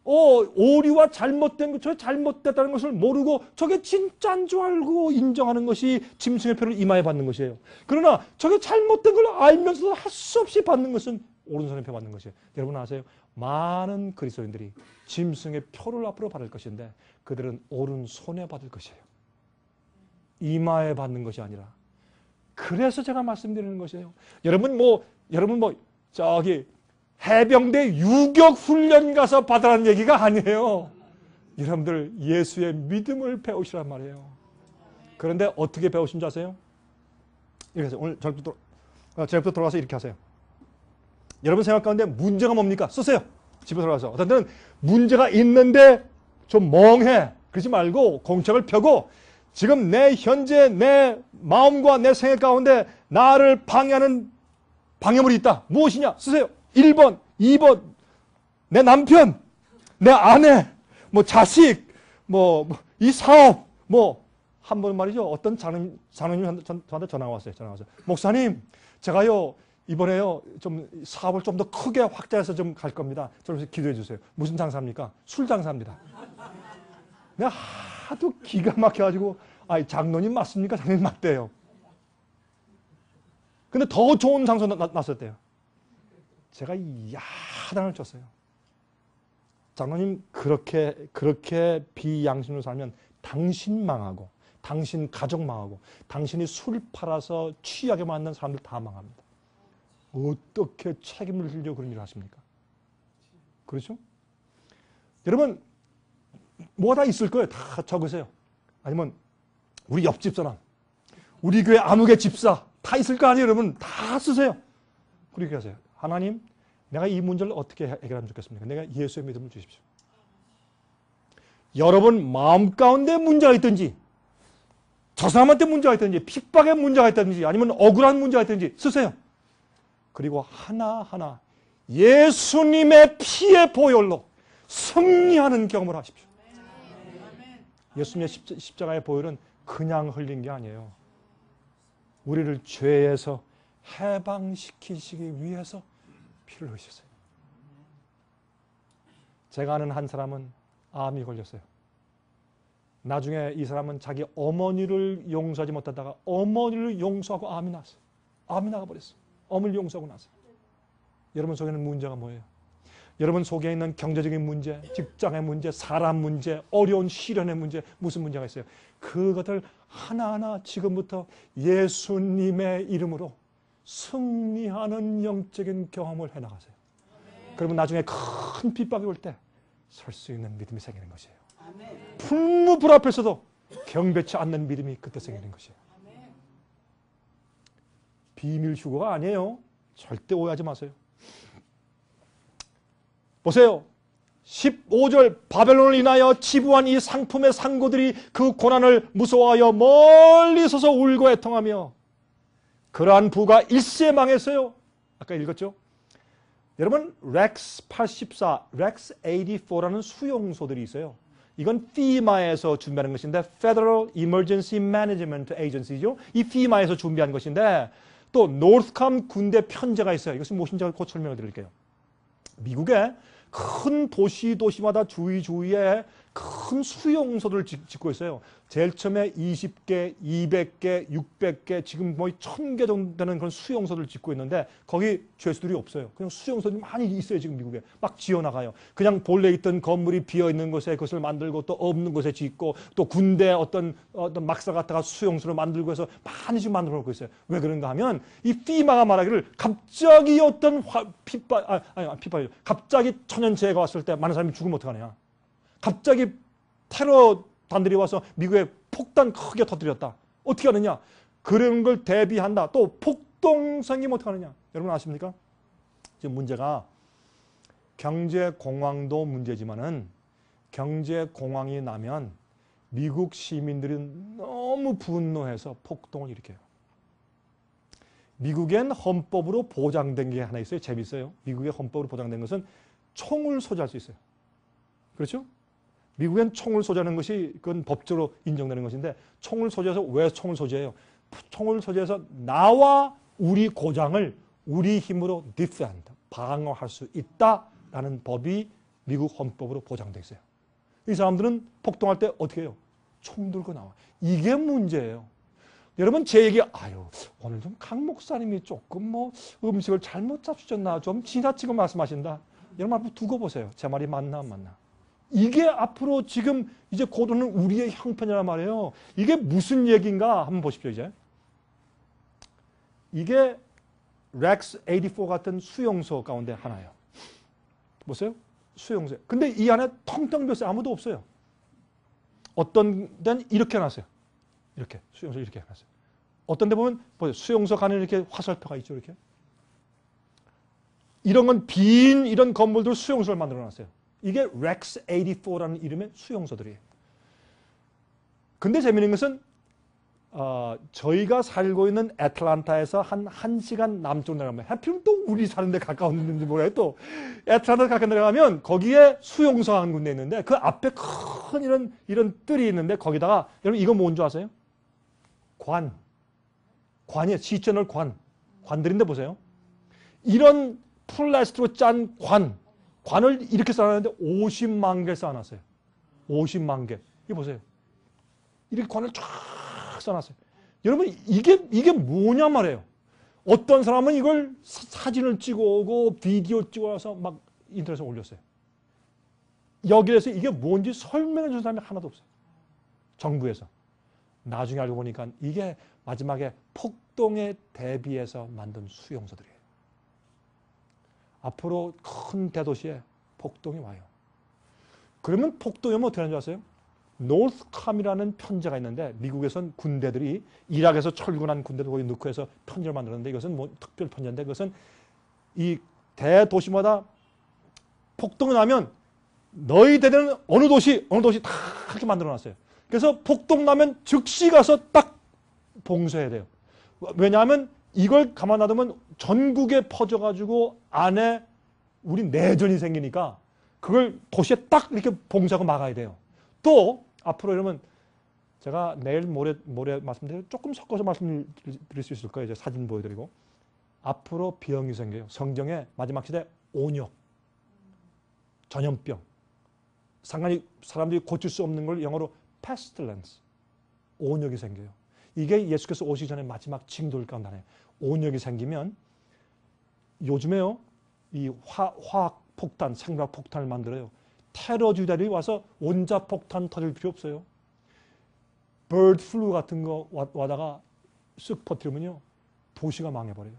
어, 오류와 잘못된 것, 저 잘못됐다는 것을 모르고 저게 진짜인 줄 알고 인정하는 것이 짐승의 표를 임하에 받는 것이에요. 그러나 저게 잘못된 걸 알면서도 할 수 없이 받는 것은 오른손의 표 받는 것이에요. 여러분 아세요? 많은 그리스도인들이 짐승의 표를 앞으로 받을 것인데 그들은 오른손에 받을 것이에요. 이마에 받는 것이 아니라. 그래서 제가 말씀드리는 것이에요. 여러분 뭐 여러분 뭐 저기 해병대 유격 훈련 가서 받으라는 얘기가 아니에요. 여러분들 예수의 믿음을 배우시란 말이에요. 그런데 어떻게 배우신 줄 아세요? 이렇게 하세요. 오늘 저녁부터, 어, 저녁부터 돌아가서 이렇게 하세요. 여러분 생각 가운데 문제가 뭡니까? 쓰세요. 집에 들어가서. 어떤 때는 문제가 있는데 좀 멍해. 그러지 말고 공책을 펴고 지금 내 현재 내 마음과 내생애 가운데 나를 방해하는 방해물이 있다. 무엇이냐? 쓰세요. 1번, 2번, 내 남편, 내 아내, 뭐 자식, 뭐, 뭐 이 사업, 뭐, 한 번 말이죠. 어떤 장로님, 장로님 저한테 전화 왔어요. 전화 왔어요. 목사님, 제가요, 이번에요, 좀 사업을 좀 더 크게 확대해서 좀 갈 겁니다. 저러 기도해 주세요. 무슨 장사입니까? 술 장사입니다. 내가 하도 기가 막혀가지고, 아, 장로님 맞습니까? 장로님 맞대요. 근데 더 좋은 장소 나, 왔었대요 제가 야단을 쳤어요. 장로님 그렇게 그렇게 비양심으로 살면 당신 망하고 당신 가정 망하고 당신이 술 팔아서 취하게 만든 사람들 다 망합니다. 어떻게 책임을 지려 그런 일을 하십니까? 그렇죠? 여러분 뭐가 다 있을 거예요. 다 적으세요. 아니면 우리 옆집 사람, 우리 교회 암흑의 집사 다 있을 거 아니에요. 여러분 다 쓰세요. 그렇게 하세요. 하나님 내가 이 문제를 어떻게 해결하면 좋겠습니까? 내가 예수의 믿음을 주십시오. 여러분 마음 가운데 문제가 있든지 저 사람한테 문제가 있든지 핍박에 문제가 있든지 아니면 억울한 문제가 있든지 쓰세요. 그리고 하나하나 예수님의 피의 보혈로 승리하는 경험을 하십시오. 예수님의 십자가의 보혈은 그냥 흘린 게 아니에요. 우리를 죄에서 해방시키시기 위해서 피를 흘리셨어요. 제가 아는 한 사람은 암이 걸렸어요. 나중에 이 사람은 자기 어머니를 용서하지 못하다가 어머니를 용서하고 암이 났어요. 암이 나가버렸어요. 엄을 용서하고 나요 여러분 속에는 문제가 뭐예요? 여러분 속에 있는 경제적인 문제, 직장의 문제, 사람 문제, 어려운 시련의 문제, 무슨 문제가 있어요? 그것을 하나하나 지금부터 예수님의 이름으로 승리하는 영적인 경험을 해나가세요. 그러면 나중에 큰 핍박이 올 때 설 수 있는 믿음이 생기는 것이에요. 풀무불 앞에서도 경배치 않는 믿음이 그때 생기는 것이에요. 비밀 휴거가 아니에요. 절대 오해하지 마세요. 보세요. 15절 바벨론을 인하여 치부한 이 상품의 상고들이 그 고난을 무서워하여 멀리 서서 울고 애통하며 그러한 부가 일세 망했어요. 아까 읽었죠? 여러분 렉스 84, 렉스 84라는 수용소들이 있어요. 이건 FEMA에서 준비하는 것인데 Federal Emergency Management Agency죠. 이 FEMA에서 준비한 것인데 또 노스캄 군대 편제가 있어요. 이것은 무엇인지 곧 설명을 드릴게요. 미국의 큰 도시 도시마다 주위 주위에 큰 수용소를 짓고 있어요. 제일 처음에 20개, 200개, 600개, 지금 거의 1000개 정도 되는 그런 수용소를 짓고 있는데 거기 죄수들이 없어요. 그냥 수용소들이 많이 있어요, 지금 미국에. 막 지어나가요. 그냥 본래 있던 건물이 비어있는 곳에 그것을 만들고 또 없는 곳에 짓고 또 군대 어떤 어떤 막사 갔다가 수용소를 만들고 해서 많이 지금 만들어 놓고 있어요. 왜 그런가 하면 이 피마가 말하기를 갑자기 어떤 화, 핏발, 아, 아니, 핏발이죠. 갑자기 천연재해가 왔을 때 많은 사람이 죽으면 어떡하냐. 갑자기 테러 단들이 와서 미국에 폭탄 크게 터뜨렸다. 어떻게 하느냐? 그런 걸 대비한다. 또 폭동 생기면 어떻게 하느냐? 여러분 아십니까? 지금 문제가 경제 공황도 문제지만은 경제 공황이 나면 미국 시민들이 너무 분노해서 폭동을 일으켜요. 미국엔 헌법으로 보장된 게 하나 있어요. 재밌어요. 미국의 헌법으로 보장된 것은 총을 소지할 수 있어요. 그렇죠? 미국엔 총을 소지하는 것이 그건 법적으로 인정되는 것인데 총을 소지해서 왜 총을 소지해요? 총을 소지해서 나와 우리 고장을 우리 힘으로 디프한다. 방어할 수 있다라는 법이 미국 헌법으로 보장돼 있어요. 이 사람들은 폭동할 때 어떻게 해요? 총 들고 나와. 이게 문제예요. 여러분 제 얘기 아유 오늘 좀 강 목사님이 조금 뭐 음식을 잘못 잡수셨나 좀 지나치고 말씀하신다. 여러분 앞으 두고 보세요. 제 말이 맞나 안 맞나. 이게 앞으로 지금 이제 곧 오는 우리의 형편이란 말이에요. 이게 무슨 얘기인가 한번 보십시오, 이제. 이게 렉스 84 같은 수용소 가운데 하나예요. 보세요. 수용소. 근데 이 안에 텅텅 비었어요. 아무도 없어요. 어떤 데는 이렇게 해놨어요. 이렇게. 수용소 이렇게 해놨어요. 어떤 데 보면 보세요. 수용소 가는 이렇게 화살표가 있죠. 이렇게. 이런 건 빈 이런 건물들 수용소를 만들어 놨어요. 이게 REX84라는 이름의 수용소들이에요. 근데 재미있는 것은 어, 저희가 살고 있는 애틀란타에서 한 1시간 남쪽으로 나가면 해피면 또 우리 사는 데 가까웠는지 몰라요. 또 애틀란타 가까이 운 내려가면 거기에 수용소 한 군데 있는데 그 앞에 큰 이런 이런 뜰이 있는데 거기다가 여러분 이거 뭔지 아세요? 관. 관이에요. 지천을 관. 관들인데 보세요. 이런 플라스틱으로 짠 관. 관을 이렇게 쌓았는데 50만 개 쌓아놨어요. 50만 개. 이 보세요. 이렇게 관을 쫙 쌓아놨어요. 여러분 이게 이게 뭐냐 말이에요. 어떤 사람은 이걸 사, 진을 찍어오고 비디오 찍어와서 막 인터넷에 올렸어요. 여기에서 이게 뭔지 설명해 준 사람이 하나도 없어요. 정부에서. 나중에 알고 보니까 이게 마지막에 폭동에 대비해서 만든 수용소들이에요. 앞으로 큰 대도시에 폭동이 와요. 그러면 폭동이 오면 어떻게 하는 줄 아세요? 노스캄이라는 편지가 있는데 미국에선 군대들이 이락에서 철군한 군대들 거기 넣고 해서 편지를 만들었는데 이것은 뭐 특별 편지인데 그것은 이 대도시마다 폭동이 나면 너희 대대는 어느 도시 어느 도시 다그렇게 만들어 놨어요. 그래서 폭동 나면 즉시 가서 딱 봉쇄해야 돼요. 왜냐하면 이걸 가만 놔두면 전국에 퍼져가지고 안에 우리 내전이 생기니까 그걸 도시에 딱 이렇게 봉쇄하고 막아야 돼요. 또 앞으로 이러면 제가 내일 모레 모레 말씀드려 조금 섞어서 말씀드릴 수 있을 거예요. 이제 사진 보여드리고 앞으로 비형이 생겨요. 성경의 마지막 시대 온역, 전염병, 상관이 사람들이 고칠 수 없는 걸 영어로 pestilence, 온역이 생겨요. 이게 예수께서 오시기 전에 마지막 징돌감 가운데 하나예요. 온역이 생기면 요즘에요. 이 화, 화학 폭탄, 생각 폭탄을 만들어요. 테러 주자들이 와서 원자 폭탄 터질 필요 없어요. b i 플루 같은 거 와, 다가쓱 퍼뜨리면요. 도시가 망해버려요.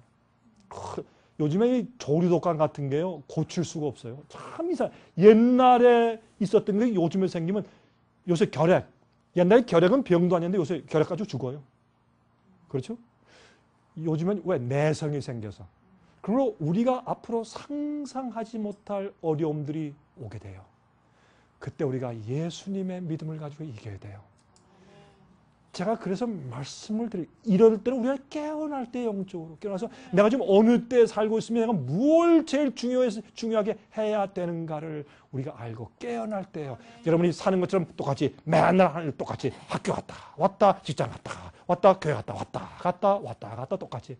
요즘에 이 조류독감 같은 게요. 고칠 수가 없어요. 참 이상. 옛날에 있었던 게 요즘에 생기면 요새 결핵. 옛날에 결핵은 병도 아니었는데 요새 결핵 가지고 죽어요. 그렇죠? 요즘엔 왜 내성이 생겨서 그러므로 우리가 앞으로 상상하지 못할 어려움들이 오게 돼요. 그때 우리가 예수님의 믿음을 가지고 이겨야 돼요. 제가 그래서 말씀을 드리 이럴 때는 우리가 깨어날 때 영적으로 깨어나서 내가 지금 어느 때 살고 있으면 내가 뭘 제일 중요해서 중요하게 해야 되는가를 우리가 알고 깨어날 때예요. 여러분이 사는 것처럼 똑같이 맨날 하는 똑같이 학교 갔다 왔다 직장 갔다 왔다 교회 갔다 왔다 갔다 왔다 갔다 똑같이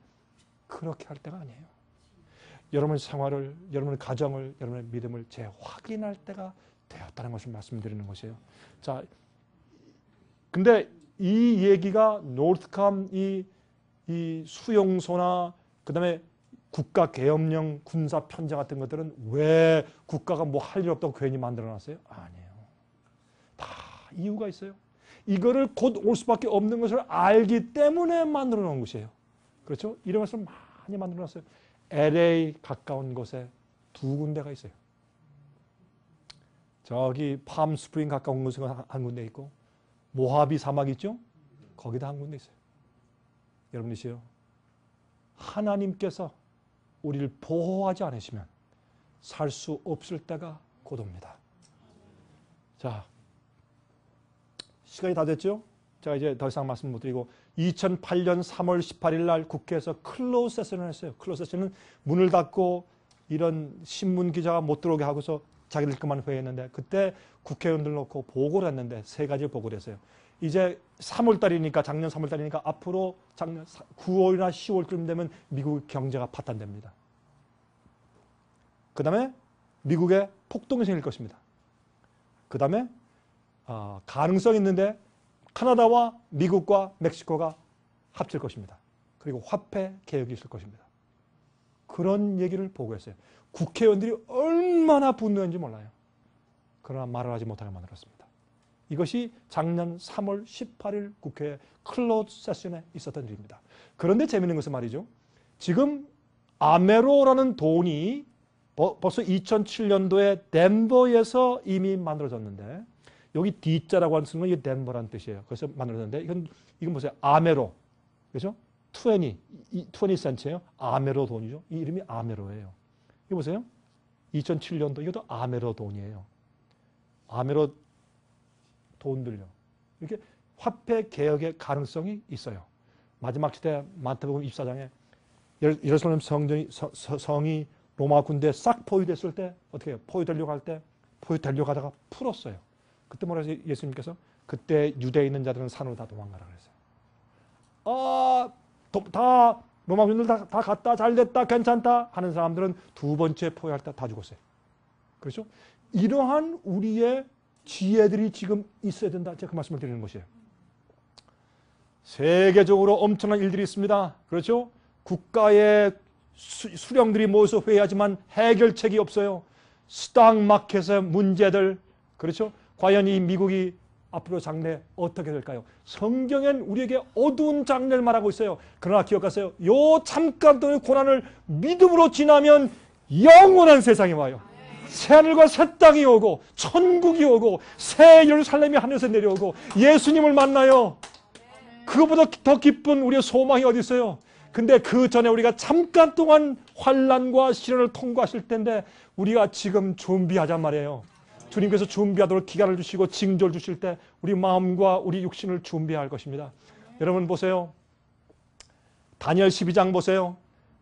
그렇게 할 때가 아니에요. 여러분의 생활을, 여러분의 가정을, 여러분의 믿음을 재확인할 때가 되었다는 것을 말씀드리는 것이에요. 자, 근데 이 얘기가 노트캄 이, 이 수용소나 그 다음에 국가 계엄령, 군사 편제 같은 것들은 왜 국가가 뭐 할 일 없다고 괜히 만들어놨어요? 아니에요. 다 이유가 있어요. 이거를 곧 올 수밖에 없는 것을 알기 때문에 만들어놓은 것이에요. 그렇죠? 이런 것을 많이 만들어놨어요. LA 가까운 곳에 두 군데가 있어요. 저기 팜스프링 가까운 곳에 한 군데 있고 모하비 사막 있죠? 거기다 한 군데 있어요. 여러분이시요. 하나님께서 우리를 보호하지 않으시면 살 수 없을 때가 곧 옵니다. 자, 시간이 다 됐죠? 제가 이제 더 이상 말씀 못 드리고 2008년 3월 18일 날 국회에서 클로즈 세션을 했어요. 클로즈 세션은 문을 닫고 이런 신문 기자가 못 들어오게 하고서 자기들그만 회의했는데 그때 국회의원들 놓고 보고를 했는데 세 가지 보고를 했어요. 이제 3월 달이니까 작년 3월 달이니까 앞으로 작년 9월이나 10월쯤 되면 미국 경제가 파탄됩니다. 그 다음에 미국의 폭동이 생길 것입니다. 그 다음에 어, 가능성이 있는데 캐나다와 미국과 멕시코가 합칠 것입니다. 그리고 화폐 개혁이 있을 것입니다. 그런 얘기를 보고했어요. 국회의원들이 얼마나 분노했는지 몰라요. 그러나 말을 하지 못하게 만들었습니다. 이것이 작년 3월 18일 국회 클로즈 세션에 있었던 일입니다. 그런데 재밌는 것은 말이죠. 지금 아메로라는 돈이 벌써 2007년도에 덴버에서 이미 만들어졌는데 여기 D자라고 하는건 이게 덴버란 뜻이에요. 그래서 만들었는데 이건 이건 보세요. 아메로. 그죠? 20, 20센트예요. 아메로 돈이죠. 이 이름이 아메로예요. 이거 보세요. 2007년도 이것도 아메로 돈이에요. 아메로 돈들요. 이렇게 화폐 개혁의 가능성이 있어요. 마지막 시대 마태복음 24장에 예루살렘 성전이, 성이 로마 군대싹 포위됐을 때 어떻게 해요? 포위되려고 할 때 포위되려고 하다가 풀었어요. 그때 뭐라 하서 예수님께서 그때 유대에 있는 자들은 산으로 다 도망가라 그랬어요. 아, 다 로마 군들 다, 다 갔다 잘 됐다 괜찮다 하는 사람들은 두 번째 포위할 때 다 죽었어요. 그렇죠? 이러한 우리의 지혜들이 지금 있어야 된다. 제가 그 말씀을 드리는 것이에요. 세계적으로 엄청난 일들이 있습니다. 그렇죠? 국가의 수, 령들이 모여서 회의하지만 해결책이 없어요. 스탁 마켓의 문제들, 그렇죠? 과연 이 미국이 앞으로 장래 어떻게 될까요? 성경엔 우리에게 어두운 장래를 말하고 있어요. 그러나 기억하세요. 요 잠깐 동안 의 고난을 믿음으로 지나면 영원한 세상이 와요. 새하늘과 새 땅이 오고 천국이 오고 새 예루살렘이 하늘에서 내려오고 예수님을 만나요. 그거보다 더 기쁜 우리의 소망이 어디 있어요? 근데 그 전에 우리가 잠깐 동안 환란과 시련을 통과하실 텐데 우리가 지금 준비하자 말이에요. 주님께서 준비하도록 기간을 주시고 징조를 주실 때 우리 마음과 우리 육신을 준비할 것입니다. 여러분 보세요. 다니엘 12장 보세요.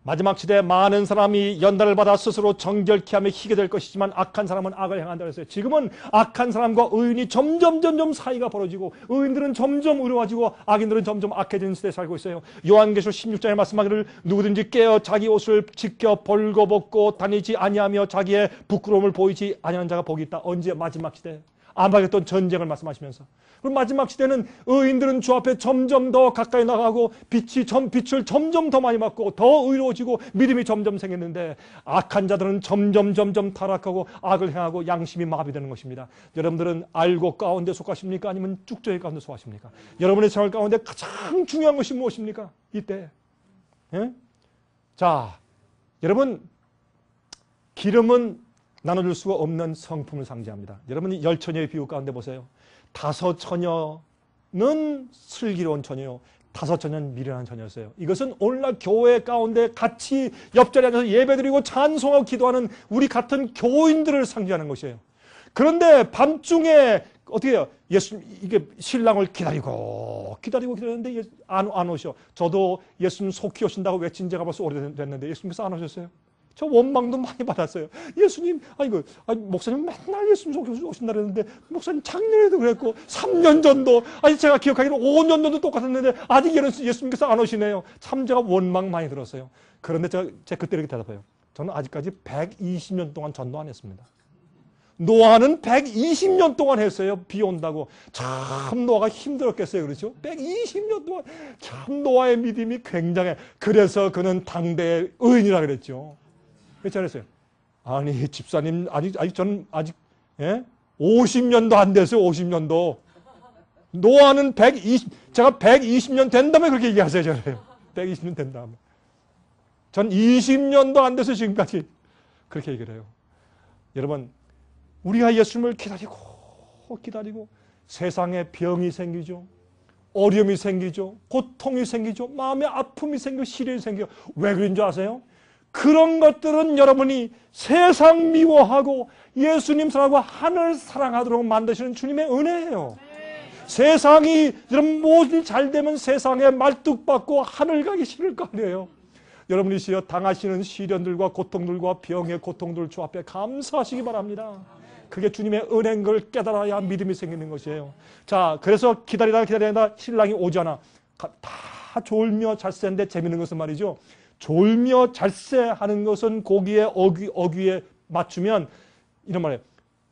마지막 시대에 많은 사람이 연단을 받아 스스로 정결케 하며 희게 될 것이지만 악한 사람은 악을 행한다 그랬어요. 지금은 악한 사람과 의인이 점점 점점 사이가 벌어지고 의인들은 점점 의로워지고 악인들은 점점 악해지는 시대에 살고 있어요. 요한계시록 16장에 말씀하기를 누구든지 깨어 자기 옷을 지켜 벌거벗고 다니지 아니하며 자기의 부끄러움을 보이지 아니하는 자가 복이 있다. 언제 마지막 시대 에 암흑했던 전쟁을 말씀하시면서 그리고 마지막 시대는 의인들은 주 앞에 점점 더 가까이 나가고 빛이 점, 빛을 점점 더 많이 맞고 더 의로워지고 믿음이 점점 생겼는데 악한 자들은 점점 점점 타락하고 악을 행하고 양심이 마비되는 것입니다. 여러분들은 알고 가운데 속하십니까? 아니면 쭉저의 가운데 속하십니까? 여러분의 생활 가운데 가장 중요한 것이 무엇입니까? 이때 예? 자 여러분 기름은 나눠줄 수가 없는 성품을 상징합니다. 여러분 열 처녀의 비유 가운데 보세요. 다섯 처녀는 슬기로운 처녀요. 다섯 처녀는 미련한 처녀였어요. 이것은 오늘날 교회 가운데 같이 옆자리에 앉아서 예배드리고 찬송하고 기도하는 우리 같은 교인들을 상징하는 것이에요. 그런데 밤중에 어떻게 해요? 예수 이게 신랑을 기다리고 기다리고 기다렸는데 안, 안 오셔. 저도 예수님 속히 오신다고 외친 지가 벌써 오래됐는데 예수님께서 안 오셨어요. 저 원망도 많이 받았어요. 예수님, 아니, 그, 아니, 목사님 맨날 예수님 오신다 그랬는데, 목사님 작년에도 그랬고, 3년 전도, 아니, 제가 기억하기로 5년 전도 똑같았는데, 아직 예수님께서 안 오시네요. 참 제가 원망 많이 들었어요. 그런데 제가, 제가 그때 이렇게 대답해요. 저는 아직까지 120년 동안 전도 안 했습니다. 노아는 120년 동안 했어요. 비 온다고. 참 노아가 힘들었겠어요. 그렇죠? 120년 동안 참 노아의 믿음이 굉장해. 그래서 그는 당대의 의인이라 그랬죠. 그 잘했어요. 아니, 집사님, 아직, 아직 저는 아직, 예? 50년도 안 됐어요, 50년도. 노아는 120, 제가 120년 된 다음에 그렇게 얘기하세요, 저래요. 120년 된 다음에. 전 20년도 안 돼서 지금까지 그렇게 얘기를 해요. 여러분, 우리가 예수님을 기다리고 기다리고 세상에 병이 생기죠. 어려움이 생기죠. 고통이 생기죠. 마음의 아픔이 생겨 시련이 생겨왜 그런 줄 아세요? 그런 것들은 여러분이 세상 미워하고 예수님 사랑하고 하늘 사랑하도록 만드시는 주님의 은혜예요. 세상이 여러분 모든 잘 되면 세상에 말뚝받고 하늘 가기 싫을 거 아니에요. 여러분이 시여 당하시는 시련들과 고통들과 병의 고통들 주 앞에 감사하시기 바랍니다. 그게 주님의 은행인걸 깨달아야 믿음이 생기는 것이에요. 자, 그래서 기다리다 기다리다 신랑이 오잖아다 졸며 잘쎈데 재밌는 것은 말이죠. 졸며 잘세하는 것은 고기에 어귀, 어귀에 맞추면 이런 말이에요.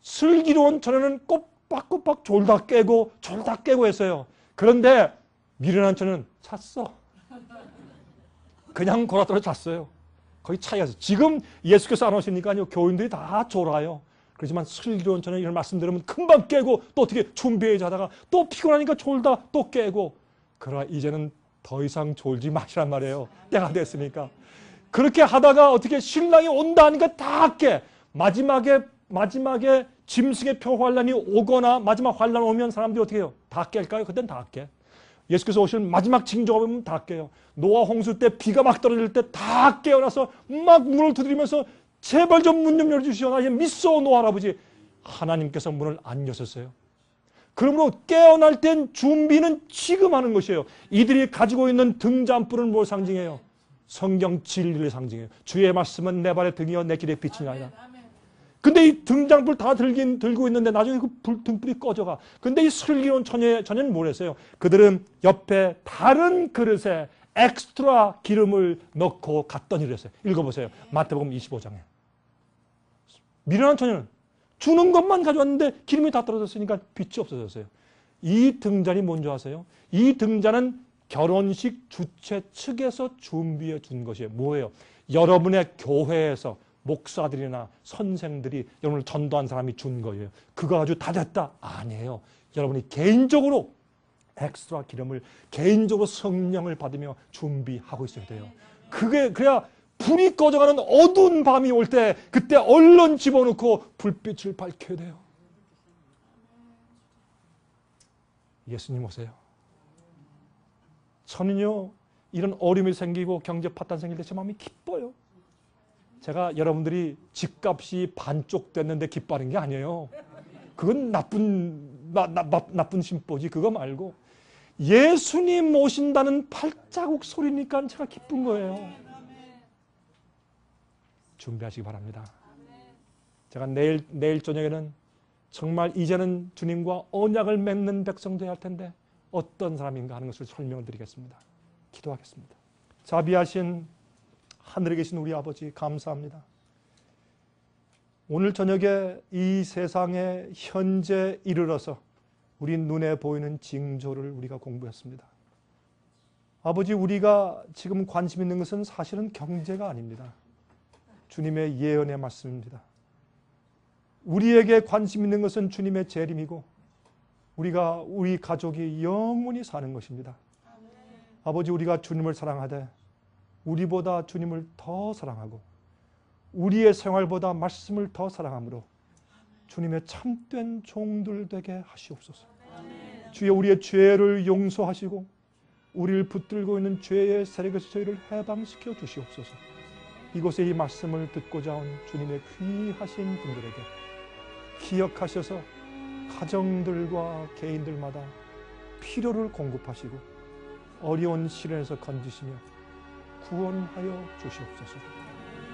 슬기로운 저는 꼬박꼬박 졸다 깨고 졸다 깨고 했어요. 그런데 미련한 저는 잤어. 그냥 고라떨어 잤어요. 거의 차이가 있어요. 지금 예수께서 안 오시니까요. 교인들이 다 졸아요. 그렇지만 슬기로운 저는 이런 말씀 들으면 금방 깨고 또 어떻게 준비해 자다가 또 피곤하니까 졸다 또 깨고 그러나 이제는 더 이상 졸지 마시란 말이에요. 때가 됐으니까. 그렇게 하다가 어떻게 신랑이 온다 니까다 깨. 마지막에 마지막에 짐승의 표 환란이 오거나 마지막 환란 오면 사람들이 어떻게 해요? 다 깰까요? 그땐 다 깨. 예수께서 오시 마지막 징조가 오면 다 깨요. 노아 홍수 때 비가 막 떨어질 때 다 깨어나서 막 문을 두드리면서 제발 좀 문 좀 열어주시오. 나 믿소 노아 할아버지. 하나님께서 문을 안 여셨어요. 그러므로 깨어날 땐 준비는 지금 하는 것이에요. 이들이 가지고 있는 등잔불은 뭘 상징해요? 성경 진리를 상징해요. 주의 말씀은 내 발의 등이요 내 길의 빛이 아니라. 근데 이 등장불 다 들긴 들고 있는데 나중에 그 불, 등불이 꺼져가. 근데 이 슬기로운 처녀, 처녀는 뭘 했어요? 그들은 옆에 다른 그릇에 엑스트라 기름을 넣고 갔던 일을 했어요. 읽어보세요. 마태복음 25장에. 미련한 처녀는 주는 것만 가져왔는데 기름이 다 떨어졌으니까 빛이 없어졌어요. 이 등잔이 뭔지 아세요? 이 등잔은 결혼식 주최 측에서 준비해 준 것이에요. 뭐예요? 여러분의 교회에서 목사들이나 선생들이 여러분을 전도한 사람이 준 거예요. 그거 가지고 다 됐다? 아니에요. 여러분이 개인적으로 엑스트라 기름을 개인적으로 성령을 받으며 준비하고 있어야 돼요. 그게 그래야 불이 꺼져가는 어두운 밤이 올 때 그때 얼른 집어넣고 불빛을 밝혀야 돼요. 예수님 오세요. 저는요. 이런 어려움이 생기고 경제 파탄 생길 때 제 마음이 기뻐요. 제가 여러분들이 집값이 반쪽 됐는데 기뻐하는 게 아니에요. 그건 나쁜, 나, 나, 나쁜 심보지. 그거 말고 예수님 오신다는 팔자국 소리니까 제가 기쁜 거예요. 준비하시기 바랍니다. 제가 내일, 내일 저녁에는 정말 이제는 주님과 언약을 맺는 백성 되어야 할 텐데 어떤 사람인가 하는 것을 설명을 드리겠습니다. 기도하겠습니다. 자비하신 하늘에 계신 우리 아버지 감사합니다. 오늘 저녁에 이 세상에 현재 이르러서 우리 눈에 보이는 징조를 우리가 공부했습니다. 아버지 우리가 지금 관심 있는 것은 사실은 경제가 아닙니다. 주님의 예언의 말씀입니다. 우리에게 관심 있는 것은 주님의 재림이고 우리가 우리 가족이 영원히 사는 것입니다. 아멘. 아버지 우리가 주님을 사랑하되 우리보다 주님을 더 사랑하고 우리의 생활보다 말씀을 더 사랑함으로 주님의 참된 종들 되게 하시옵소서. 주여 우리의 죄를 용서하시고 우리를 붙들고 있는 죄의 세력에서 저희를 해방시켜 주시옵소서. 이곳에 이 말씀을 듣고자 온 주님의 귀하신 분들에게 기억하셔서 가정들과 개인들마다 필요를 공급하시고 어려운 시련에서 건지시며 구원하여 주시옵소서.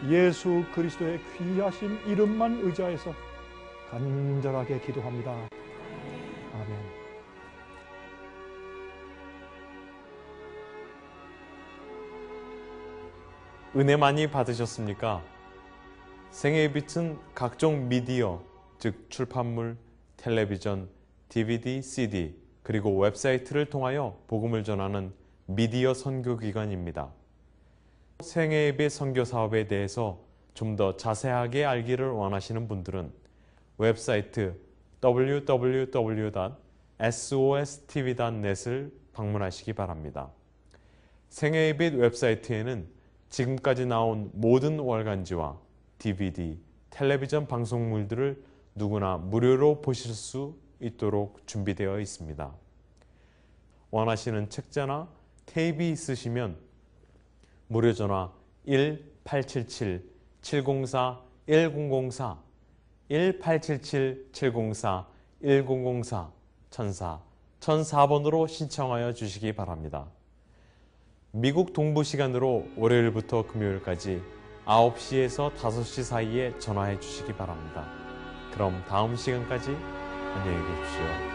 예수 그리스도의 귀하신 이름만 의자하서 간절하게 기도합니다. 아멘. 은혜 많이 받으셨습니까? 생애의 빛은 각종 미디어, 즉 출판물, 텔레비전, DVD, CD, 그리고 웹사이트를 통하여 복음을 전하는 미디어 선교기관입니다. 생애의 빛 선교 사업에 대해서 좀 더 자세하게 알기를 원하시는 분들은 웹사이트 www.sostv.net을 방문하시기 바랍니다. 생애의 빛 웹사이트에는 지금까지 나온 모든 월간지와 DVD, 텔레비전 방송물들을 누구나 무료로 보실 수 있도록 준비되어 있습니다. 원하시는 책자나 테이 b 있으시면 무료 전화 1877-704-1004 1877-704-1004 천사 1004번으로 신청하여 주시기 바랍니다. 미국 동부 시간으로 월요일부터 금요일까지 9시에서 5시 사이에 전화해 주시기 바랍니다. 그럼 다음 시간까지 안녕히 계십시오.